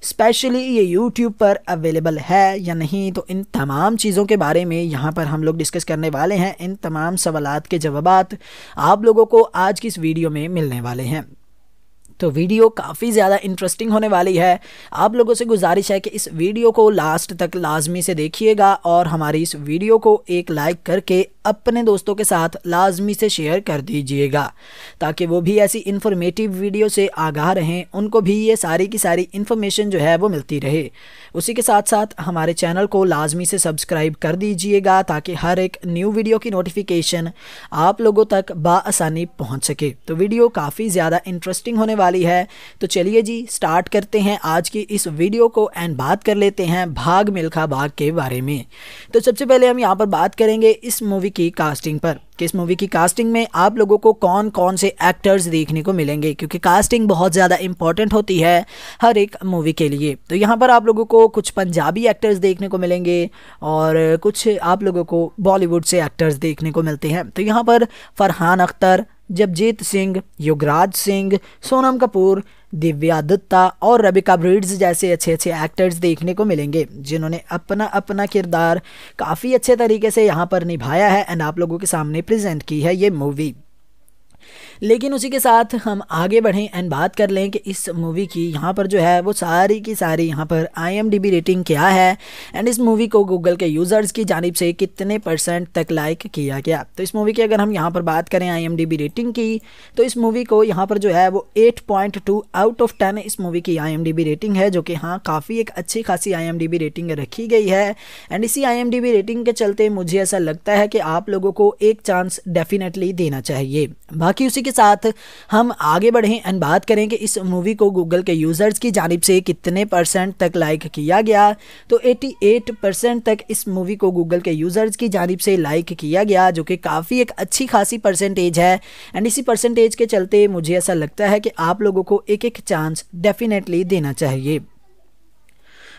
स्पेशली ये यूट्यूब पर अवेलेबल है या नहीं तो इन तमाम चीज़ों के बारे में यहाँ पर हम लोग डिस्कस करने वाले हैं इन तमाम सवालत के जवाब आप लोगों को आज की इस वीडियो में मिलने वाले हैं तो वीडियो काफ़ी ज़्यादा इंटरेस्टिंग होने वाली है आप लोगों से गुजारिश है कि इस वीडियो को लास्ट तक लाजमी से देखिएगा और हमारी इस वीडियो को एक लाइक करके अपने दोस्तों के साथ लाजमी से शेयर कर दीजिएगा ताकि वो भी ऐसी इन्फॉर्मेटिव वीडियो से आगाह रहें उनको भी ये सारी की सारी इन्फॉर्मेशन जो है वो मिलती रहे उसी के साथ साथ हमारे चैनल को लाजमी से सब्सक्राइब कर दीजिएगा ताकि हर एक न्यू वीडियो की नोटिफिकेशन आप लोगों तक बासानी पहुँच सके तो वीडियो काफ़ी ज़्यादा इंटरेस्टिंग होने वाली है तो चलिए जी स्टार्ट करते हैं आज की इस वीडियो को एंड बात कर लेते हैं भाग मिल्खा भाग के बारे में तो सबसे पहले हम यहाँ पर बात करेंगे इस मूवी की कास्टिंग पर कि इस मूवी की कास्टिंग में आप लोगों को कौन कौन से एक्टर्स देखने को मिलेंगे क्योंकि कास्टिंग बहुत ज़्यादा इंपॉर्टेंट होती है हर एक मूवी के लिए तो यहाँ पर आप लोगों को कुछ पंजाबी एक्टर्स देखने को मिलेंगे और कुछ आप लोगों को बॉलीवुड से एक्टर्स देखने को मिलते हैं तो यहाँ पर फरहान अख्तर जगजीत सिंह युगराज सिंह सोनम कपूर दिव्या दत्ता और रबिका ब्रिड्स जैसे अच्छे अच्छे एक्टर्स देखने को मिलेंगे जिन्होंने अपना अपना किरदार काफ़ी अच्छे तरीके से यहाँ पर निभाया है एंड आप लोगों के सामने प्रेजेंट की है ये मूवी लेकिन उसी के साथ हम आगे बढ़ें एंड बात कर लें कि इस मूवी की यहाँ पर जो है वो सारी की सारी यहाँ पर आई रेटिंग क्या है एंड इस मूवी को गूगल के यूज़र्स की जानब से कितने परसेंट तक लाइक किया गया तो इस मूवी की अगर हम यहाँ पर बात करें आई रेटिंग की तो इस मूवी को यहाँ पर जो है वो 8.2 आउट ऑफ टेन इस मूवी की आईएमडीबी रेटिंग है जो कि हाँ काफ़ी एक अच्छी खासी आईएमडीबी रेटिंग रखी गई है एंड इसी आईएमडीबी रेटिंग के चलते मुझे ऐसा लगता है कि आप लोगों को एक चांस डेफिनेटली देना चाहिए बाकी उसी के साथ हम आगे बढ़ें एंड बात करें कि इस मूवी को गूगल के यूज़र्स की जानब से कितने परसेंट तक लाइक किया गया तो 88 परसेंट तक इस मूवी को गूगल के यूज़र्स की जानब से लाइक किया गया जो कि काफ़ी एक अच्छी खासी परसेंटेज है एंड इसी परसेंटेज के चलते मुझे ऐसा लगता है कि आप लोगों को एक एक चांस डेफिनेटली देना चाहिए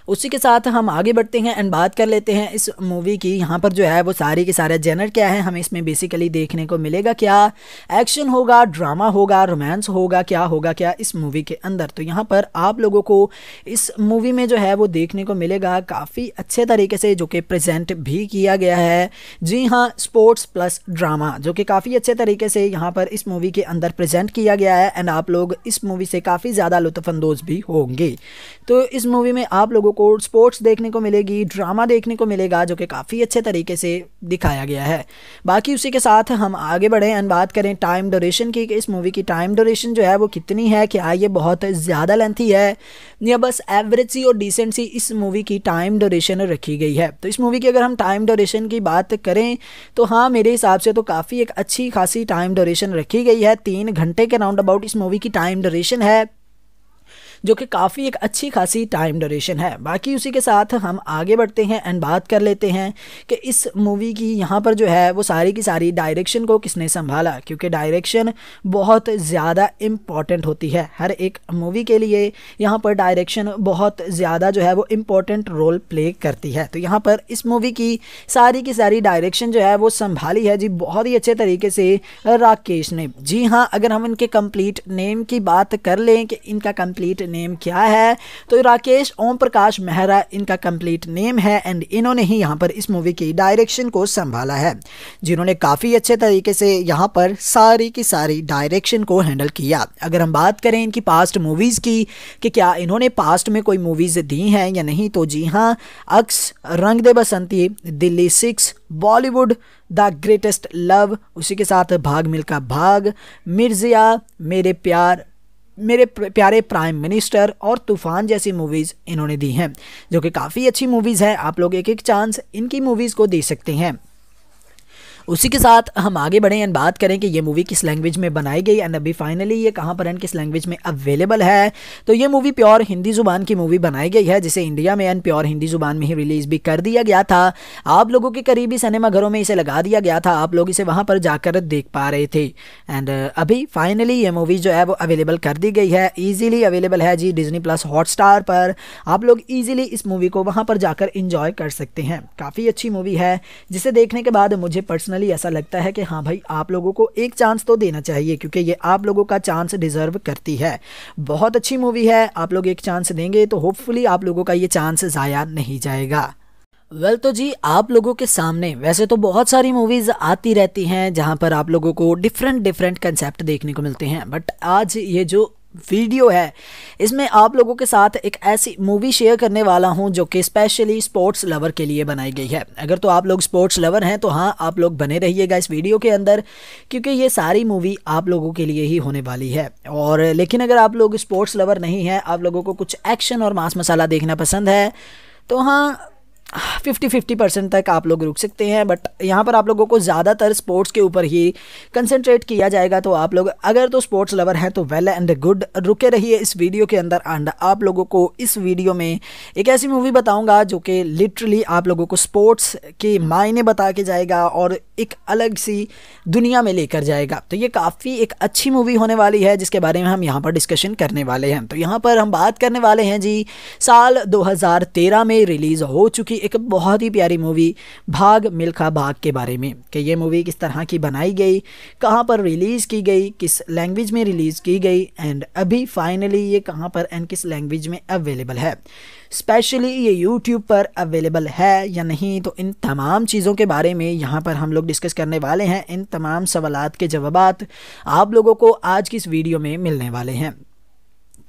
उसी के साथ हम आगे बढ़ते हैं एंड बात कर लेते हैं इस मूवी की यहाँ पर जो है वो सारी के सारे जेनर क्या है हमें इसमें बेसिकली देखने को मिलेगा क्या एक्शन होगा ड्रामा होगा रोमांस होगा क्या होगा क्या इस मूवी के अंदर तो यहाँ पर आप लोगों को इस मूवी में जो है वो देखने को मिलेगा काफ़ी अच्छे तरीके से जो कि प्रजेंट भी किया गया है जी हाँ स्पोर्ट्स प्लस ड्रामा जो कि काफ़ी अच्छे तरीके से यहाँ पर इस मूवी के अंदर प्रजेंट किया गया है एंड आप लोग इस मूवी से काफ़ी ज़्यादा लुत्फानंदोज़ भी होंगे तो इस मूवी में आप लोगों को स्पोर्ट्स देखने को मिलेगी ड्रामा देखने को मिलेगा जो कि काफ़ी अच्छे तरीके से दिखाया गया है बाकी उसी के साथ हम आगे बढ़ें एंड बात करें टाइम डोरेशन की कि इस मूवी की टाइम डोरेशन जो है वो कितनी है क्या ये बहुत ज़्यादा लेंथी है या बस एवरेज सी और डिसेंट सी इस मूवी की टाइम डोरेशन रखी गई है तो इस मूवी की अगर हम टाइम डोरेशन की बात करें तो हाँ मेरे हिसाब से तो काफ़ी एक अच्छी खासी टाइम डोरेशन रखी गई है तीन घंटे के राउंड अबाउट इस मूवी की टाइम डोरेशन है जो कि काफ़ी एक अच्छी खासी टाइम ड्यूरेशन है बाकी उसी के साथ हम आगे बढ़ते हैं एंड बात कर लेते हैं कि इस मूवी की यहाँ पर जो है वो सारी की सारी डायरेक्शन को किसने संभाला क्योंकि डायरेक्शन बहुत ज़्यादा इम्पॉर्टेंट होती है हर एक मूवी के लिए यहाँ पर डायरेक्शन बहुत ज़्यादा जो है वो इम्पॉर्टेंट रोल प्ले करती है तो यहाँ पर इस मूवी की सारी की सारी डायरेक्शन जो है वो संभाली है जी बहुत ही अच्छे तरीके से राकेश ने जी हाँ अगर हम इनके कंप्लीट नेम की बात कर लें कि इनका कंप्लीट नेम क्या है तो राकेश ओम प्रकाश मेहरा इनका कंप्लीट नेम है एंड इन्होंने ही यहाँ पर इस मूवी की डायरेक्शन को संभाला है जिन्होंने काफ़ी अच्छे तरीके से यहाँ पर सारी की सारी डायरेक्शन को हैंडल किया अगर हम बात करें इनकी पास्ट मूवीज़ की कि क्या इन्होंने पास्ट में कोई मूवीज़ दी हैं या नहीं तो जी हाँ Aks Rang De Basanti Delhi six Bollywood the greatest love उसी के साथ भाग मिल्खा भाग मिर्जिया मेरे प्यार मेरे प्यारे प्राइम मिनिस्टर और तूफान जैसी मूवीज़ इन्होंने दी हैं जो कि काफ़ी अच्छी मूवीज़ है आप लोग एक एक चांस इनकी मूवीज़ को दे सकते हैं उसी के साथ हम आगे बढ़ें एंड बात करें कि ये मूवी किस लैंग्वेज में बनाई गई एंड अभी फाइनली ये कहाँ पर एंड किस लैंग्वेज में अवेलेबल है तो ये मूवी प्योर हिंदी ज़ुबान की मूवी बनाई गई है जिसे इंडिया में एंड प्योर हिंदी ज़ुबान में ही रिलीज़ भी कर दिया गया था आप लोगों के करीबी सिनेमाघरों में इसे लगा दिया गया था आप लोग इसे वहाँ पर जाकर देख पा रहे थे एंड uh, अभी फाइनली ये मूवी जो है वो अवेलेबल कर दी गई है ईजिली अवेलेबल है जी डिजनी प्लस हॉटस्टार पर आप लोग ईजिली इस मूवी को वहाँ पर जाकर इंजॉय कर सकते हैं काफ़ी अच्छी मूवी है जिसे देखने के बाद मुझे पर्सनल पर्सनली ऐसा लगता है कि हाँ भाई आप लोगों को एक चांस तो देना चाहिए क्योंकि ये आप लोगों का चांस डिज़र्व करती है बहुत अच्छी मूवी है आप लोग एक चांस देंगे तो होपफुली आप लोगों का ये चांस ज़ाया नहीं जाएगा वेल well, तो जी आप लोगों के सामने वैसे तो बहुत सारी मूवीज़ आती रहती हैं जहां पर आप लोगों को डिफरेंट डिफरेंट कंसेप्ट देखने को मिलते हैं बट आज ये जो वीडियो है इसमें आप लोगों के साथ एक ऐसी मूवी शेयर करने वाला हूं जो कि स्पेशली स्पोर्ट्स लवर के लिए बनाई गई है अगर तो आप लोग स्पोर्ट्स लवर हैं तो हाँ आप लोग बने रहिएगा इस वीडियो के अंदर क्योंकि ये सारी मूवी आप लोगों के लिए ही होने वाली है और लेकिन अगर आप लोग स्पोर्ट्स लवर नहीं हैं आप लोगों को कुछ एक्शन और मांस मसाला देखना पसंद है तो हाँ फिफ्टी फिफ्टी परसेंट तक आप लोग रुक सकते हैं बट यहाँ पर आप लोगों को ज़्यादातर स्पोर्ट्स के ऊपर ही कंसनट्रेट किया जाएगा तो आप लोग अगर तो स्पोर्ट्स लवर हैं तो वेल एंड गुड रुके रहिए इस वीडियो के अंदर एंड आप लोगों को इस वीडियो में एक ऐसी मूवी बताऊँगा जो कि लिटरली आप लोगों को स्पोर्ट्स के मायने बता के जाएगा और एक अलग सी दुनिया में लेकर जाएगा तो ये काफ़ी एक अच्छी मूवी होने वाली है जिसके बारे में हम यहाँ पर डिस्कशन करने वाले हैं तो यहाँ पर हम बात करने वाले हैं जी साल दो में रिलीज़ हो चुकी एक बहुत ही प्यारी मूवी भाग मिल्खा भाग के बारे में कि ये मूवी किस तरह की बनाई गई कहाँ पर रिलीज़ की गई किस लैंग्वेज में रिलीज़ की गई एंड अभी फाइनली ये कहाँ पर एंड किस लैंग्वेज में अवेलेबल है स्पेशली ये यूट्यूब पर अवेलेबल है या नहीं तो इन तमाम चीज़ों के बारे में यहाँ पर हम लोग डिस्कस करने वाले हैं इन तमाम सवालत के जवाब आप लोगों को आज की इस वीडियो में मिलने वाले हैं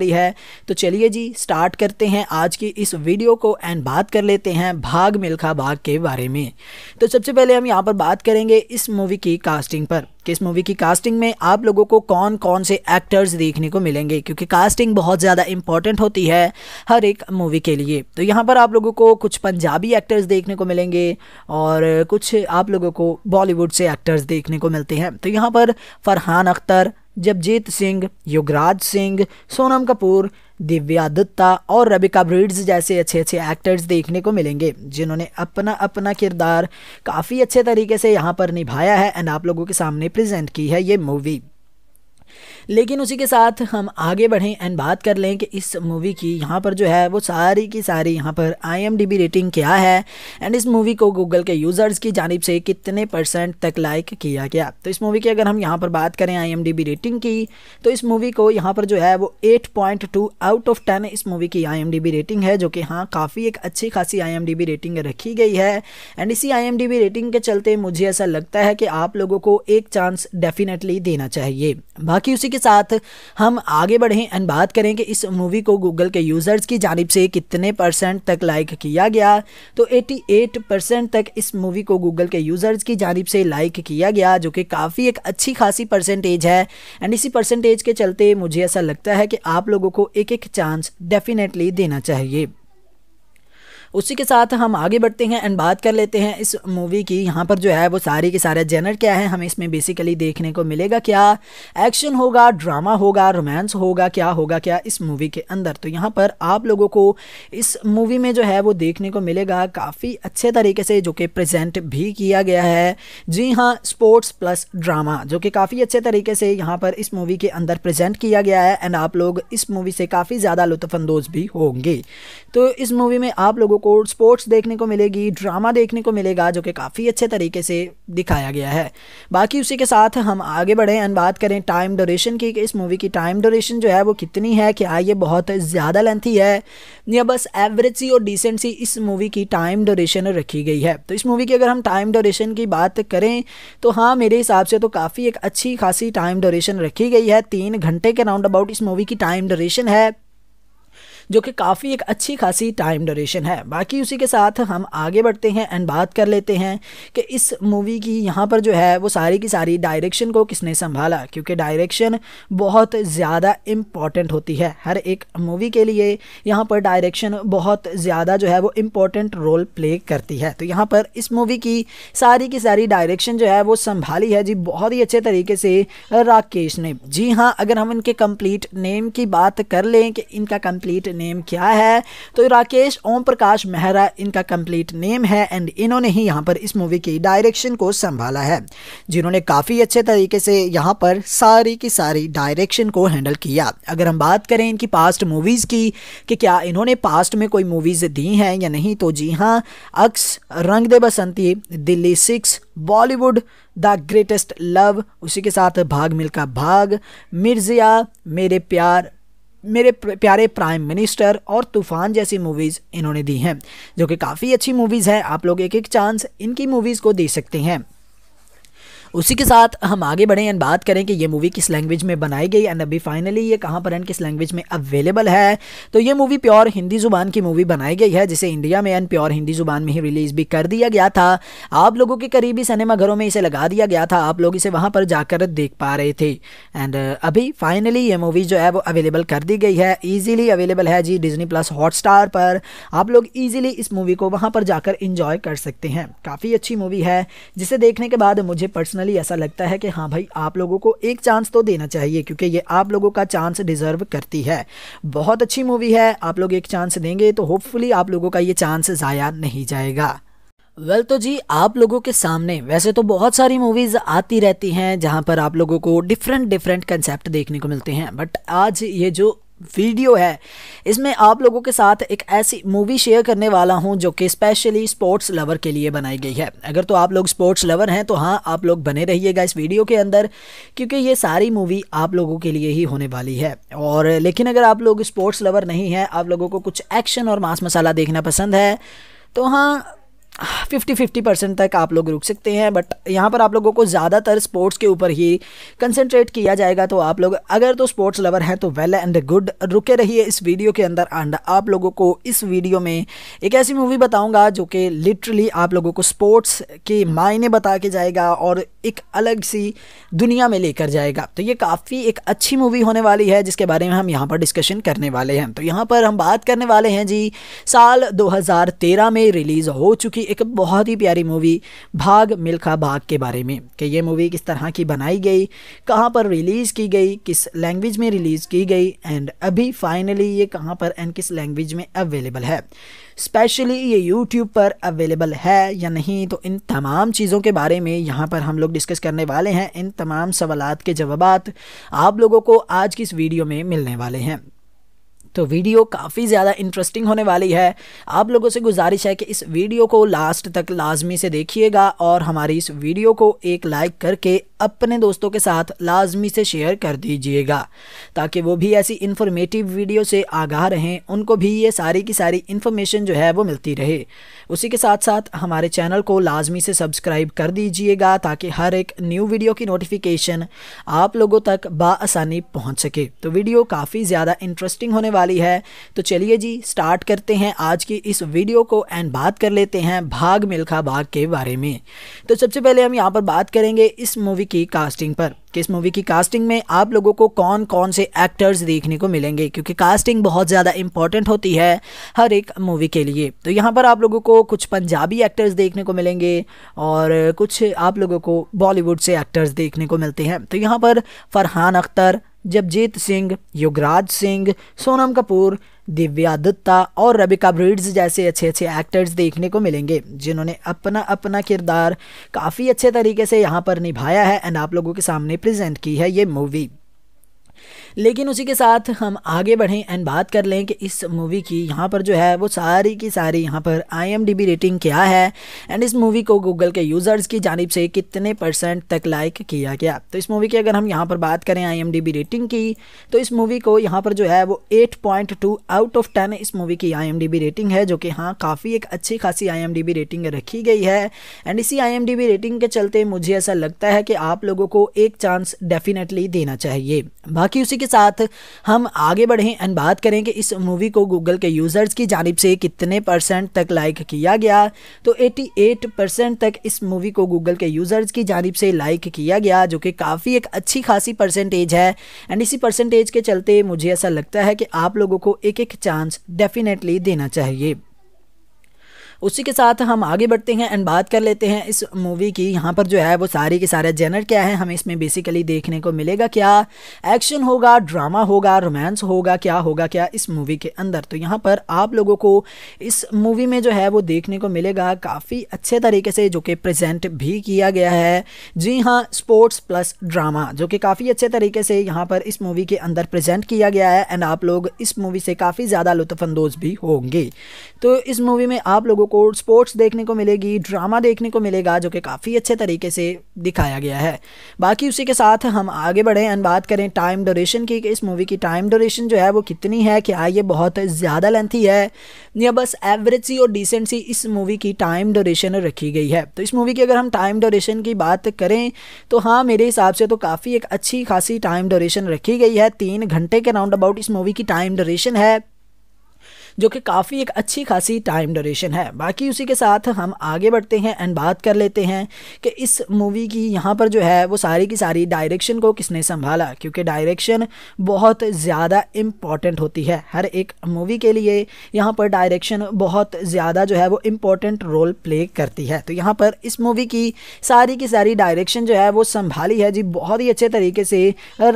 वाली है तो चलिए जी स्टार्ट करते हैं आज की इस वीडियो को एंड बात कर लेते हैं भाग मिल्खा भाग के बारे में तो सबसे पहले हम यहाँ पर बात करेंगे इस मूवी की कास्टिंग पर कि इस मूवी की कास्टिंग में आप लोगों को कौन कौन से एक्टर्स देखने को मिलेंगे क्योंकि कास्टिंग बहुत ज़्यादा इंपॉर्टेंट होती है हर एक मूवी के लिए तो यहाँ पर आप लोगों को कुछ पंजाबी एक्टर्स देखने को मिलेंगे और कुछ आप लोगों को बॉलीवुड से एक्टर्स देखने को मिलते हैं तो यहाँ पर फरहान अख्तर जगजीत सिंह युगराज सिंह सोनम कपूर दिव्या दत्ता और रबिका ब्रिड्स जैसे अच्छे अच्छे एक्टर्स देखने को मिलेंगे जिन्होंने अपना अपना किरदार काफ़ी अच्छे तरीके से यहाँ पर निभाया है एंड आप लोगों के सामने प्रेजेंट की है ये मूवी लेकिन उसी के साथ हम आगे बढ़ें एंड बात कर लें कि इस मूवी की यहाँ पर जो है वो सारी की सारी यहाँ पर आई रेटिंग क्या है एंड इस मूवी को गूगल के यूज़र्स की जानब से कितने परसेंट तक लाइक किया गया तो इस मूवी की अगर हम यहाँ पर बात करें आई रेटिंग की तो इस मूवी को यहाँ पर जो है वो टू आउट ऑफ टेन इस मूवी की आई रेटिंग है जो कि हाँ काफ़ी एक अच्छी खासी आई रेटिंग रखी गई है एंड इसी आई रेटिंग के चलते मुझे ऐसा लगता है कि आप लोगों को एक चांस डेफिनेटली देना चाहिए बाकी उसी के साथ हम आगे बढ़ें एंड बात करें कि इस मूवी को गूगल के यूज़र्स की जानब से कितने परसेंट तक लाइक किया गया तो 88 परसेंट तक इस मूवी को गूगल के यूज़र्स की जानब से लाइक किया गया जो कि काफ़ी एक अच्छी खासी परसेंटेज है एंड इसी परसेंटेज के चलते मुझे ऐसा लगता है कि आप लोगों को एक एक चांस डेफिनेटली देना चाहिए उसी के साथ हम आगे बढ़ते हैं एंड बात कर लेते हैं इस मूवी की यहाँ पर जो है वो सारी के सारे जेनर क्या है हमें इसमें बेसिकली देखने को मिलेगा क्या एक्शन होगा ड्रामा होगा रोमांस होगा क्या होगा क्या इस मूवी के अंदर तो यहाँ पर आप लोगों को इस मूवी में जो है वो देखने को मिलेगा काफ़ी अच्छे तरीके से जो कि प्रजेंट भी किया गया है जी हाँ स्पोर्ट्स प्लस ड्रामा जो कि काफ़ी अच्छे तरीके से यहाँ पर इस मूवी के अंदर प्रजेंट किया गया है एंड आप लोग इस मूवी से काफ़ी ज़्यादा लुत्फानंदोज़ भी होंगे तो इस मूवी में आप लोगों को स्पोर्ट्स देखने को मिलेगी ड्रामा देखने को मिलेगा जो कि काफ़ी अच्छे तरीके से दिखाया गया है बाकी उसी के साथ हम आगे बढ़ें एंड बात करें टाइम डोरेशन की कि इस मूवी की टाइम डोरेशन जो है वो कितनी है क्या ये बहुत ज़्यादा लेंथी है या बस एवरेज सी और डिसेंट सी इस मूवी की टाइम डोरेशन रखी गई है तो इस मूवी की अगर हम टाइम डोरेशन की बात करें तो हाँ मेरे हिसाब से तो काफ़ी एक अच्छी खासी टाइम डोरेशन रखी गई है तीन घंटे के राउंड अबाउट इस मूवी की टाइम डोरेशन है जो कि काफ़ी एक अच्छी खासी टाइम ड्यूरेशन है बाकी उसी के साथ हम आगे बढ़ते हैं एंड बात कर लेते हैं कि इस मूवी की यहाँ पर जो है वो सारी की सारी डायरेक्शन को किसने संभाला क्योंकि डायरेक्शन बहुत ज़्यादा इम्पॉर्टेंट होती है हर एक मूवी के लिए यहाँ पर डायरेक्शन बहुत ज़्यादा जो है वो इम्पॉर्टेंट रोल प्ले करती है तो यहाँ पर इस मूवी की सारी की सारी डायरेक्शन जो है वो संभाली है जी बहुत ही अच्छे तरीके से राकेश ने जी हाँ अगर हम इनके कंप्लीट नेम की बात कर लें कि इनका कंप्लीट नेम क्या है तो राकेश ओम प्रकाश मेहरा इनका कंप्लीट नेम है एंड इन्होंने ही यहाँ पर इस मूवी की डायरेक्शन को संभाला है जिन्होंने काफ़ी अच्छे तरीके से यहाँ पर सारी की सारी डायरेक्शन को हैंडल किया अगर हम बात करें इनकी पास्ट मूवीज़ की कि क्या इन्होंने पास्ट में कोई मूवीज़ दी हैं या नहीं तो जी हाँ Aks Rang De Basanti Delhi six Bollywood the greatest love उसी के साथ भाग मिल्खा भाग मिर्जिया मेरे प्यार मेरे प्यारे प्राइम मिनिस्टर और तूफान जैसी मूवीज़ इन्होंने दी हैं जो कि काफ़ी अच्छी मूवीज़ है आप लोग एक एक चांस इनकी मूवीज़ को दे सकते हैं उसी के साथ हम आगे बढ़ें एंड बात करें कि ये मूवी किस लैंग्वेज में बनाई गई एंड अभी फाइनली ये कहाँ पर एंड किस लैंग्वेज में अवेलेबल है तो ये मूवी प्योर हिंदी ज़ुबान की मूवी बनाई गई है जिसे इंडिया में एंड प्योर हिंदी ज़ुबान में ही रिलीज़ भी कर दिया गया था आप लोगों के करीबी सिनेमाघरों में इसे लगा दिया गया था आप लोग इसे वहाँ पर जाकर देख पा रहे थे एंड uh, अभी फाइनली ये मूवी जो है वो अवेलेबल कर दी गई है ईजिली अवेलेबल है जी डिजनी प्लस हॉटस्टार पर आप लोग ईजिली इस मूवी को वहाँ पर जाकर इंजॉय कर सकते हैं काफ़ी अच्छी मूवी है जिसे देखने के बाद मुझे पर्सनल पर्सनली ऐसा लगता है कि हाँ भाई आप लोगों को एक चांस तो देना चाहिए क्योंकि ये आप लोगों का चांस डिज़र्व करती है बहुत अच्छी मूवी है आप लोग एक चांस देंगे तो होपफुली आप लोगों का ये चांस ज़ाया नहीं जाएगा वेल well, तो जी आप लोगों के सामने वैसे तो बहुत सारी मूवीज़ आती रहती हैं जहां पर आप लोगों को डिफरेंट डिफरेंट कंसेप्ट देखने को मिलते हैं बट आज ये जो वीडियो है इसमें आप लोगों के साथ एक ऐसी मूवी शेयर करने वाला हूं जो कि स्पेशली स्पोर्ट्स लवर के लिए बनाई गई है अगर तो आप लोग स्पोर्ट्स लवर हैं तो हाँ आप लोग बने रहिएगा इस वीडियो के अंदर क्योंकि ये सारी मूवी आप लोगों के लिए ही होने वाली है और लेकिन अगर आप लोग स्पोर्ट्स लवर नहीं हैं आप लोगों को कुछ एक्शन और मांस मसाला देखना पसंद है तो हाँ फिफ्टी फिफ्टी परसेंट तक आप लोग रुक सकते हैं बट यहाँ पर आप लोगों को ज़्यादातर स्पोर्ट्स के ऊपर ही कंसनट्रेट किया जाएगा तो आप लोग अगर तो स्पोर्ट्स लवर हैं तो वेल एंड गुड रुके रहिए इस वीडियो के अंदर एंड आप लोगों को इस वीडियो में एक ऐसी मूवी बताऊँगा जो कि लिटरली आप लोगों को स्पोर्ट्स के मायने बता के जाएगा और एक अलग सी दुनिया में लेकर जाएगा तो ये काफ़ी एक अच्छी मूवी होने वाली है जिसके बारे में हम यहाँ पर डिस्कशन करने वाले हैं तो यहाँ पर हम बात करने वाले हैं जी साल दो में रिलीज़ हो चुकी की एक बहुत ही प्यारी मूवी भाग मिल्खा भाग के बारे में कि ये मूवी किस तरह की बनाई गई कहाँ पर रिलीज़ की गई किस लैंग्वेज में रिलीज़ की गई एंड अभी फाइनली ये कहाँ पर एंड किस लैंग्वेज में अवेलेबल है स्पेशली ये यूट्यूब पर अवेलेबल है या नहीं तो इन तमाम चीज़ों के बारे में यहाँ पर हम लोग डिस्कस करने वाले हैं इन तमाम सवाल के जवाब आप लोगों को आज की इस वीडियो में मिलने वाले हैं तो वीडियो काफ़ी ज़्यादा इंटरेस्टिंग होने वाली है आप लोगों से गुजारिश है कि इस वीडियो को लास्ट तक लाजमी से देखिएगा और हमारी इस वीडियो को एक लाइक करके अपने दोस्तों के साथ लाजमी से शेयर कर दीजिएगा ताकि वो भी ऐसी इन्फॉर्मेटिव वीडियो से आगाह रहें उनको भी ये सारी की सारी इन्फॉर्मेशन जो है वो मिलती रहे उसी के साथ साथ हमारे चैनल को लाजमी से सब्सक्राइब कर दीजिएगा ताकि हर एक न्यू वीडियो की नोटिफिकेशन आप लोगों तक बसानी पहुँच सके तो वीडियो काफ़ी ज़्यादा इंटरेस्टिंग होने वाली है तो चलिए जी स्टार्ट करते हैं आज की इस वीडियो को एंड बात कर लेते हैं भाग मिल्खा भाग के बारे में तो सबसे पहले हम यहाँ पर बात करेंगे इस मूवी की कास्टिंग पर किस मूवी की कास्टिंग में आप लोगों को कौन कौन से एक्टर्स देखने को मिलेंगे क्योंकि कास्टिंग बहुत ज़्यादा इंपॉर्टेंट होती है हर एक मूवी के लिए तो यहाँ पर आप लोगों को कुछ पंजाबी एक्टर्स देखने को मिलेंगे और कुछ आप लोगों को बॉलीवुड से एक्टर्स देखने को मिलते हैं तो यहाँ पर फरहान अख्तर जगजीत सिंह युगराज सिंह सोनम कपूर दिव्या दत्ता और रबिका ब्रिड्स जैसे अच्छे अच्छे एक्टर्स देखने को मिलेंगे जिन्होंने अपना अपना किरदार काफ़ी अच्छे तरीके से यहाँ पर निभाया है एंड आप लोगों के सामने प्रेजेंट की है ये मूवी लेकिन उसी के साथ हम आगे बढ़ें एंड बात कर लें कि इस मूवी की यहाँ पर जो है वो सारी की सारी यहाँ पर आई रेटिंग क्या है एंड इस मूवी को गूगल के यूज़र्स की जानब से कितने परसेंट तक लाइक किया गया तो इस मूवी की अगर हम यहाँ पर बात करें आई रेटिंग की तो इस मूवी को यहाँ पर जो है वो टू आउट ऑफ टेन इस मूवी की आई रेटिंग है जो कि हाँ काफ़ी एक अच्छी खासी आई रेटिंग रखी गई है एंड इसी आई रेटिंग के चलते मुझे ऐसा लगता है कि आप लोगों को एक चांस डेफिनेटली देना चाहिए बाकी बाकी उसी के साथ हम आगे बढ़ें एंड बात करें कि इस मूवी को गूगल के यूज़र्स की जानब से कितने परसेंट तक लाइक किया गया तो 88 परसेंट तक इस मूवी को गूगल के यूज़र्स की जानब से लाइक किया गया जो कि काफ़ी एक अच्छी खासी परसेंटेज है एंड इसी परसेंटेज के चलते मुझे ऐसा लगता है कि आप लोगों को एक एक चांस डेफिनेटली देना चाहिए उसी के साथ हम आगे बढ़ते हैं एंड बात कर लेते हैं इस मूवी की यहाँ पर जो है वो सारी के सारे जेनर क्या है हमें इसमें बेसिकली देखने को मिलेगा क्या एक्शन होगा ड्रामा होगा रोमांस होगा क्या होगा क्या इस मूवी के अंदर तो यहाँ पर आप लोगों को इस मूवी में जो है वो देखने को मिलेगा काफ़ी अच्छे तरीके से जो कि प्रजेंट भी किया गया है जी हाँ स्पोर्ट्स प्लस ड्रामा जो कि काफ़ी अच्छे तरीके से यहाँ पर इस मूवी के अंदर प्रजेंट किया गया है एंड आप लोग इस मूवी से काफ़ी ज़्यादा लुत्फानंदोज़ भी होंगे तो इस मूवी में आप लोगों को स्पोर्ट्स देखने को मिलेगी ड्रामा देखने को मिलेगा जो कि काफ़ी अच्छे तरीके से दिखाया गया है बाकी उसी के साथ हम आगे बढ़ें एंड बात करें टाइम डोरेशन की इस मूवी की टाइम डोरेशन जो है वो कितनी है क्या ये बहुत ज़्यादा लेंथी है या बस एवरेज सी और डिसेंट सी इस मूवी की टाइम डोरेशन रखी गई है तो इस मूवी की अगर हम टाइम डोरेशन की बात करें तो हाँ मेरे हिसाब से तो काफ़ी एक अच्छी खासी टाइम डोरेशन रखी गई है तीन घंटे के राउंड अबाउट इस मूवी की टाइम डोरेशन है जो कि काफ़ी एक अच्छी खासी टाइम ड्यूरेशन है बाकी उसी के साथ हम आगे बढ़ते हैं एंड बात कर लेते हैं कि इस मूवी की यहाँ पर जो है वो सारी की सारी डायरेक्शन को किसने संभाला क्योंकि डायरेक्शन बहुत ज़्यादा इम्पॉर्टेंट होती है हर एक मूवी के लिए यहाँ पर डायरेक्शन बहुत ज़्यादा जो है वो इम्पॉर्टेंट रोल प्ले करती है तो यहाँ पर इस मूवी की सारी की सारी डायरेक्शन जो है वो संभाली है जी बहुत ही अच्छे तरीके से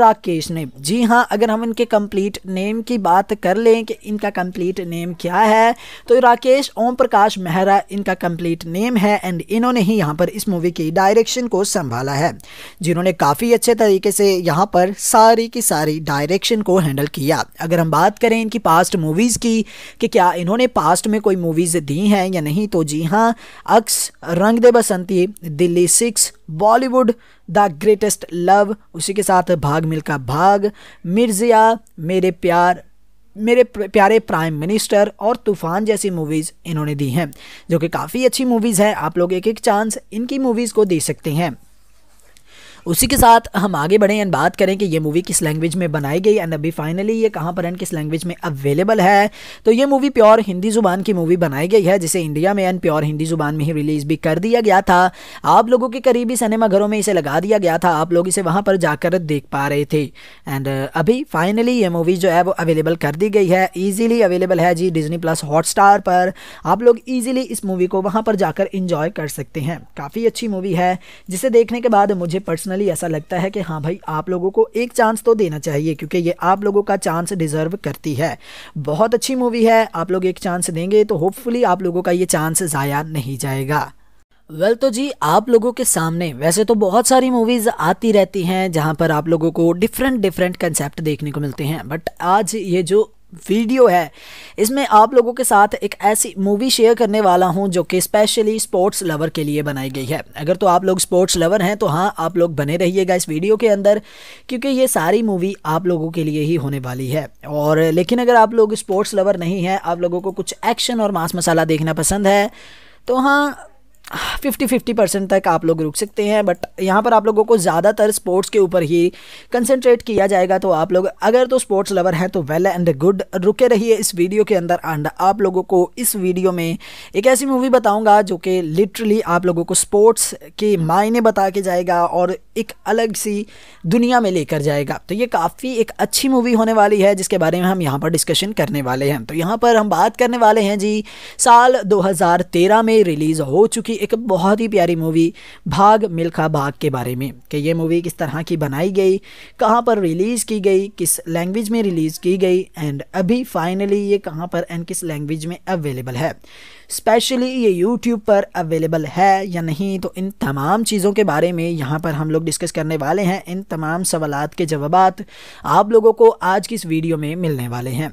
राकेश ने जी हाँ अगर हम इनके कंप्लीट नेम की बात कर लें कि इनका कंप्लीट नेम क्या है तो राकेश ओम प्रकाश मेहरा इनका कंप्लीट नेम है एंड इन्होंने ही यहाँ पर इस मूवी की डायरेक्शन को संभाला है जिन्होंने काफ़ी अच्छे तरीके से यहाँ पर सारी की सारी डायरेक्शन को हैंडल किया अगर हम बात करें इनकी पास्ट मूवीज़ की कि क्या इन्होंने पास्ट में कोई मूवीज़ दी हैं या नहीं तो जी हाँ Aks Rang De Basanti Delhi six Bollywood the greatest love उसी के साथ भाग मिलका भाग मिर्जिया मेरे प्यार मेरे प्यारे प्राइम मिनिस्टर और तूफान जैसी मूवीज़ इन्होंने दी हैं जो कि काफ़ी अच्छी मूवीज़ हैं आप लोग एक एक चांस इनकी मूवीज़ को दे सकते हैं उसी के साथ हम आगे बढ़ें एंड बात करें कि ये मूवी किस लैंग्वेज में बनाई गई एंड अभी फाइनली ये कहाँ पर एंड किस लैंग्वेज में अवेलेबल है तो ये मूवी प्योर हिंदी ज़ुबान की मूवी बनाई गई है जिसे इंडिया में एंड प्योर हिंदी ज़ुबान में ही रिलीज़ भी कर दिया गया था आप लोगों के करीबी सिनेमाघरों में इसे लगा दिया गया था आप लोग इसे वहाँ पर जाकर देख पा रहे थे एंड अभी फाइनली ये मूवी जो है वो अवेलेबल कर दी गई है ईजिली अवेलेबल है जी डिजनी प्लस हॉट पर आप लोग ईजिली इस मूवी को वहाँ पर जाकर इंजॉय कर सकते हैं काफ़ी अच्छी मूवी है जिसे देखने के बाद मुझे पर्सनल पर्सनली ऐसा लगता है कि हाँ भाई आप लोगों को एक चांस तो देना चाहिए क्योंकि ये आप लोगों का चांस डिज़र्व करती है बहुत अच्छी मूवी है आप लोग एक चांस देंगे तो होपफुली आप लोगों का ये चांस ज़ाया नहीं जाएगा वेल well, तो जी आप लोगों के सामने वैसे तो बहुत सारी मूवीज़ आती रहती हैं जहां पर आप लोगों को डिफरेंट डिफरेंट कंसेप्ट देखने को मिलते हैं बट आज ये जो वीडियो है इसमें आप लोगों के साथ एक ऐसी मूवी शेयर करने वाला हूं जो कि स्पेशली स्पोर्ट्स लवर के लिए बनाई गई है अगर तो आप लोग स्पोर्ट्स लवर हैं तो हाँ आप लोग बने रहिएगा इस वीडियो के अंदर क्योंकि ये सारी मूवी आप लोगों के लिए ही होने वाली है और लेकिन अगर आप लोग स्पोर्ट्स लवर नहीं हैं आप लोगों को कुछ एक्शन और मांस मसाला देखना पसंद है तो हाँ फिफ्टी फिफ्टी परसेंट तक आप लोग रुक सकते हैं बट यहाँ पर आप लोगों को ज़्यादातर स्पोर्ट्स के ऊपर ही कंसंट्रेट किया जाएगा तो आप लोग अगर तो स्पोर्ट्स लवर हैं तो वेल एंड गुड रुके रहिए इस वीडियो के अंदर एंड आप लोगों को इस वीडियो में एक ऐसी मूवी बताऊँगा जो कि लिटरली आप लोगों को स्पोर्ट्स के मायने बता के जाएगा और एक अलग सी दुनिया में लेकर जाएगा तो ये काफ़ी एक अच्छी मूवी होने वाली है जिसके बारे में हम यहाँ पर डिस्कशन करने वाले हैं तो यहाँ पर हम बात करने वाले हैं जी साल दो में रिलीज़ हो चुकी की एक बहुत ही प्यारी मूवी भाग मिल्खा भाग के बारे में कि ये मूवी किस तरह की बनाई गई कहाँ पर रिलीज़ की गई किस लैंग्वेज में रिलीज़ की गई एंड अभी फाइनली ये कहाँ पर एंड किस लैंग्वेज में अवेलेबल है स्पेशली ये यूट्यूब पर अवेलेबल है या नहीं तो इन तमाम चीज़ों के बारे में यहाँ पर हम लोग डिस्कस करने वाले हैं इन तमाम सवाल के जवाब आप लोगों को आज की इस वीडियो में मिलने वाले हैं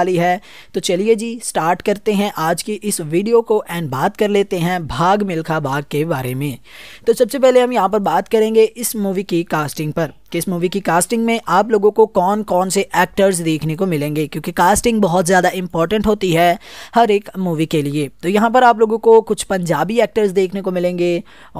वाली है तो चलिए जी स्टार्ट करते हैं आज की इस वीडियो को एंड बात कर लेते हैं भाग मिल्खा भाग के बारे में तो सबसे पहले हम यहाँ पर बात करेंगे इस मूवी की कास्टिंग पर कि इस मूवी की कास्टिंग में आप लोगों को कौन कौन से एक्टर्स देखने को मिलेंगे क्योंकि कास्टिंग बहुत ज़्यादा इंपॉर्टेंट होती है हर एक मूवी के लिए तो यहाँ पर आप लोगों को कुछ पंजाबी एक्टर्स देखने को मिलेंगे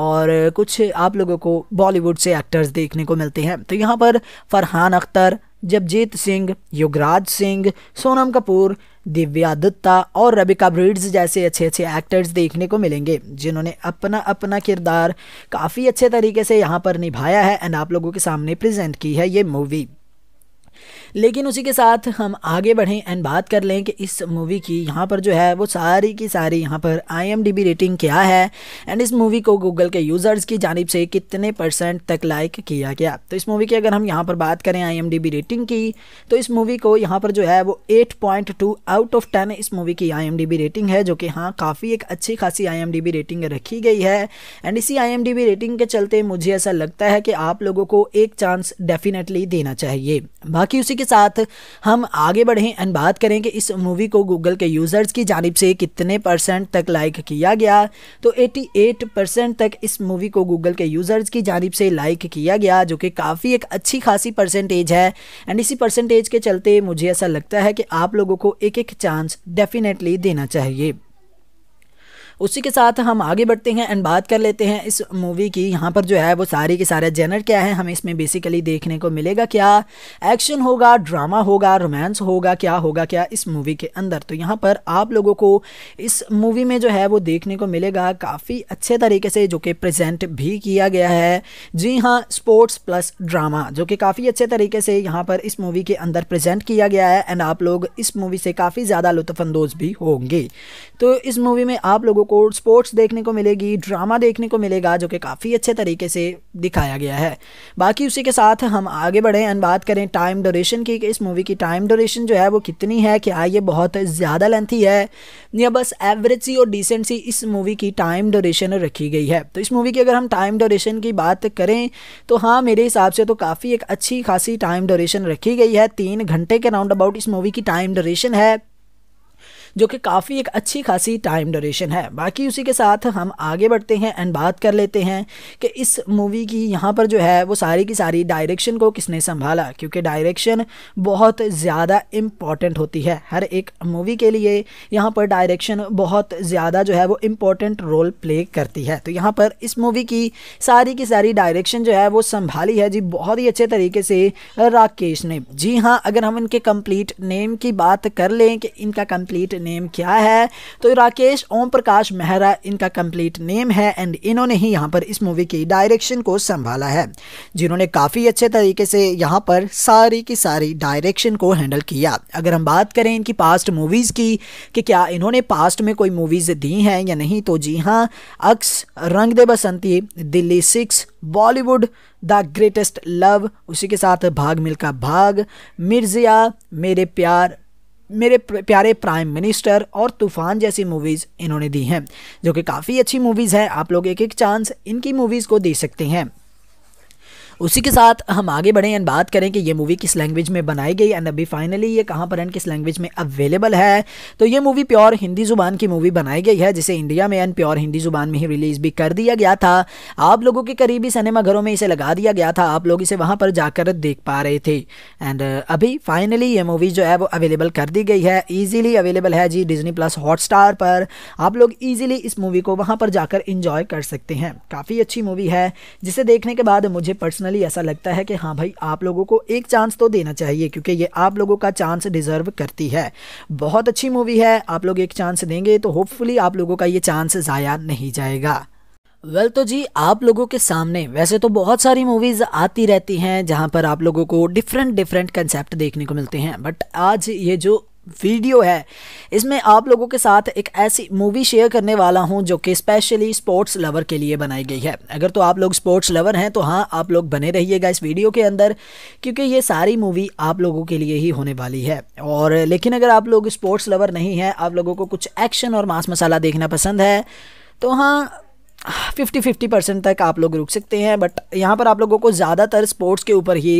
और कुछ आप लोगों को बॉलीवुड से एक्टर्स देखने को मिलते हैं तो यहाँ पर फरहान अख्तर जगजीत सिंह युगराज सिंह सोनम कपूर दिव्या दत्ता और रबिका ब्रिड्स जैसे अच्छे अच्छे एक्टर्स देखने को मिलेंगे जिन्होंने अपना अपना किरदार काफ़ी अच्छे तरीके से यहाँ पर निभाया है एंड आप लोगों के सामने प्रेजेंट की है ये मूवी लेकिन उसी के साथ हम आगे बढ़ें एंड बात कर लें कि इस मूवी की यहाँ पर जो है वो सारी की सारी यहाँ पर आई रेटिंग क्या है एंड इस मूवी को गूगल के यूज़र्स की जानब से कितने परसेंट तक लाइक किया गया तो इस मूवी की अगर हम यहाँ पर बात करें आई रेटिंग की तो इस मूवी को यहाँ पर जो है वो एट आउट ऑफ टेन इस मूवी की आई रेटिंग है जो कि हाँ काफ़ी एक अच्छी खासी आई रेटिंग रखी गई है एंड इसी आई रेटिंग के चलते मुझे ऐसा लगता है कि आप लोगों को एक चांस डेफिनेटली देना चाहिए बाकी उसी के साथ हम आगे बढ़ें एंड बात करें कि इस मूवी को गूगल के यूज़र्स की जानब से कितने परसेंट तक लाइक किया गया तो 88 परसेंट तक इस मूवी को गूगल के यूज़र्स की जानब से लाइक किया गया जो कि काफ़ी एक अच्छी खासी परसेंटेज है एंड इसी परसेंटेज के चलते मुझे ऐसा लगता है कि आप लोगों को एक एक चांस डेफिनेटली देना चाहिए उसी के साथ हम आगे बढ़ते हैं एंड बात कर लेते हैं इस मूवी की यहाँ पर जो है वो सारी के सारे जेनर क्या है हमें इसमें बेसिकली देखने को मिलेगा क्या एक्शन होगा ड्रामा होगा रोमांस होगा क्या होगा क्या इस मूवी के अंदर तो यहाँ पर आप लोगों को इस मूवी में जो है वो देखने को मिलेगा काफ़ी अच्छे तरीके से जो कि प्रजेंट भी किया गया है जी हाँ स्पोर्ट्स प्लस ड्रामा जो कि काफ़ी अच्छे तरीके से यहाँ पर इस मूवी के अंदर प्रजेंट किया गया है एंड आप लोग इस मूवी से काफ़ी ज़्यादा लुत्फानंदोज़ भी होंगे तो इस मूवी में आप लोगों को स्पोर्ट्स देखने को मिलेगी ड्रामा देखने को मिलेगा जो कि काफ़ी अच्छे तरीके से दिखाया गया है बाकी उसी के साथ हम आगे बढ़ें एंड बात करें टाइम डोरेशन की कि इस मूवी की टाइम डोरेशन जो है वो कितनी है क्या ये बहुत ज़्यादा लेंथी है या बस एवरेज सी और डिसेंट सी इस मूवी की टाइम डोरेशन रखी गई है तो इस मूवी की अगर हम टाइम डोरेशन की बात करें तो हाँ मेरे हिसाब से तो काफ़ी एक अच्छी खासी टाइम डोरेशन रखी गई है तीन घंटे के राउंड अबाउट इस मूवी की टाइम डोरेशन है जो कि काफ़ी एक अच्छी खासी टाइम ड्यूरेशन है बाकी उसी के साथ हम आगे बढ़ते हैं एंड बात कर लेते हैं कि इस मूवी की यहाँ पर जो है वो सारी की सारी डायरेक्शन को किसने संभाला क्योंकि डायरेक्शन बहुत ज़्यादा इम्पॉर्टेंट होती है हर एक मूवी के लिए यहाँ पर डायरेक्शन बहुत ज़्यादा जो है वो इम्पॉर्टेंट रोल प्ले करती है तो यहाँ पर इस मूवी की सारी की सारी डायरेक्शन जो है वो संभाली है जी बहुत ही अच्छे तरीके से राकेश ने जी हाँ अगर हम इनके कंप्लीट नेम की बात कर लें कि इनका कंप्लीट नेम क्या है तो राकेश ओम प्रकाश मेहरा इनका कंप्लीट नेम है एंड इन्होंने ही यहाँ पर इस मूवी की डायरेक्शन को संभाला है जिन्होंने काफ़ी अच्छे तरीके से यहाँ पर सारी की सारी डायरेक्शन को हैंडल किया अगर हम बात करें इनकी पास्ट मूवीज़ की कि क्या इन्होंने पास्ट में कोई मूवीज़ दी हैं या नहीं तो जी हाँ Aks Rang De Basanti Delhi six Bollywood the greatest love उसी के साथ भाग मिलका भाग मिर्जिया मेरे प्यार मेरे प्यारे प्राइम मिनिस्टर और तूफान जैसी मूवीज़ इन्होंने दी हैं जो कि काफ़ी अच्छी मूवीज़ है आप लोग एक एक चांस इनकी मूवीज़ को दे सकते हैं उसी के साथ हम आगे बढ़ें एंड बात करें कि ये मूवी किस लैंग्वेज में बनाई गई एंड अभी फाइनली ये कहाँ पर एंड किस लैंग्वेज में अवेलेबल है तो ये मूवी प्योर हिंदी ज़ुबान की मूवी बनाई गई है जिसे इंडिया में एंड प्योर हिंदी ज़ुबान में ही रिलीज़ भी कर दिया गया था आप लोगों के करीबी सिनेमाघरों में इसे लगा दिया गया था आप लोग इसे वहाँ पर जाकर देख पा रहे थे एंड अभी फाइनली ये मूवी जो है वो अवेलेबल कर दी गई है ईजिली अवेलेबल है जी डिजनी प्लस हॉट पर आप लोग ईजिली इस मूवी को वहाँ पर जाकर इंजॉय कर सकते हैं काफ़ी अच्छी मूवी है जिसे देखने के बाद मुझे पर्सनल पर्सनली ऐसा लगता है कि हाँ भाई आप लोगों को एक चांस तो देना चाहिए क्योंकि ये आप लोगों का चांस डिज़र्व करती है बहुत अच्छी मूवी है आप लोग एक चांस देंगे तो होपफुली आप लोगों का ये चांस ज़ाया नहीं जाएगा वेल well, तो जी आप लोगों के सामने वैसे तो बहुत सारी मूवीज़ आती रहती हैं जहां पर आप लोगों को डिफरेंट डिफरेंट कंसेप्ट देखने को मिलते हैं बट आज ये जो वीडियो है इसमें आप लोगों के साथ एक ऐसी मूवी शेयर करने वाला हूं जो कि स्पेशली स्पोर्ट्स लवर के लिए बनाई गई है अगर तो आप लोग स्पोर्ट्स लवर हैं तो हाँ आप लोग बने रहिएगा इस वीडियो के अंदर क्योंकि ये सारी मूवी आप लोगों के लिए ही होने वाली है और लेकिन अगर आप लोग स्पोर्ट्स लवर नहीं हैं आप लोगों को कुछ एक्शन और मांस मसाला देखना पसंद है तो हाँ फिफ्टी फिफ्टी परसेंट तक आप लोग रुक सकते हैं बट यहाँ पर आप लोगों को ज़्यादातर स्पोर्ट्स के ऊपर ही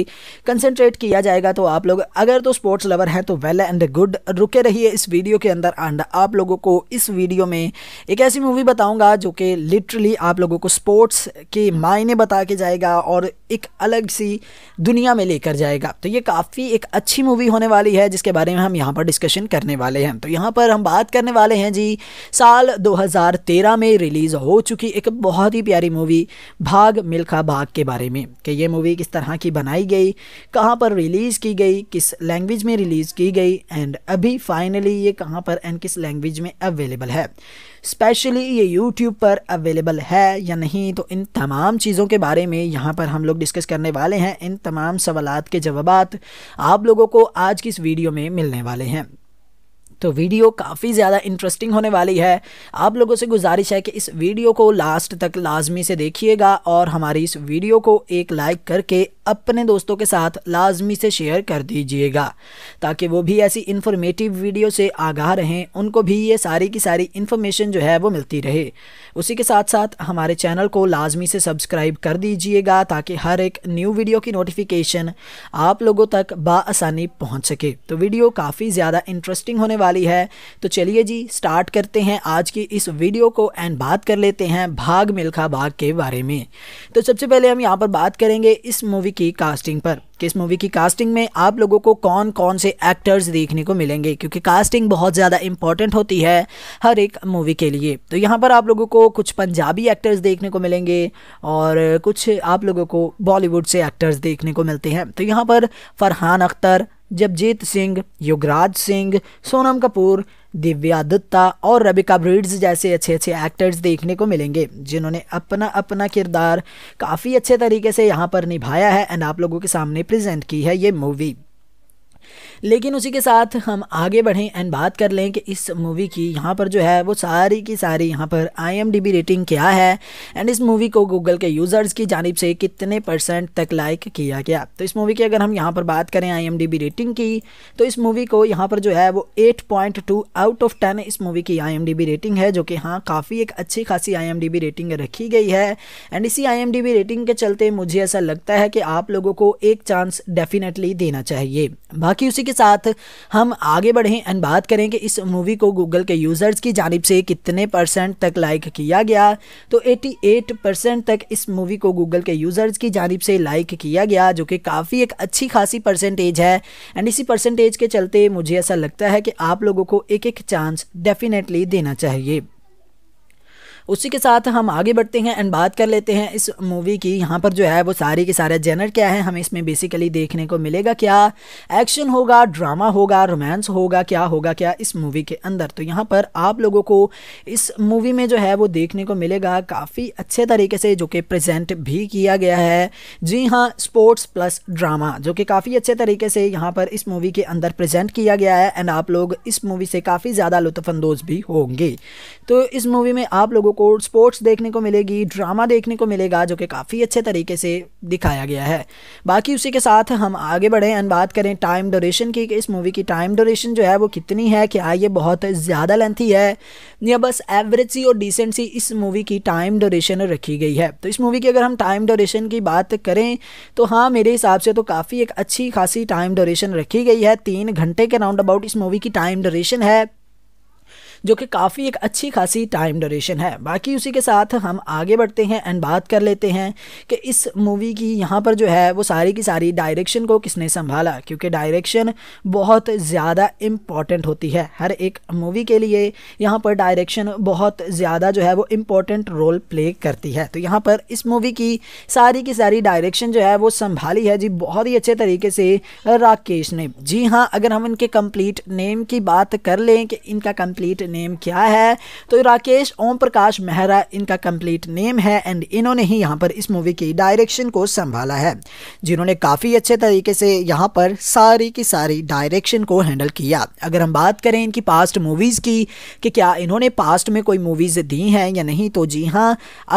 कंसंट्रेट किया जाएगा तो आप लोग अगर तो स्पोर्ट्स लवर हैं तो वेल एंड गुड रुके रहिए इस वीडियो के अंदर एंड आप लोगों को इस वीडियो में एक ऐसी मूवी बताऊँगा जो कि लिटरली आप लोगों को स्पोर्ट्स के मायने बता के जाएगा और एक अलग सी दुनिया में लेकर जाएगा तो ये काफ़ी एक अच्छी मूवी होने वाली है जिसके बारे में हम यहाँ पर डिस्कशन करने वाले हैं तो यहाँ पर हम बात करने वाले हैं जी साल दो में रिलीज़ हो चुकी एक बहुत ही प्यारी मूवी भाग मिल्खा भाग के बारे में कि ये मूवी किस तरह की बनाई गई कहाँ पर रिलीज़ की गई किस लैंग्वेज में रिलीज़ की गई एंड अभी फाइनली ये कहाँ पर एंड किस लैंग्वेज में अवेलेबल है स्पेशली ये यूट्यूब पर अवेलेबल है या नहीं तो इन तमाम चीज़ों के बारे में यहाँ पर हम लोग डिस्कस करने वाले हैं इन तमाम सवाल के जवाब आप लोगों को आज की इस वीडियो में मिलने वाले हैं तो वीडियो काफ़ी ज़्यादा इंटरेस्टिंग होने वाली है आप लोगों से गुजारिश है कि इस वीडियो को लास्ट तक लाजमी से देखिएगा और हमारी इस वीडियो को एक लाइक करके अपने दोस्तों के साथ लाजमी से शेयर कर दीजिएगा ताकि वो भी ऐसी इन्फॉर्मेटिव वीडियो से आगाह रहें उनको भी ये सारी की सारी इन्फॉर्मेशन जो है वो मिलती रहे उसी के साथ साथ हमारे चैनल को लाजमी से सब्सक्राइब कर दीजिएगा ताकि हर एक न्यू वीडियो की नोटिफिकेशन आप लोगों तक बसानी पहुँच सके तो वीडियो काफ़ी ज़्यादा इंटरेस्टिंग होने वाली है तो चलिए जी स्टार्ट करते हैं आज की इस वीडियो को एंड बात कर लेते हैं भाग मिल्खा भाग के बारे में तो सबसे पहले हम यहाँ पर बात करेंगे इस मूवी की कास्टिंग पर किस मूवी की कास्टिंग में आप लोगों को कौन कौन से एक्टर्स देखने को मिलेंगे क्योंकि कास्टिंग बहुत ज़्यादा इंपॉर्टेंट होती है हर एक मूवी के लिए तो यहाँ पर आप लोगों को कुछ पंजाबी एक्टर्स देखने को मिलेंगे और कुछ आप लोगों को बॉलीवुड से एक्टर्स देखने को मिलते हैं तो यहाँ पर फरहान अख्तर जगजीत सिंह युगराज सिंह सोनम कपूर दिव्या दत्ता और रबिका ब्रिड्स जैसे अच्छे अच्छे एक्टर्स देखने को मिलेंगे जिन्होंने अपना अपना किरदार काफ़ी अच्छे तरीके से यहाँ पर निभाया है एंड आप लोगों के सामने प्रेजेंट की है ये मूवी लेकिन उसी के साथ हम आगे बढ़ें एंड बात कर लें कि इस मूवी की यहाँ पर जो है वो सारी की सारी यहाँ पर आई रेटिंग क्या है एंड इस मूवी को गूगल के यूज़र्स की जानब से कितने परसेंट तक लाइक किया गया तो इस मूवी की अगर हम यहाँ पर बात करें आई रेटिंग की तो इस मूवी को यहाँ पर जो है वो एट आउट ऑफ टेन इस मूवी की आई रेटिंग है जो कि हाँ काफ़ी एक अच्छी खासी आई रेटिंग रखी गई है एंड इसी आई रेटिंग के चलते मुझे ऐसा लगता है कि आप लोगों को एक चांस डेफिनेटली देना चाहिए बाकी बाकी उसी के साथ हम आगे बढ़ें एंड बात करें कि इस मूवी को गूगल के यूज़र्स की जानब से कितने परसेंट तक लाइक किया गया तो 88 परसेंट तक इस मूवी को गूगल के यूज़र्स की जानब से लाइक किया गया जो कि काफ़ी एक अच्छी खासी परसेंटेज है एंड इसी परसेंटेज के चलते मुझे ऐसा लगता है कि आप लोगों को एक एक चांस डेफिनेटली देना चाहिए उसी के साथ हम आगे बढ़ते हैं एंड बात कर लेते हैं इस मूवी की यहाँ पर जो है वो सारी के सारे जेनर क्या है हमें इसमें बेसिकली देखने को मिलेगा क्या एक्शन होगा ड्रामा होगा रोमांस होगा क्या होगा क्या इस मूवी के अंदर तो यहाँ पर आप लोगों को इस मूवी में जो है वो देखने को मिलेगा काफ़ी अच्छे तरीके से जो कि प्रजेंट भी किया गया है जी हाँ स्पोर्ट्स प्लस ड्रामा जो कि काफ़ी अच्छे तरीके से यहाँ पर इस मूवी के अंदर प्रजेंट किया गया है एंड आप लोग इस मूवी से काफ़ी ज़्यादा लुत्फानंदोज़ भी होंगे तो इस मूवी में आप लोगों आपको स्पोर्ट्स देखने को मिलेगी ड्रामा देखने को मिलेगा जो कि काफ़ी अच्छे तरीके से दिखाया गया है बाकी उसी के साथ हम आगे बढ़ें एंड बात करें टाइम डोरेशन की कि इस मूवी की टाइम डोरेशन जो है वो कितनी है क्या ये बहुत ज़्यादा लेंथी है या बस एवरेज सी और डिसेंट सी इस मूवी की टाइम डोरेशन रखी गई है तो इस मूवी की अगर हम टाइम डोरेशन की बात करें तो हाँ मेरे हिसाब से तो काफ़ी एक अच्छी खासी टाइम डोरेशन रखी गई है तीन घंटे के राउंड अबाउट इस मूवी की टाइम डोरेशन है जो कि काफ़ी एक अच्छी खासी टाइम ड्यूरेशन है बाकी उसी के साथ हम आगे बढ़ते हैं एंड बात कर लेते हैं कि इस मूवी की यहाँ पर जो है वो सारी की सारी डायरेक्शन को किसने संभाला क्योंकि डायरेक्शन बहुत ज़्यादा इम्पॉर्टेंट होती है हर एक मूवी के लिए यहाँ पर डायरेक्शन बहुत ज़्यादा जो है वो इम्पॉर्टेंट रोल प्ले करती है तो यहाँ पर इस मूवी की सारी की सारी डायरेक्शन जो है वो संभाली है जी बहुत ही अच्छे तरीके से राकेश ने जी हाँ अगर हम इनके कंप्लीट नेम की बात कर लें कि इनका कंप्लीट नेम क्या है तो राकेश ओम प्रकाश मेहरा इनका कंप्लीट नेम है एंड इन्होंने ही यहाँ पर इस मूवी की डायरेक्शन को संभाला है जिन्होंने काफ़ी अच्छे तरीके से यहाँ पर सारी की सारी डायरेक्शन को हैंडल किया अगर हम बात करें इनकी पास्ट मूवीज़ की कि क्या इन्होंने पास्ट में कोई मूवीज़ दी हैं या नहीं तो जी हाँ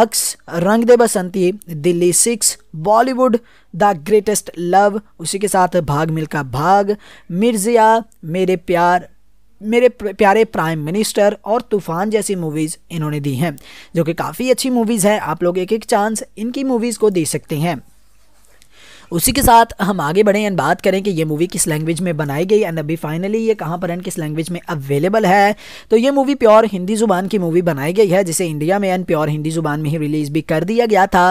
Aks Rang De Basanti Delhi six Bollywood the greatest love उसी के साथ भाग मिलका भाग मिर्जिया मेरे प्यार मेरे प्यारे प्राइम मिनिस्टर और तूफान जैसी मूवीज़ इन्होंने दी हैं जो कि काफ़ी अच्छी मूवीज़ है आप लोग एक एक चांस इनकी मूवीज़ को दे सकते हैं उसी के साथ हम आगे बढ़ें एंड बात करें कि ये मूवी किस लैंग्वेज में बनाई गई एंड अभी फाइनली ये कहाँ पर एंड किस लैंग्वेज में अवेलेबल है तो ये मूवी प्योर हिंदी ज़ुबान की मूवी बनाई गई है जिसे इंडिया में एंड प्योर हिंदी ज़ुबान में ही रिलीज़ भी कर दिया गया था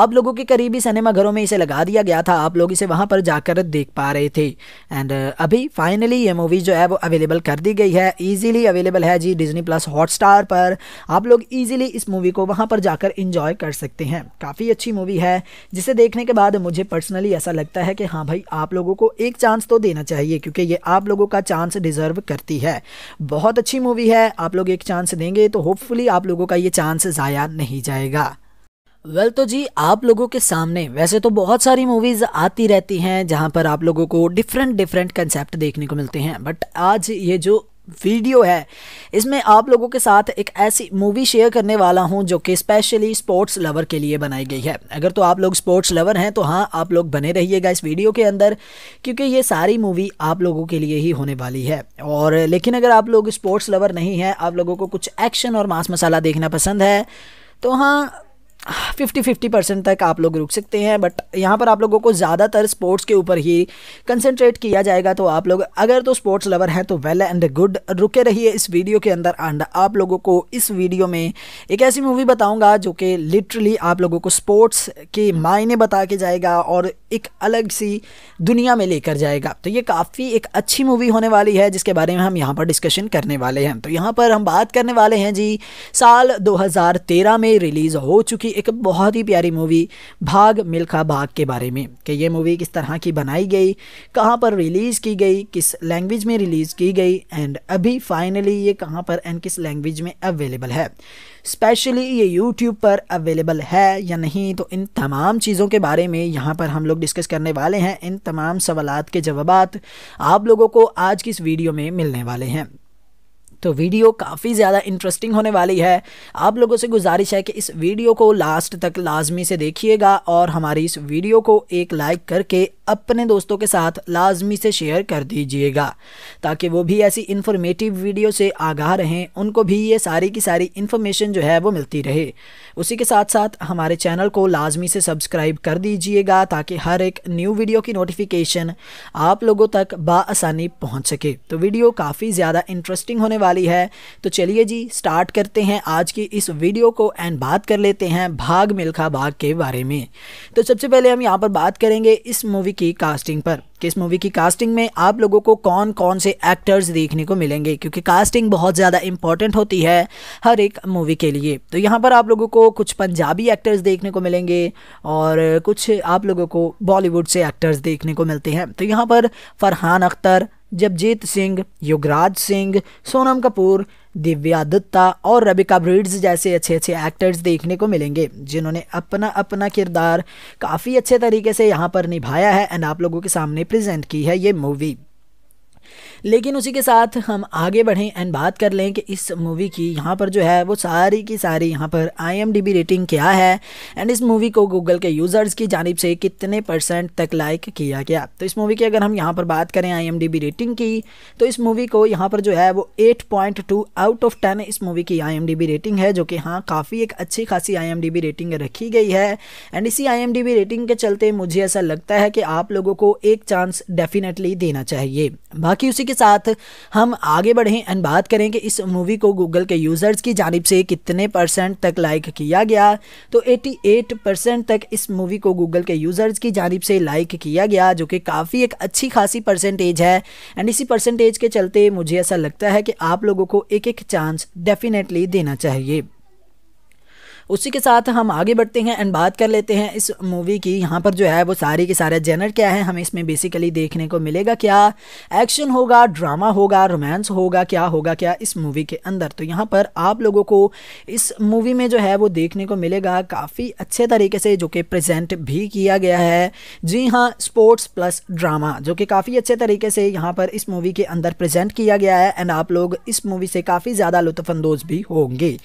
आप लोगों के करीबी सिनेमाघरों में इसे लगा दिया गया था आप लोग इसे वहाँ पर जाकर देख पा रहे थे एंड अभी फाइनली ये मूवी जो है वो अवेलेबल कर दी गई है ईजिली अवेलेबल है जी डिजनी प्लस हॉटस्टार पर आप लोग ईजिली इस मूवी को वहाँ पर जाकर इंजॉय कर सकते हैं काफ़ी अच्छी मूवी है जिसे देखने के बाद मुझे पर्सनली पर्सनली ऐसा लगता है कि हाँ भाई आप लोगों को एक चांस तो देना चाहिए क्योंकि ये आप लोगों का चांस डिज़र्व करती है बहुत अच्छी मूवी है आप लोग एक चांस देंगे तो होपफुली आप लोगों का ये चांस ज़ाया नहीं जाएगा वेल well, तो जी आप लोगों के सामने वैसे तो बहुत सारी मूवीज़ आती रहती हैं जहां पर आप लोगों को डिफरेंट डिफरेंट कंसेप्ट देखने को मिलते हैं बट आज ये जो वीडियो है इसमें आप लोगों के साथ एक ऐसी मूवी शेयर करने वाला हूं जो कि स्पेशली स्पोर्ट्स लवर के लिए बनाई गई है अगर तो आप लोग स्पोर्ट्स लवर हैं तो हाँ आप लोग बने रहिएगा इस वीडियो के अंदर क्योंकि ये सारी मूवी आप लोगों के लिए ही होने वाली है और लेकिन अगर आप लोग स्पोर्ट्स लवर नहीं हैं आप लोगों को कुछ एक्शन और मांस मसाला देखना पसंद है तो हाँ फिफ्टी फिफ्टी परसेंट तक आप लोग रुक सकते हैं बट यहाँ पर आप लोगों को ज़्यादातर स्पोर्ट्स के ऊपर ही कंसंट्रेट किया जाएगा तो आप लोग अगर तो स्पोर्ट्स लवर हैं तो वेल एंड गुड रुके रहिए इस वीडियो के अंदर एंड आप लोगों को इस वीडियो में एक ऐसी मूवी बताऊँगा जो कि लिटरली आप लोगों को स्पोर्ट्स के मायने बता के जाएगा और एक अलग सी दुनिया में लेकर जाएगा तो ये काफ़ी एक अच्छी मूवी होने वाली है जिसके बारे में हम यहाँ पर डिस्कशन करने वाले हैं तो यहाँ पर हम बात करने वाले हैं जी साल दो में रिलीज़ हो चुकी एक बहुत ही प्यारी मूवी भाग मिल्खा भाग के बारे में कि ये मूवी किस तरह की बनाई गई कहाँ पर रिलीज़ की गई किस लैंग्वेज में रिलीज़ की गई एंड अभी फाइनली ये कहाँ पर एंड किस लैंग्वेज में अवेलेबल है स्पेशली ये यूट्यूब पर अवेलेबल है या नहीं तो इन तमाम चीज़ों के बारे में यहाँ पर हम लोग डिस्कस करने वाले हैं इन तमाम सवालत के जवाब आप लोगों को आज की इस वीडियो में मिलने वाले हैं तो वीडियो काफ़ी ज़्यादा इंटरेस्टिंग होने वाली है आप लोगों से गुजारिश है कि इस वीडियो को लास्ट तक लाजमी से देखिएगा और हमारी इस वीडियो को एक लाइक करके अपने दोस्तों के साथ लाजमी से शेयर कर दीजिएगा ताकि वो भी ऐसी इन्फॉर्मेटिव वीडियो से आगाह रहें उनको भी ये सारी की सारी इन्फॉर्मेशन जो है वो मिलती रहे उसी के साथ साथ हमारे चैनल को लाजमी से सब्सक्राइब कर दीजिएगा ताकि हर एक न्यू वीडियो की नोटिफिकेशन आप लोगों तक बसानी पहुँच सके तो वीडियो काफ़ी ज़्यादा इंटरेस्टिंग होने वाली है तो चलिए जी स्टार्ट करते हैं आज की इस वीडियो को एंड बात कर लेते हैं भाग मिल्खा भाग के बारे में तो सबसे पहले हम यहाँ पर बात करेंगे इस मूवी की कास्टिंग पर किस मूवी की कास्टिंग में आप लोगों को कौन कौन से एक्टर्स देखने को मिलेंगे क्योंकि कास्टिंग बहुत ज़्यादा इंपॉर्टेंट होती है हर एक मूवी के लिए तो यहाँ पर आप लोगों को कुछ पंजाबी एक्टर्स देखने को मिलेंगे और कुछ आप लोगों को बॉलीवुड से एक्टर्स देखने को मिलते हैं तो यहाँ पर फरहान अख्तर जगजीत सिंह युगराज सिंह सोनम कपूर दिव्या दत्ता और रबिका ब्रिड्स जैसे अच्छे अच्छे एक्टर्स देखने को मिलेंगे जिन्होंने अपना अपना किरदार काफ़ी अच्छे तरीके से यहाँ पर निभाया है एंड आप लोगों के सामने प्रेजेंट की है ये मूवी लेकिन उसी के साथ हम आगे बढ़ें एंड बात कर लें कि इस मूवी की यहाँ पर जो है वो सारी की सारी यहाँ पर आई रेटिंग क्या है एंड इस मूवी को गूगल के यूज़र्स की जानब से कितने परसेंट तक लाइक किया गया तो इस मूवी की अगर हम यहाँ पर बात करें आई रेटिंग की तो इस मूवी को यहाँ पर जो है वो एट आउट ऑफ टेन इस मूवी की आई रेटिंग है जो कि हाँ काफ़ी एक अच्छी खासी आई रेटिंग रखी गई है एंड इसी आई रेटिंग के चलते मुझे ऐसा लगता है कि आप लोगों को एक चांस डेफिनेटली देना चाहिए बाकी बाकी उसी के साथ हम आगे बढ़ें एंड बात करें कि इस मूवी को गूगल के यूज़र्स की जानब से कितने परसेंट तक लाइक किया गया तो 88 परसेंट तक इस मूवी को गूगल के यूज़र्स की जानब से लाइक किया गया जो कि काफ़ी एक अच्छी खासी परसेंटेज है एंड इसी परसेंटेज के चलते मुझे ऐसा लगता है कि आप लोगों को एक एक चांस डेफिनेटली देना चाहिए उसी के साथ हम आगे बढ़ते हैं एंड बात कर लेते हैं इस मूवी की यहाँ पर जो है वो सारी के सारे जेनर क्या है हमें इसमें बेसिकली देखने को मिलेगा क्या एक्शन होगा ड्रामा होगा रोमांस होगा क्या होगा क्या इस मूवी के अंदर तो यहाँ पर आप लोगों को इस मूवी में जो है वो देखने को मिलेगा काफ़ी अच्छे तरीके से जो कि प्रजेंट भी किया गया है जी हाँ स्पोर्ट्स प्लस ड्रामा जो कि काफ़ी अच्छे तरीके से यहाँ पर इस मूवी के अंदर प्रजेंट किया गया है एंड आप लोग इस मूवी से काफ़ी ज़्यादा लुत्फानंदोज़ भी होंगे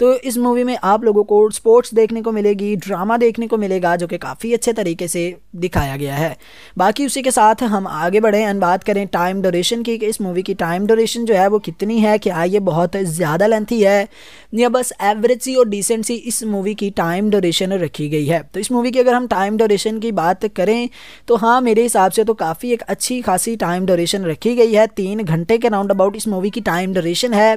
तो इस मूवी में आप लोगों लोगों को स्पोर्ट्स देखने को मिलेगी ड्रामा देखने को मिलेगा जो कि काफ़ी अच्छे तरीके से दिखाया गया है बाकी उसी के साथ हम आगे बढ़ें एंड बात करें टाइम डोरेशन की कि इस मूवी की टाइम डोरेशन जो है वो कितनी है क्या ये बहुत ज़्यादा लेंथी है या बस एवरेज सी और डिसेंट सी इस मूवी की टाइम डोरेशन रखी गई है तो इस मूवी की अगर हम टाइम डोरेशन की बात करें तो हाँ मेरे हिसाब से तो काफ़ी एक अच्छी खासी टाइम डोरेशन रखी गई है तीन घंटे के राउंड अबाउट इस मूवी की टाइम डोरेशन है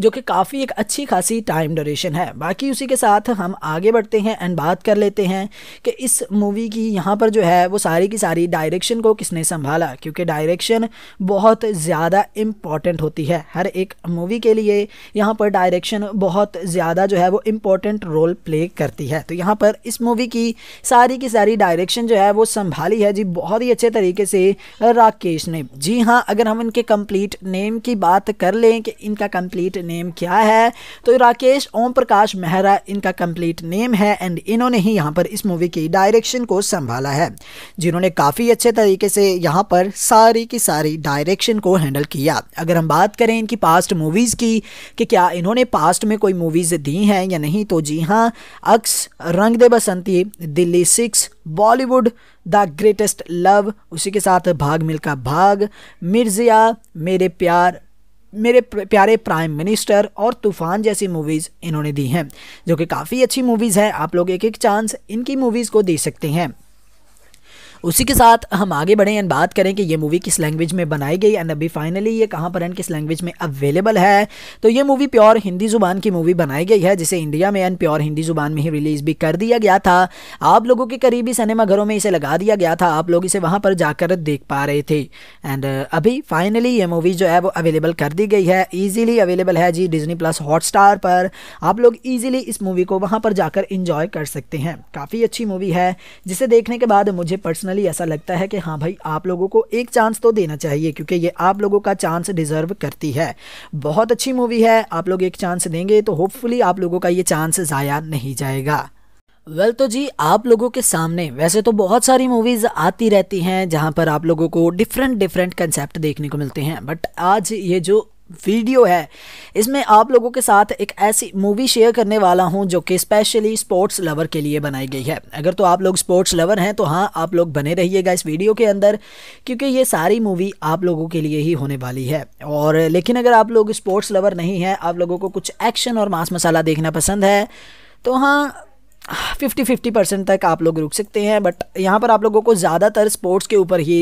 जो कि काफ़ी एक अच्छी खासी टाइम ड्यूरेशन है बाकी उसी के साथ हम आगे बढ़ते हैं एंड बात कर लेते हैं कि इस मूवी की यहाँ पर जो है वो सारी की सारी डायरेक्शन को किसने संभाला क्योंकि डायरेक्शन बहुत ज़्यादा इम्पॉर्टेंट होती है हर एक मूवी के लिए यहाँ पर डायरेक्शन बहुत ज़्यादा जो है वो इम्पॉर्टेंट रोल प्ले करती है तो यहाँ पर इस मूवी की सारी की सारी डायरेक्शन जो है वो संभाली है जी बहुत ही अच्छे तरीके से राकेश ने जी हाँ अगर हम इनके कंप्लीट नेम की बात कर लें कि इनका कंप्लीट नेम क्या है तो राकेश ओम प्रकाश मेहरा इनका कंप्लीट नेम है एंड इन्होंने ही यहाँ पर इस मूवी की डायरेक्शन को संभाला है जिन्होंने काफ़ी अच्छे तरीके से यहाँ पर सारी की सारी डायरेक्शन को हैंडल किया अगर हम बात करें इनकी पास्ट मूवीज़ की कि क्या इन्होंने पास्ट में कोई मूवीज़ दी हैं या नहीं तो जी हाँ Aks Rang De Basanti Delhi six Bollywood the greatest love उसी के साथ भाग मिलका भाग मिर्जिया मेरे प्यार मेरे प्यारे प्राइम मिनिस्टर और तूफान जैसी मूवीज़ इन्होंने दी हैं जो कि काफ़ी अच्छी मूवीज़ है आप लोग एक एक चांस इनकी मूवीज़ को दे सकते हैं उसी के साथ हम आगे बढ़ें एंड बात करें कि ये मूवी किस लैंग्वेज में बनाई गई एंड अभी फाइनली ये कहाँ पर एंड किस लैंग्वेज में अवेलेबल है तो ये मूवी प्योर हिंदी ज़ुबान की मूवी बनाई गई है जिसे इंडिया में एंड प्योर हिंदी ज़ुबान में ही रिलीज़ भी कर दिया गया था आप लोगों के करीबी सिनेमाघरों में इसे लगा दिया गया था आप लोग इसे वहाँ पर जाकर देख पा रहे थे एंड uh, अभी फाइनली ये मूवी जो है वो अवेलेबल कर दी गई है ईजिली अवेलेबल है जी डिजनी प्लस हॉटस्टार पर आप लोग ईजिली इस मूवी को वहाँ पर जाकर इंजॉय कर सकते हैं काफ़ी अच्छी मूवी है जिसे देखने के बाद मुझे पर्सनली पर्सनली ऐसा लगता है कि हाँ भाई आप लोगों को एक चांस तो देना चाहिए क्योंकि ये आप लोगों का चांस डिजर्व करती है बहुत अच्छी मूवी है आप लोग एक चांस देंगे तो होपफुली आप लोगों का ये चांस ज़ाया नहीं जाएगा वेल well, तो जी आप लोगों के सामने वैसे तो बहुत सारी मूवीज़ आती रहती हैं जहां पर आप लोगों को डिफरेंट डिफरेंट कंसेप्ट देखने को मिलते हैं बट आज ये जो वीडियो है इसमें आप लोगों के साथ एक ऐसी मूवी शेयर करने वाला हूं जो कि स्पेशली स्पोर्ट्स लवर के लिए बनाई गई है अगर तो आप लोग स्पोर्ट्स लवर हैं तो हाँ आप लोग बने रहिएगा इस वीडियो के अंदर क्योंकि ये सारी मूवी आप लोगों के लिए ही होने वाली है और लेकिन अगर आप लोग स्पोर्ट्स लवर नहीं हैं आप लोगों को कुछ एक्शन और मांस मसाला देखना पसंद है तो हाँ फिफ्टी फिफ्टी परसेंट तक आप लोग रुक सकते हैं बट यहाँ पर आप लोगों को ज़्यादातर स्पोर्ट्स के ऊपर ही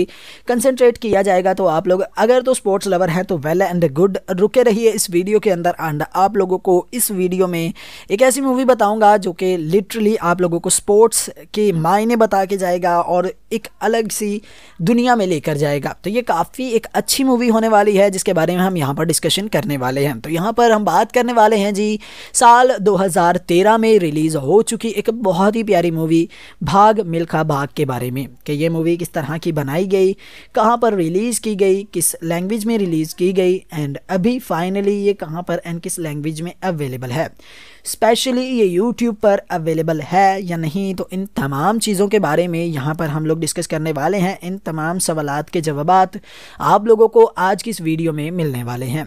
कंसंट्रेट किया जाएगा तो आप लोग अगर तो स्पोर्ट्स लवर हैं तो वेल एंड गुड रुके रहिए इस वीडियो के अंदर एंड आप लोगों को इस वीडियो में एक ऐसी मूवी बताऊँगा जो कि लिटरली आप लोगों को स्पोर्ट्स के मायने बता के जाएगा और एक अलग सी दुनिया में लेकर जाएगा तो ये काफ़ी एक अच्छी मूवी होने वाली है जिसके बारे में हम यहाँ पर डिस्कशन करने वाले हैं तो यहाँ पर हम बात करने वाले हैं जी साल दो में रिलीज़ हो चुकी एक बहुत ही प्यारी मूवी भाग मिल्खा भाग के बारे में कि ये मूवी किस तरह की बनाई गई कहाँ पर रिलीज़ की गई किस लैंग्वेज में रिलीज़ की गई एंड अभी फाइनली ये कहाँ पर एंड किस लैंग्वेज में अवेलेबल है स्पेशली ये यूट्यूब पर अवेलेबल है या नहीं तो इन तमाम चीज़ों के बारे में यहाँ पर हम लोग डिस्कस करने वाले हैं इन तमाम सवालत के जवाब आप लोगों को आज की इस वीडियो में मिलने वाले हैं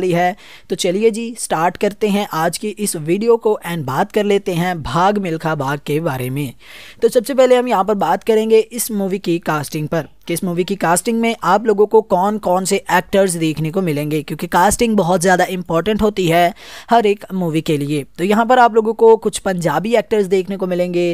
वाली है तो चलिए जी स्टार्ट करते हैं आज की इस वीडियो को एंड बात कर लेते हैं भाग मिल्खा भाग के बारे में तो सबसे पहले हम यहाँ पर बात करेंगे इस मूवी की कास्टिंग पर कि इस मूवी की कास्टिंग में आप लोगों को कौन कौन से एक्टर्स देखने को मिलेंगे क्योंकि कास्टिंग बहुत ज़्यादा इंपॉर्टेंट होती है हर एक मूवी के लिए तो यहाँ पर आप लोगों को कुछ पंजाबी एक्टर्स देखने को मिलेंगे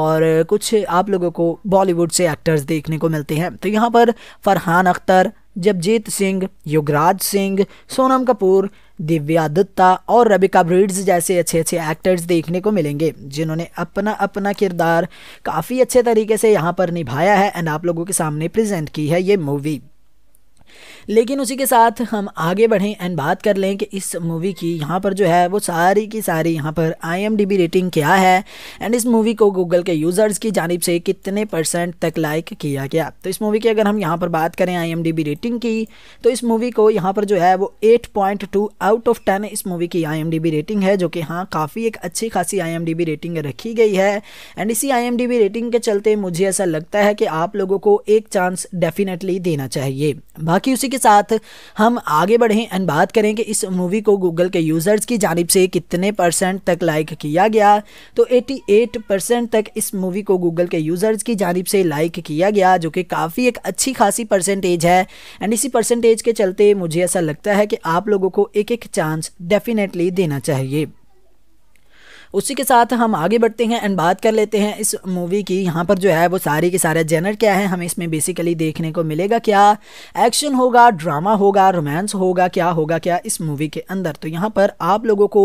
और कुछ आप लोगों को बॉलीवुड से एक्टर्स देखने को मिलते हैं तो यहाँ पर फरहान अख्तर जगजीत सिंह युगराज सिंह सोनम कपूर दिव्या दत्ता और रबिका ब्रिड्स जैसे अच्छे अच्छे एक्टर्स देखने को मिलेंगे जिन्होंने अपना अपना किरदार काफ़ी अच्छे तरीके से यहाँ पर निभाया है एंड आप लोगों के सामने प्रेजेंट की है ये मूवी लेकिन उसी के साथ हम आगे बढ़ें एंड बात कर लें कि इस मूवी की यहाँ पर जो है वो सारी की सारी यहाँ पर आई रेटिंग क्या है एंड इस मूवी को गूगल के यूज़र्स की जानब से कितने परसेंट तक लाइक किया गया तो इस मूवी की अगर हम यहाँ पर बात करें आई रेटिंग की तो इस मूवी को यहाँ पर जो है वो टू आउट ऑफ टेन इस मूवी की आईएमडीबी रेटिंग है जो कि हाँ काफ़ी एक अच्छी खासी आईएमडीबी रेटिंग रखी गई है एंड इसी आईएमडीबी रेटिंग के चलते मुझे ऐसा लगता है कि आप लोगों को एक चांस डेफिनेटली देना चाहिए बाकी उसी के साथ हम आगे बढ़ें एंड बात करें कि इस मूवी को गूगल के यूज़र्स की जानब से कितने परसेंट तक लाइक किया गया तो 88 परसेंट तक इस मूवी को गूगल के यूज़र्स की जानब से लाइक किया गया जो कि काफ़ी एक अच्छी खासी परसेंटेज है एंड इसी परसेंटेज के चलते मुझे ऐसा लगता है कि आप लोगों को एक एक चांस डेफिनेटली देना चाहिए उसी के साथ हम आगे बढ़ते हैं एंड बात कर लेते हैं इस मूवी की यहाँ पर जो है वो सारी के सारे जेनर क्या है हमें इसमें बेसिकली देखने को मिलेगा क्या एक्शन होगा ड्रामा होगा रोमांस होगा क्या होगा क्या इस मूवी के अंदर तो यहाँ पर आप लोगों को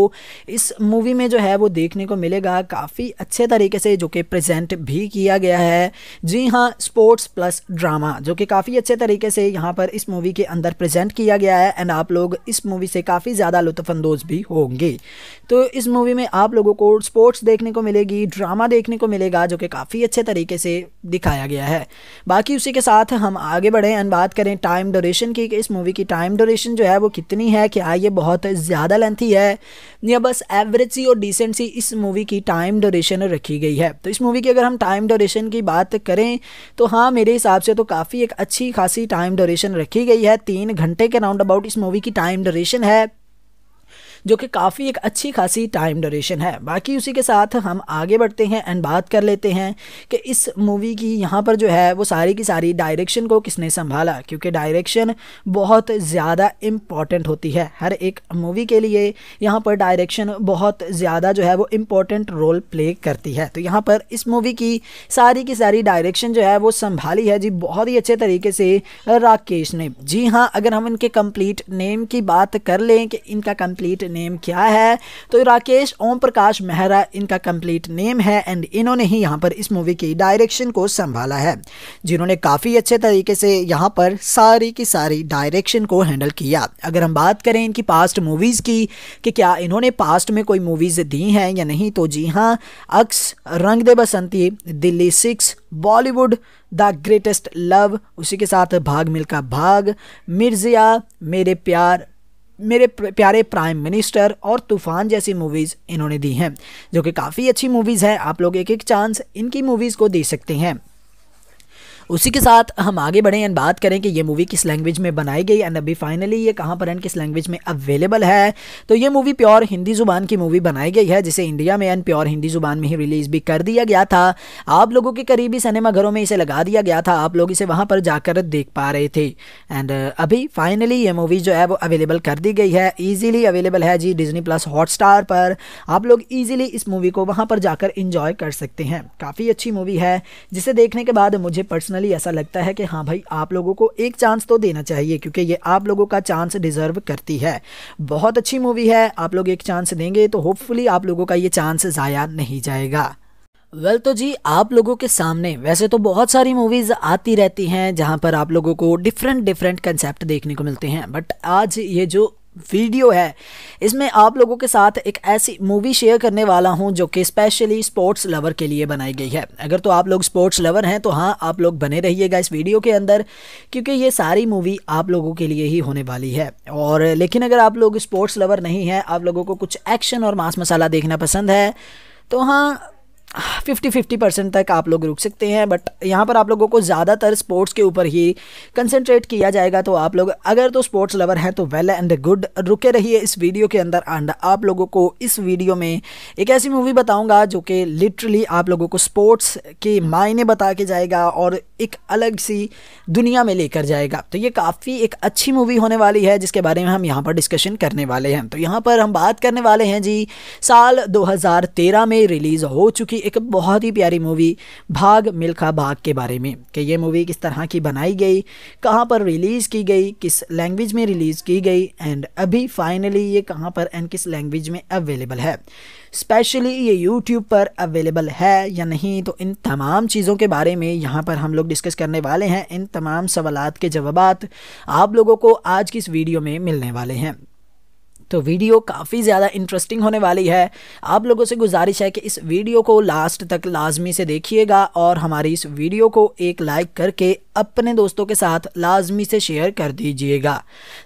इस मूवी में जो है वो देखने को मिलेगा काफ़ी अच्छे तरीके से जो कि प्रजेंट भी किया गया है जी हाँ स्पोर्ट्स प्लस ड्रामा जो कि काफ़ी अच्छे तरीके से यहाँ पर इस मूवी के अंदर प्रजेंट किया गया है एंड आप लोग इस मूवी से काफ़ी ज़्यादा लुत्फानंदोज़ भी होंगे तो इस मूवी में आप लोगों को स्पोर्ट्स देखने को मिलेगी ड्रामा देखने को मिलेगा जो कि काफ़ी अच्छे तरीके से दिखाया गया है बाकी उसी के साथ हम आगे बढ़ें एंड बात करें टाइम डोरेशन की कि इस मूवी की टाइम डोरेशन जो है वो कितनी है क्या ये बहुत ज़्यादा लेंथी है या बस एवरेज सी और डिसेंट सी इस मूवी की टाइम डोरेशन रखी गई है तो इस मूवी की अगर हम टाइम डोरेशन की बात करें तो हाँ मेरे हिसाब से तो काफ़ी एक अच्छी खासी टाइम डोरेशन रखी गई है तीन घंटे के राउंड अबाउट इस मूवी की टाइम डोरेशन है जो कि काफ़ी एक अच्छी खासी टाइम ड्यूरेशन है बाकी उसी के साथ हम आगे बढ़ते हैं एंड बात कर लेते हैं कि इस मूवी की यहाँ पर जो है वो सारी की सारी डायरेक्शन को किसने संभाला क्योंकि डायरेक्शन बहुत ज़्यादा इम्पॉर्टेंट होती है हर एक मूवी के लिए यहाँ पर डायरेक्शन बहुत ज़्यादा जो है वो इम्पॉर्टेंट रोल प्ले करती है तो यहाँ पर इस मूवी की सारी की सारी डायरेक्शन जो है वो संभाली है जी बहुत ही अच्छे तरीके से राकेश ने जी हाँ अगर हम इनके कंप्लीट नेम की बात कर लें कि इनका कंप्लीट नेम क्या है तो राकेश ओम प्रकाश मेहरा इनका कंप्लीट नेम है एंड इन्होंने ही यहाँ पर इस मूवी की डायरेक्शन को संभाला है जिन्होंने काफ़ी अच्छे तरीके से यहाँ पर सारी की सारी डायरेक्शन को हैंडल किया अगर हम बात करें इनकी पास्ट मूवीज़ की कि क्या इन्होंने पास्ट में कोई मूवीज़ दी हैं या नहीं तो जी हाँ Aks Rang De Basanti Delhi six Bollywood the greatest love उसी के साथ भाग मिल्खा भाग मिर्जिया मेरे प्यार मेरे प्यारे प्राइम मिनिस्टर और तूफान जैसी मूवीज़ इन्होंने दी हैं जो कि काफ़ी अच्छी मूवीज़ है आप लोग एक एक चांस इनकी मूवीज़ को दे सकते हैं उसी के साथ हम आगे बढ़ें एंड बात करें कि ये मूवी किस लैंग्वेज में बनाई गई एंड अभी फाइनली ये कहाँ पर एंड किस लैंग्वेज में अवेलेबल है तो ये मूवी प्योर हिंदी ज़ुबान की मूवी बनाई गई है जिसे इंडिया में एंड प्योर हिंदी ज़ुबान में ही रिलीज़ भी कर दिया गया था आप लोगों के करीबी सिनेमाघरों में इसे लगा दिया गया था आप लोग इसे वहाँ पर जाकर देख पा रहे थे एंड uh, अभी फाइनली ये मूवी जो है वो अवेलेबल कर दी गई है ईजिली अवेलेबल है जी डिजनी प्लस हॉटस्टार पर आप लोग ईजिली इस मूवी को वहाँ पर जाकर इंजॉय कर सकते हैं काफ़ी अच्छी मूवी है जिसे देखने के बाद मुझे पर्सनल पर्सनली ऐसा लगता है कि हाँ भाई आप लोगों को एक चांस तो देना चाहिए क्योंकि ये आप लोगों का चांस डिज़र्व करती है बहुत अच्छी मूवी है आप लोग एक चांस देंगे तो होपफुली आप लोगों का ये चांस ज़ाया नहीं जाएगा वेल well, तो जी आप लोगों के सामने वैसे तो बहुत सारी मूवीज़ आती रहती हैं जहां पर आप लोगों को डिफरेंट डिफरेंट कंसेप्ट देखने को मिलते हैं बट आज ये जो वीडियो है इसमें आप लोगों के साथ एक ऐसी मूवी शेयर करने वाला हूं जो कि स्पेशली स्पोर्ट्स लवर के लिए बनाई गई है अगर तो आप लोग स्पोर्ट्स लवर हैं तो हाँ आप लोग बने रहिएगा इस वीडियो के अंदर क्योंकि ये सारी मूवी आप लोगों के लिए ही होने वाली है और लेकिन अगर आप लोग स्पोर्ट्स लवर नहीं हैं आप लोगों को कुछ एक्शन और मांस मसाला देखना पसंद है तो हाँ फिफ्टी फिफ्टी परसेंट तक आप लोग रुक सकते हैं बट यहाँ पर आप लोगों को ज़्यादातर स्पोर्ट्स के ऊपर ही कंसनट्रेट किया जाएगा तो आप लोग अगर तो स्पोर्ट्स लवर हैं तो वेल एंड गुड रुके रहिए इस वीडियो के अंदर एंड आप लोगों को इस वीडियो में एक ऐसी मूवी बताऊँगा जो कि लिटरली आप लोगों को स्पोर्ट्स के मायने बता के जाएगा और एक अलग सी दुनिया में लेकर जाएगा तो ये काफ़ी एक अच्छी मूवी होने वाली है जिसके बारे में हम यहाँ पर डिस्कशन करने वाले हैं तो यहाँ पर हम बात करने वाले हैं जी साल 2013 में रिलीज़ हो चुकी एक बहुत ही प्यारी मूवी भाग मिल्खा भाग के बारे में कि ये मूवी किस तरह की बनाई गई कहाँ पर रिलीज़ की गई किस लैंग्वेज में रिलीज़ की गई एंड अभी फाइनली ये कहाँ पर एंड किस लैंग्वेज में अवेलेबल है स्पेशली ये यूट्यूब पर अवेलेबल है या नहीं तो इन तमाम चीज़ों के बारे में यहाँ पर हम लोग डिस्कस करने वाले हैं इन तमाम सवालत के जवाब आप लोगों को आज की इस वीडियो में मिलने वाले हैं तो वीडियो काफ़ी ज़्यादा इंटरेस्टिंग होने वाली है आप लोगों से गुजारिश है कि इस वीडियो को लास्ट तक लाजमी से देखिएगा और हमारी इस वीडियो को एक लाइक करके अपने दोस्तों के साथ लाजमी से शेयर कर दीजिएगा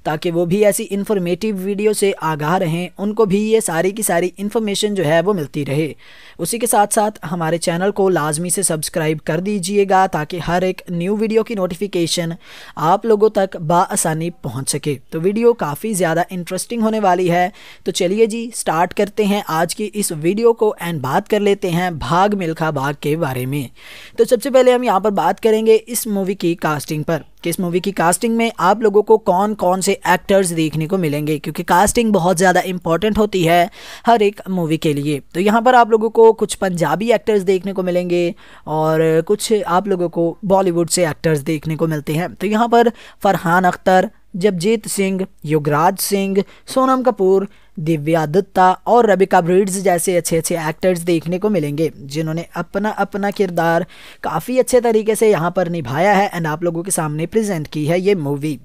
ताकि वो भी ऐसी इन्फॉर्मेटिव वीडियो से आगाह रहें उनको भी ये सारी की सारी इन्फॉर्मेशन जो है वो मिलती रहे उसी के साथ साथ हमारे चैनल को लाजमी से सब्सक्राइब कर दीजिएगा ताकि हर एक न्यू वीडियो की नोटिफिकेशन आप लोगों तक बसानी पहुँच सके तो वीडियो काफ़ी ज़्यादा इंटरेस्टिंग होने वाली है तो चलिए जी स्टार्ट करते हैं आज की इस वीडियो को एंड बात कर लेते हैं भाग मिल्खा भाग के बारे में तो सबसे पहले हम यहाँ पर बात करेंगे इस मूवी की कास्टिंग पर किस इस मूवी की कास्टिंग में आप लोगों को कौन कौन से एक्टर्स देखने को मिलेंगे क्योंकि कास्टिंग बहुत ज़्यादा इंपॉर्टेंट होती है हर एक मूवी के लिए तो यहाँ पर आप लोगों को कुछ पंजाबी एक्टर्स देखने को मिलेंगे और कुछ आप लोगों को बॉलीवुड से एक्टर्स देखने को मिलते हैं तो यहाँ पर फरहान अख्तर जगजीत सिंह युगराज सिंह सोनम कपूर दिव्या दत्ता और रबिका ब्रिड्स जैसे अच्छे अच्छे एक्टर्स देखने को मिलेंगे जिन्होंने अपना अपना किरदार काफ़ी अच्छे तरीके से यहाँ पर निभाया है एंड आप लोगों के सामने प्रेजेंट की है ये मूवी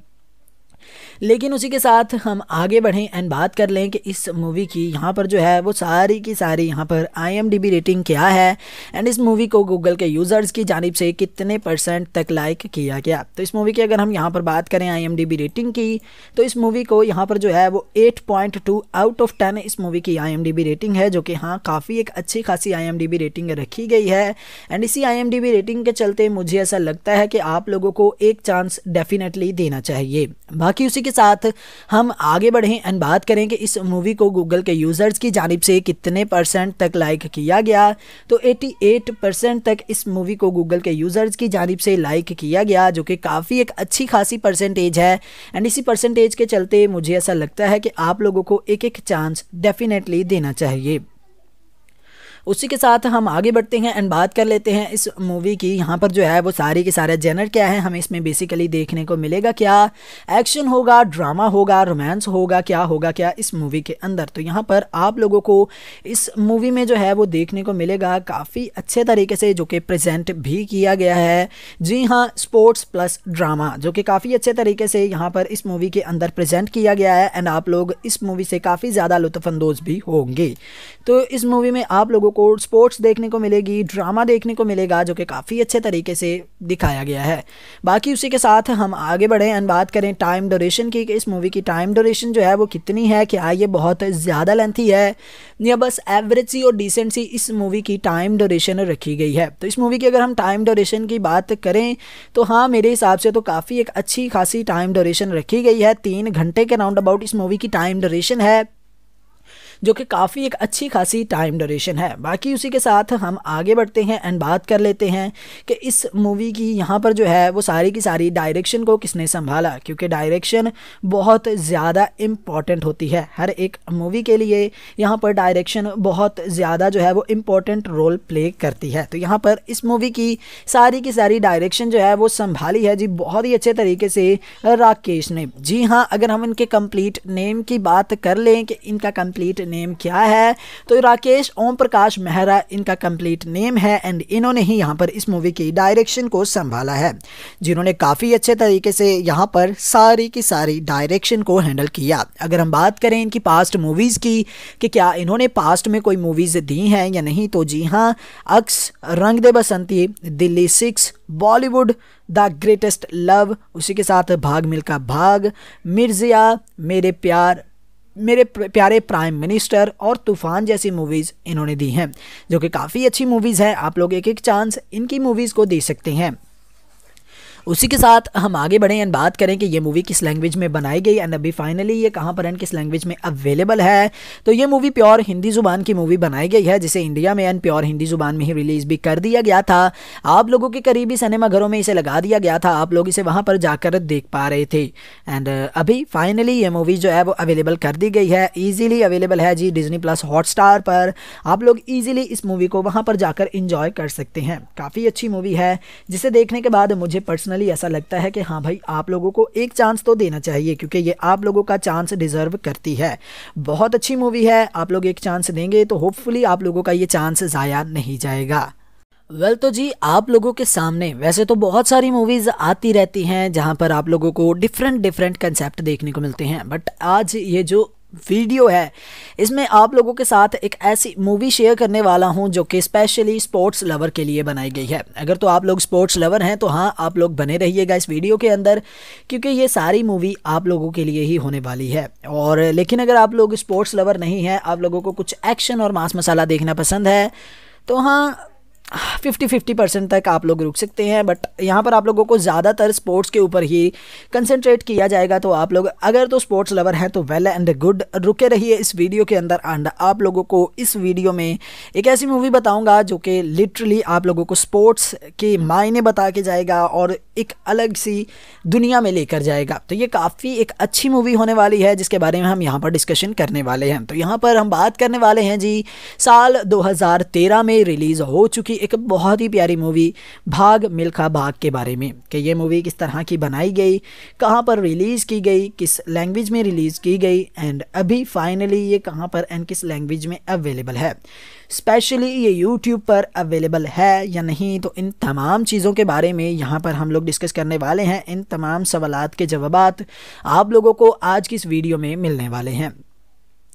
लेकिन उसी के साथ हम आगे बढ़ें एंड बात कर लें कि इस मूवी की यहाँ पर जो है वो सारी की सारी यहाँ पर आई रेटिंग क्या है एंड इस मूवी को गूगल के यूज़र्स की जानब से कितने परसेंट तक लाइक किया गया तो इस मूवी की अगर हम यहाँ पर बात करें आई रेटिंग की तो इस मूवी को यहाँ पर जो है वो टू आउट ऑफ टेन इस मूवी की आई रेटिंग है जो कि हाँ काफ़ी एक अच्छी खासी आई रेटिंग रखी गई है एंड इसी आई रेटिंग के चलते मुझे ऐसा लगता है कि आप लोगों को एक चांस डेफिनेटली देना चाहिए बाकी उसी के साथ हम आगे बढ़ें एंड बात करें कि इस मूवी को गूगल के यूज़र्स की जानब से कितने परसेंट तक लाइक किया गया तो 88 परसेंट तक इस मूवी को गूगल के यूज़र्स की जानब से लाइक किया गया जो कि काफ़ी एक अच्छी खासी परसेंटेज है एंड इसी परसेंटेज के चलते मुझे ऐसा लगता है कि आप लोगों को एक एक चांस डेफिनेटली देना चाहिए उसी के साथ हम आगे बढ़ते हैं एंड बात कर लेते हैं इस मूवी की यहाँ पर जो है वो सारी के सारे जेनर क्या है हमें इसमें बेसिकली देखने को मिलेगा क्या एक्शन होगा ड्रामा होगा रोमांस होगा क्या होगा क्या इस मूवी के अंदर तो यहाँ पर आप लोगों को इस मूवी में जो है वो देखने को मिलेगा काफ़ी अच्छे तरीके से जो कि प्रजेंट भी किया गया है जी हाँ स्पोर्ट्स प्लस ड्रामा जो कि काफ़ी अच्छे तरीके से यहाँ पर इस मूवी के अंदर प्रजेंट किया गया है एंड आप लोग इस मूवी से काफ़ी ज़्यादा लुत्फानंदोज़ भी होंगे तो इस मूवी में आप लोगों को स्पोर्ट्स देखने को मिलेगी ड्रामा देखने को मिलेगा जो कि काफ़ी अच्छे तरीके से दिखाया गया है बाकी उसी के साथ हम आगे बढ़ें एंड बात करें टाइम डोरेशन की कि इस मूवी की टाइम डोरेशन जो है वो कितनी है क्या ये बहुत ज़्यादा लेंथी है या बस एवरेज सी और डिसेंट सी इस मूवी की टाइम डोरेशन रखी गई है तो इस मूवी की अगर हम टाइम डोरेशन की बात करें तो हाँ मेरे हिसाब से तो काफ़ी एक अच्छी खासी टाइम डोरेशन रखी गई है तीन घंटे के राउंड अबाउट इस मूवी की टाइम डोरेशन है जो कि काफ़ी एक अच्छी खासी टाइम ड्यूरेशन है बाकी उसी के साथ हम आगे बढ़ते हैं एंड बात कर लेते हैं कि इस मूवी की यहाँ पर जो है वो सारी की सारी डायरेक्शन को किसने संभाला क्योंकि डायरेक्शन बहुत ज़्यादा इम्पॉर्टेंट होती है हर एक मूवी के लिए यहाँ पर डायरेक्शन बहुत ज़्यादा जो है वो इम्पॉर्टेंट रोल प्ले करती है तो यहाँ पर इस मूवी की सारी की सारी डायरेक्शन जो है वो संभाली है जी बहुत ही अच्छे तरीके से राकेश ने जी हाँ अगर हम इनके कंप्लीट नेम की बात कर लें कि इनका कंप्लीट नेम क्या है तो राकेश ओम प्रकाश मेहरा इनका कंप्लीट नेम है एंड इन्होंने ही यहाँ पर इस मूवी की डायरेक्शन को संभाला है जिन्होंने काफ़ी अच्छे तरीके से यहाँ पर सारी की सारी डायरेक्शन को हैंडल किया अगर हम बात करें इनकी पास्ट मूवीज़ की कि क्या इन्होंने पास्ट में कोई मूवीज़ दी हैं या नहीं तो जी हाँ Aks Rang De Basanti Delhi six Bollywood the greatest love उसी के साथ भाग मिल्खा भाग मिर्जिया मेरे प्यार मेरे प्यारे प्राइम मिनिस्टर और तूफान जैसी मूवीज़ इन्होंने दी हैं जो कि काफ़ी अच्छी मूवीज़ हैं आप लोग एक एक चांस इनकी मूवीज़ को दे सकते हैं उसी के साथ हम आगे बढ़ें एंड बात करें कि ये मूवी किस लैंग्वेज में बनाई गई एंड अभी फाइनली ये कहाँ पर एंड किस लैंग्वेज में अवेलेबल है तो ये मूवी प्योर हिंदी ज़ुबान की मूवी बनाई गई है जिसे इंडिया में एंड प्योर हिंदी ज़ुबान में ही रिलीज़ भी कर दिया गया था आप लोगों के करीबी सिनेमा घरों में इसे लगा दिया गया था आप लोग इसे वहाँ पर जाकर देख पा रहे थे एंड uh, अभी फाइनली ये मूवी जो है वो अवेलेबल कर दी गई है ईजिली अवेलेबल है जी डिजनी प्लस हॉटस्टार पर आप लोग ईजिली इस मूवी को वहाँ पर जाकर इंजॉय कर सकते हैं काफ़ी अच्छी मूवी है जिसे देखने के बाद मुझे पर्सनल पर्सनली ऐसा लगता है कि हाँ भाई आप लोगों को एक चांस तो देना चाहिए क्योंकि ये आप लोगों का चांस डिज़र्व करती है बहुत अच्छी मूवी है आप लोग एक चांस देंगे तो होपफुली आप लोगों का ये चांस ज़ाया नहीं जाएगा वेल well, तो जी आप लोगों के सामने वैसे तो बहुत सारी मूवीज़ आती रहती हैं जहां पर आप लोगों को डिफरेंट डिफरेंट कंसेप्ट देखने को मिलते हैं बट आज ये जो वीडियो है इसमें आप लोगों के साथ एक ऐसी मूवी शेयर करने वाला हूं जो कि स्पेशली स्पोर्ट्स लवर के लिए बनाई गई है अगर तो आप लोग स्पोर्ट्स लवर हैं तो हाँ आप लोग बने रहिएगा इस वीडियो के अंदर क्योंकि ये सारी मूवी आप लोगों के लिए ही होने वाली है और लेकिन अगर आप लोग स्पोर्ट्स लवर नहीं हैं आप लोगों को कुछ एक्शन और मांस मसाला देखना पसंद है तो हाँ फिफ्टी फिफ्टी परसेंट तक आप लोग रुक सकते हैं बट यहाँ पर आप लोगों को ज़्यादातर स्पोर्ट्स के ऊपर ही कंसनट्रेट किया जाएगा तो आप लोग अगर तो स्पोर्ट्स लवर हैं तो वेल एंड गुड रुके रहिए इस वीडियो के अंदर एंड आप लोगों को इस वीडियो में एक ऐसी मूवी बताऊँगा जो कि लिटरली आप लोगों को स्पोर्ट्स के मायने बता के जाएगा और एक अलग सी दुनिया में लेकर जाएगा तो ये काफ़ी एक अच्छी मूवी होने वाली है जिसके बारे में हम यहाँ पर डिस्कशन करने वाले हैं तो यहाँ पर हम बात करने वाले हैं जी साल 2013 में रिलीज़ हो चुकी एक बहुत ही प्यारी मूवी भाग मिल्खा भाग के बारे में कि ये मूवी किस तरह की बनाई गई कहाँ पर रिलीज़ की गई किस लैंग्वेज में रिलीज़ की गई एंड अभी फाइनली ये कहाँ पर एंड किस लैंग्वेज में अवेलेबल है स्पेशली ये यूट्यूब पर अवेलेबल है या नहीं तो इन तमाम चीज़ों के बारे में यहाँ पर हम लोग डिस्कस करने वाले हैं इन तमाम सवालत के जवाब आप लोगों को आज की इस वीडियो में मिलने वाले हैं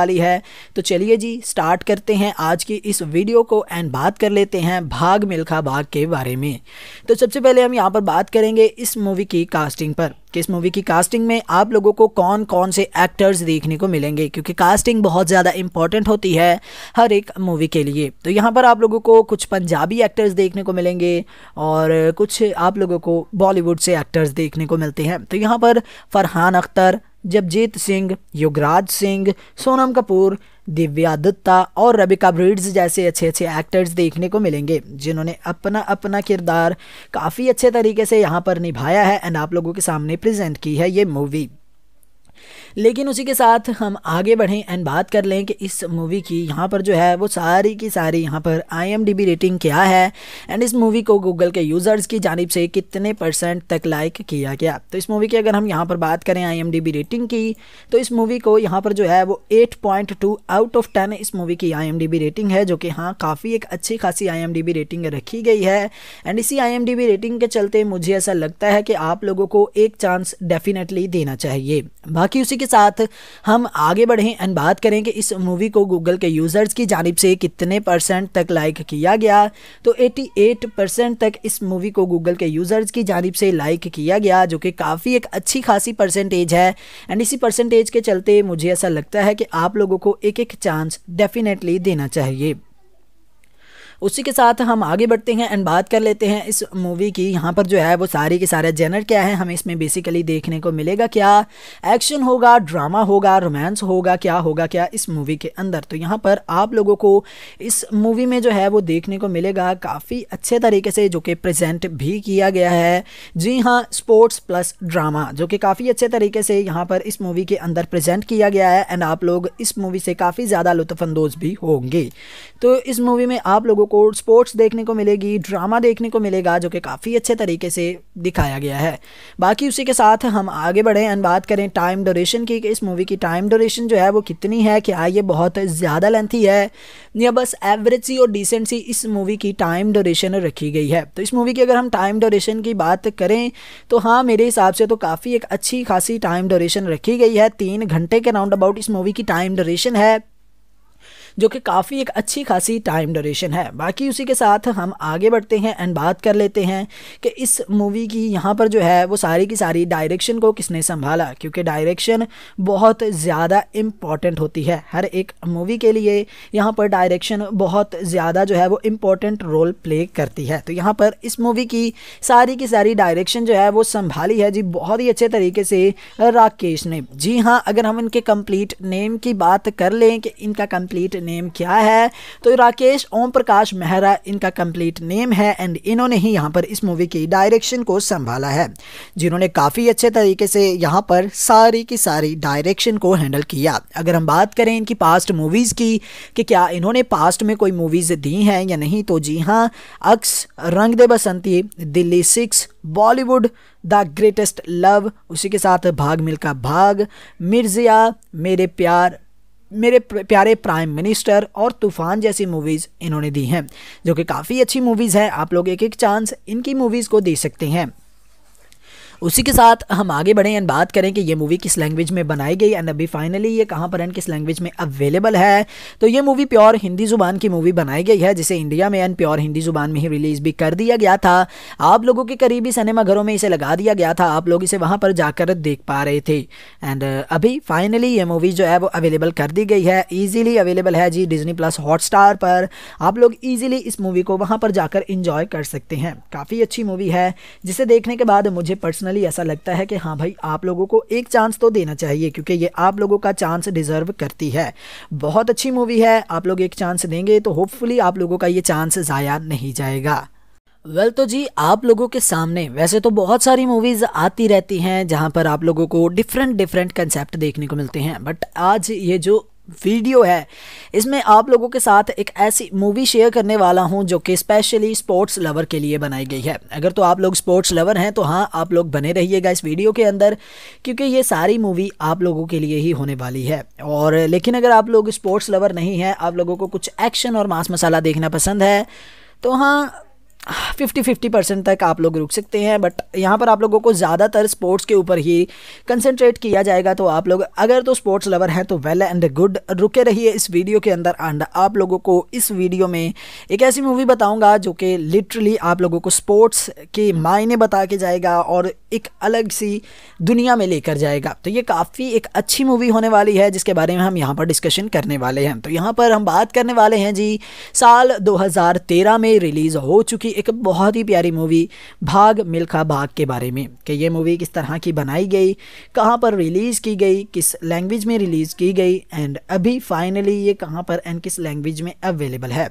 वाली है तो चलिए जी स्टार्ट करते हैं आज की इस वीडियो को एंड बात कर लेते हैं भाग मिल्खा भाग के बारे में तो सबसे पहले हम यहाँ पर बात करेंगे इस मूवी की कास्टिंग पर कि इस मूवी की कास्टिंग में आप लोगों को कौन कौन से एक्टर्स देखने को मिलेंगे क्योंकि कास्टिंग बहुत ज़्यादा इंपॉर्टेंट होती है हर एक मूवी के लिए तो यहाँ पर आप लोगों को कुछ पंजाबी एक्टर्स देखने को मिलेंगे और कुछ आप लोगों को बॉलीवुड से एक्टर्स देखने को मिलते हैं तो यहाँ पर फरहान अख्तर जगजीत सिंह युगराज सिंह सोनम कपूर दिव्या दत्ता और रबिका ब्रिड्स जैसे अच्छे अच्छे एक्टर्स देखने को मिलेंगे जिन्होंने अपना अपना किरदार काफ़ी अच्छे तरीके से यहाँ पर निभाया है एंड आप लोगों के सामने प्रेजेंट की है ये मूवी लेकिन उसी के साथ हम आगे बढ़ें एंड बात कर लें कि इस मूवी की यहाँ पर जो है वो सारी की सारी यहाँ पर आई रेटिंग क्या है एंड इस मूवी को गूगल के यूज़र्स की जानब से कितने परसेंट तक लाइक किया गया तो इस मूवी की अगर हम यहाँ पर बात करें आई रेटिंग की तो इस मूवी को यहाँ पर जो है वो टू आउट ऑफ टेन इस मूवी की आई रेटिंग है जो कि हाँ काफ़ी एक अच्छी खासी आई रेटिंग रखी गई है एंड इसी आई रेटिंग के चलते मुझे ऐसा लगता है कि आप लोगों को एक चांस डेफिनेटली देना चाहिए बाकी उसी के साथ हम आगे बढ़ें एंड बात करें कि इस मूवी को गूगल के यूज़र्स की जानब से कितने परसेंट तक लाइक किया गया तो 88 परसेंट तक इस मूवी को गूगल के यूज़र्स की जानब से लाइक किया गया जो कि काफ़ी एक अच्छी खासी परसेंटेज है एंड इसी परसेंटेज के चलते मुझे ऐसा लगता है कि आप लोगों को एक एक चांस डेफिनेटली देना चाहिए उसी के साथ हम आगे बढ़ते हैं एंड बात कर लेते हैं इस मूवी की यहाँ पर जो है वो सारी के सारे जेनर क्या है हमें इसमें बेसिकली देखने को मिलेगा क्या एक्शन होगा ड्रामा होगा रोमांस होगा क्या होगा क्या इस मूवी के अंदर तो यहाँ पर आप लोगों को इस मूवी में जो है वो देखने को मिलेगा काफ़ी अच्छे तरीके से जो कि प्रजेंट भी किया गया है जी हाँ स्पोर्ट्स प्लस ड्रामा जो कि काफ़ी अच्छे तरीके से यहाँ पर इस मूवी के अंदर प्रजेंट किया गया है एंड आप लोग इस मूवी से काफ़ी ज़्यादा लुत्फानंदोज़ भी होंगे तो इस मूवी में आप लोगों को स्पोर्ट्स देखने को मिलेगी ड्रामा देखने को मिलेगा जो कि काफ़ी अच्छे तरीके से दिखाया गया है बाकी उसी के साथ हम आगे बढ़ें एंड बात करें टाइम डोरेशन की कि इस मूवी की टाइम डोरेशन जो है वो कितनी है क्या ये बहुत ज़्यादा लेंथी है या बस एवरेज सी और डिसेंट सी इस मूवी की टाइम डोरेशन रखी गई है तो इस मूवी की अगर हम टाइम ड्यूरेशन की बात करें तो हाँ मेरे हिसाब से तो काफ़ी एक अच्छी खासी टाइम डोरेशन रखी गई है तीन घंटे के राउंड अबाउट इस मूवी की टाइम डोरेशन है जो कि काफ़ी एक अच्छी खासी टाइम ड्यूरेशन है बाकी उसी के साथ हम आगे बढ़ते हैं एंड बात कर लेते हैं कि इस मूवी की यहाँ पर जो है वो सारी की सारी डायरेक्शन को किसने संभाला क्योंकि डायरेक्शन बहुत ज़्यादा इम्पॉर्टेंट होती है हर एक मूवी के लिए यहाँ पर डायरेक्शन बहुत ज़्यादा जो है वो इम्पॉर्टेंट रोल प्ले करती है तो यहाँ पर इस मूवी की सारी की सारी डायरेक्शन जो है वो संभाली है जी बहुत ही अच्छे तरीके से राकेश ने जी हाँ अगर हम इनके कंप्लीट नेम की बात कर लें कि इनका कंप्लीट नेम क्या है तो राकेश ओम प्रकाश मेहरा इनका कंप्लीट नेम है एंड इन्होंने ही यहाँ पर इस मूवी की डायरेक्शन को संभाला है जिन्होंने काफ़ी अच्छे तरीके से यहाँ पर सारी की सारी डायरेक्शन को हैंडल किया अगर हम बात करें इनकी पास्ट मूवीज़ की कि क्या इन्होंने पास्ट में कोई मूवीज़ दी हैं या नहीं तो जी हाँ Aks Rang De Basanti Delhi six Bollywood the greatest love उसी के साथ भाग मिलका भाग मिर्जिया मेरे प्यार मेरे प्यारे प्राइम मिनिस्टर और तूफान जैसी मूवीज़ इन्होंने दी हैं जो कि काफ़ी अच्छी मूवीज़ हैं आप लोग एक एक चांस इनकी मूवीज़ को दे सकते हैं उसी के साथ हम आगे बढ़ें एंड बात करें कि ये मूवी किस लैंग्वेज में बनाई गई एंड अभी फाइनली ये कहाँ पर एंड किस लैंग्वेज में अवेलेबल है तो ये मूवी प्योर हिंदी ज़ुबान की मूवी बनाई गई है जिसे इंडिया में एंड प्योर हिंदी ज़ुबान में ही रिलीज़ भी कर दिया गया था आप लोगों के करीबी सिनेमाघरों में इसे लगा दिया गया था आप लोग इसे वहाँ पर जाकर देख पा रहे थे एंड अभी फाइनली ये मूवी जो है वो अवेलेबल कर दी गई है ईजिली अवेलेबल है जी डिजनी प्लस हॉट पर आप लोग ईजिली इस मूवी को वहाँ पर जाकर इंजॉय कर सकते हैं काफ़ी अच्छी मूवी है जिसे देखने के बाद मुझे पर्सनल पर्सनली ऐसा लगता है कि हाँ भाई आप लोगों को एक चांस तो देना चाहिए क्योंकि ये आप लोगों का चांस डिज़र्व करती है बहुत अच्छी मूवी है आप लोग एक चांस देंगे तो होपफुली आप लोगों का ये चांस ज़ाया नहीं जाएगा वेल well, तो जी आप लोगों के सामने वैसे तो बहुत सारी मूवीज़ आती रहती हैं जहां पर आप लोगों को डिफरेंट डिफरेंट कंसेप्ट देखने को मिलते हैं बट आज ये जो वीडियो है इसमें आप लोगों के साथ एक ऐसी मूवी शेयर करने वाला हूं जो कि स्पेशली स्पोर्ट्स लवर के लिए बनाई गई है अगर तो आप लोग स्पोर्ट्स लवर हैं तो हाँ आप लोग बने रहिएगा इस वीडियो के अंदर क्योंकि ये सारी मूवी आप लोगों के लिए ही होने वाली है और लेकिन अगर आप लोग स्पोर्ट्स लवर नहीं हैं आप लोगों को कुछ एक्शन और मांस मसाला देखना पसंद है तो हाँ फिफ्टी फिफ्टी परसेंट तक आप लोग रुक सकते हैं बट यहाँ पर आप लोगों को ज़्यादातर स्पोर्ट्स के ऊपर ही कंसंट्रेट किया जाएगा तो आप लोग अगर तो स्पोर्ट्स लवर हैं तो वेल एंड गुड रुके रहिए इस वीडियो के अंदर एंड आप लोगों को इस वीडियो में एक ऐसी मूवी बताऊँगा जो कि लिटरली आप लोगों को स्पोर्ट्स के मायने बता के जाएगा और एक अलग सी दुनिया में लेकर जाएगा तो ये काफ़ी एक अच्छी मूवी होने वाली है जिसके बारे में हम यहाँ पर डिस्कशन करने वाले हैं तो यहाँ पर हम बात करने वाले हैं जी साल 2013 में रिलीज़ हो चुकी एक बहुत ही प्यारी मूवी भाग मिल्खा भाग के बारे में कि ये मूवी किस तरह की बनाई गई कहाँ पर रिलीज़ की गई किस लैंग्वेज में रिलीज़ की गई एंड अभी फाइनली ये कहाँ पर एंड किस लैंग्वेज में अवेलेबल है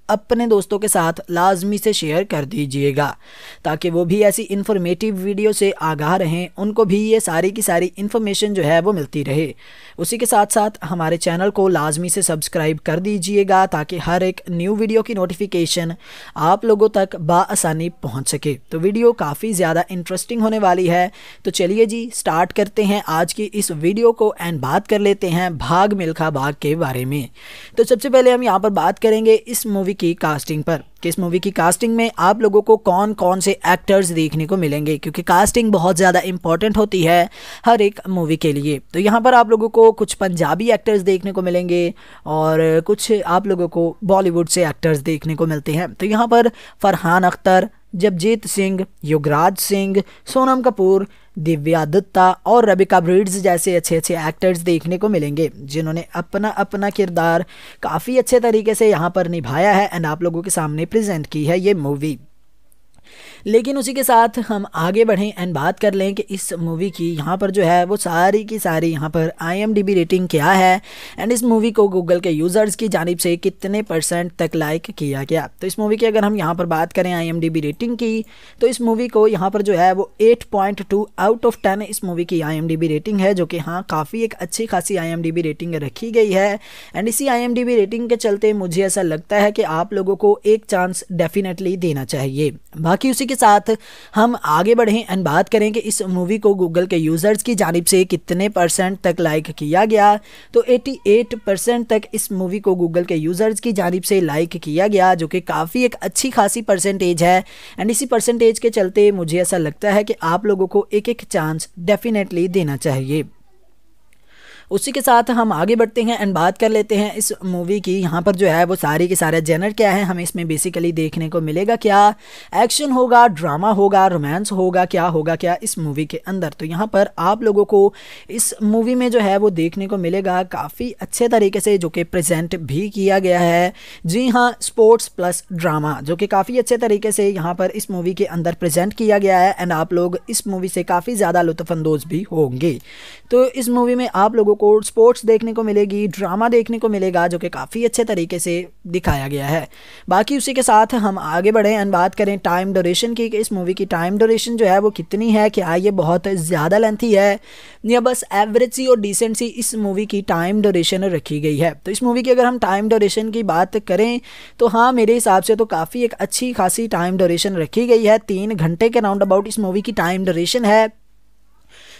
अपने दोस्तों के साथ लाजमी से शेयर कर दीजिएगा ताकि वो भी ऐसी इन्फॉर्मेटिव वीडियो से आगाह रहें उनको भी ये सारी की सारी इन्फॉर्मेशन जो है वो मिलती रहे उसी के साथ साथ हमारे चैनल को लाजमी से सब्सक्राइब कर दीजिएगा ताकि हर एक न्यू वीडियो की नोटिफिकेशन आप लोगों तक बसानी पहुँच सके तो वीडियो काफ़ी ज़्यादा इंटरेस्टिंग होने वाली है तो चलिए जी स्टार्ट करते हैं आज की इस वीडियो को एंड बात कर लेते हैं भाग मिल्खा भाग के बारे में तो सबसे पहले हम यहाँ पर बात करेंगे इस मूवी की कास्टिंग पर किस मूवी की कास्टिंग में आप लोगों को कौन कौन से एक्टर्स देखने को मिलेंगे क्योंकि कास्टिंग बहुत ज़्यादा इंपॉर्टेंट होती है हर एक मूवी के लिए तो यहाँ पर आप लोगों को कुछ पंजाबी एक्टर्स देखने को मिलेंगे और कुछ आप लोगों को बॉलीवुड से एक्टर्स देखने को मिलते हैं तो यहाँ पर फरहान अख्तर जगजीत सिंह युगराज सिंह सोनम कपूर दिव्या दत्ता और रबिका ब्रिड्स जैसे अच्छे अच्छे एक्टर्स देखने को मिलेंगे जिन्होंने अपना अपना किरदार काफ़ी अच्छे तरीके से यहाँ पर निभाया है एंड आप लोगों के सामने प्रेजेंट की है ये मूवी लेकिन उसी के साथ हम आगे बढ़ें एंड बात कर लें कि इस मूवी की यहाँ पर जो है वो सारी की सारी यहाँ पर आई रेटिंग क्या है एंड इस मूवी को गूगल के यूज़र्स की जानब से कितने परसेंट तक लाइक किया गया तो इस मूवी की अगर हम यहाँ पर बात करें आई रेटिंग की तो इस मूवी को यहाँ पर जो है वो एट आउट ऑफ टेन इस मूवी की आई रेटिंग है जो कि हाँ काफ़ी एक अच्छी खासी आई रेटिंग रखी गई है एंड इसी आई रेटिंग के चलते मुझे ऐसा लगता है कि आप लोगों को एक चांस डेफिनेटली देना चाहिए बाकी उसी के साथ हम आगे बढ़ें एंड बात करें कि इस मूवी को गूगल के यूज़र्स की जानब से कितने परसेंट तक लाइक किया गया तो 88 परसेंट तक इस मूवी को गूगल के यूज़र्स की जानब से लाइक किया गया जो कि काफ़ी एक अच्छी खासी परसेंटेज है एंड इसी परसेंटेज के चलते मुझे ऐसा लगता है कि आप लोगों को एक एक चांस डेफिनेटली देना चाहिए उसी के साथ हम आगे बढ़ते हैं एंड बात कर लेते हैं इस मूवी की यहाँ पर जो है वो सारी के सारे जेनर क्या है हमें इसमें बेसिकली देखने को मिलेगा क्या एक्शन होगा ड्रामा होगा रोमांस होगा क्या होगा क्या इस मूवी के अंदर तो यहाँ पर आप लोगों को इस मूवी में जो है वो देखने को मिलेगा काफ़ी अच्छे तरीके से जो कि प्रजेंट भी किया गया है जी हाँ स्पोर्ट्स प्लस ड्रामा जो कि काफ़ी अच्छे तरीके से यहाँ पर इस मूवी के अंदर प्रजेंट किया गया है एंड आप लोग इस मूवी से काफ़ी ज़्यादा लुत्फानंदोज़ भी होंगे तो इस मूवी में आप लोगों को स्पोर्ट्स देखने को मिलेगी ड्रामा देखने को मिलेगा जो कि काफ़ी अच्छे तरीके से दिखाया गया है बाकी उसी के साथ हम आगे बढ़ें एंड बात करें टाइम डोरेशन की कि इस मूवी की टाइम डोरेशन जो है वो कितनी है क्या ये बहुत ज़्यादा लेंथी है या बस एवरेज सी और डिसेंट सी इस मूवी की टाइम डोरेशन रखी गई है तो इस मूवी की अगर हम टाइम डोरेशन की बात करें तो हाँ मेरे हिसाब से तो काफ़ी एक अच्छी खासी टाइम ड्यूरेशन रखी गई है तीन घंटे के राउंड अबाउट इस मूवी की टाइम डोरेशन है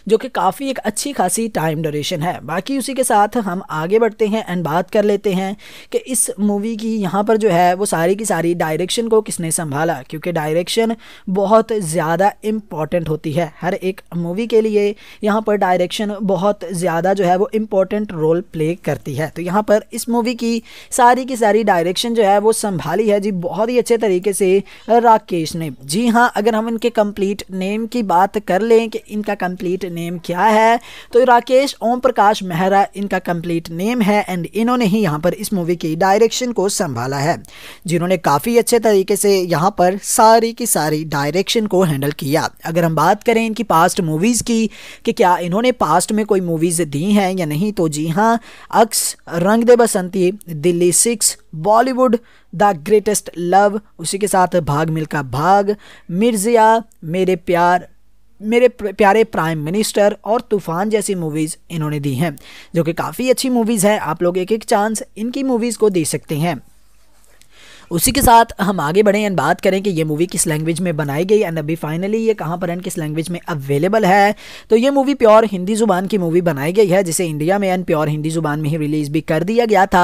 जो कि काफ़ी एक अच्छी खासी टाइम ड्यूरेशन है बाकी उसी के साथ हम आगे बढ़ते हैं एंड बात कर लेते हैं कि इस मूवी की यहाँ पर जो है वो सारी की सारी डायरेक्शन को किसने संभाला क्योंकि डायरेक्शन बहुत ज़्यादा इम्पॉर्टेंट होती है हर एक मूवी के लिए यहाँ पर डायरेक्शन बहुत ज़्यादा जो है वो इम्पॉर्टेंट रोल प्ले करती है तो यहाँ पर इस मूवी की सारी की सारी डायरेक्शन जो है वो संभाली है जी बहुत ही अच्छे तरीके से राकेश ने जी हाँ अगर हम इनके कंप्लीट नेम की बात कर लें कि इनका कंप्लीट नेम क्या है तो राकेश ओम प्रकाश मेहरा इनका कंप्लीट नेम है एंड इन्होंने ही यहाँ पर इस मूवी की डायरेक्शन को संभाला है जिन्होंने काफ़ी अच्छे तरीके से यहाँ पर सारी की सारी डायरेक्शन को हैंडल किया अगर हम बात करें इनकी पास्ट मूवीज़ की कि क्या इन्होंने पास्ट में कोई मूवीज़ दी हैं या नहीं तो जी हाँ Aks Rang De Basanti Delhi six Bollywood the greatest love उसी के साथ भाग मिलका भाग मिर्जिया मेरे प्यार मेरे प्यारे प्राइम मिनिस्टर और तूफान जैसी मूवीज़ इन्होंने दी हैं जो कि काफ़ी अच्छी मूवीज़ है आप लोग एक एक चांस इनकी मूवीज़ को दे सकते हैं उसी के साथ हम आगे बढ़ें एंड बात करें कि ये मूवी किस लैंग्वेज में बनाई गई एंड अभी फाइनली ये कहाँ पर एंड किस लैंग्वेज में अवेलेबल है तो ये मूवी प्योर हिंदी ज़ुबान की मूवी बनाई गई है जिसे इंडिया में एंड प्योर हिंदी ज़ुबान में ही रिलीज़ भी कर दिया गया था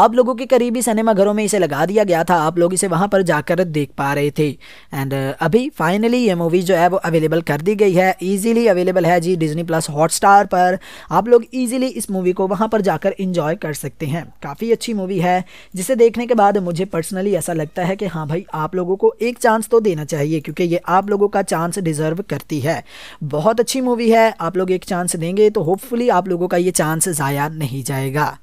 आप लोगों के करीबी सिनेमाघरों में इसे लगा दिया गया था आप लोग इसे वहाँ पर जाकर देख पा रहे थे एंड अभी फाइनली ये मूवी जो है वो अवेलेबल कर दी गई है ईजिली अवेलेबल है जी डिजनी प्लस हॉट पर आप लोग ईजिली इस मूवी को वहाँ पर जाकर इंजॉय कर सकते हैं काफ़ी अच्छी मूवी है जिसे देखने के बाद मुझे पर्सनल पर्सनली ऐसा लगता है कि हाँ भाई आप लोगों को एक चांस तो देना चाहिए क्योंकि ये आप लोगों का चांस डिज़र्व करती है बहुत अच्छी मूवी है आप लोग एक चांस देंगे तो होपफुली आप लोगों का ये चांस ज़ाया नहीं जाएगा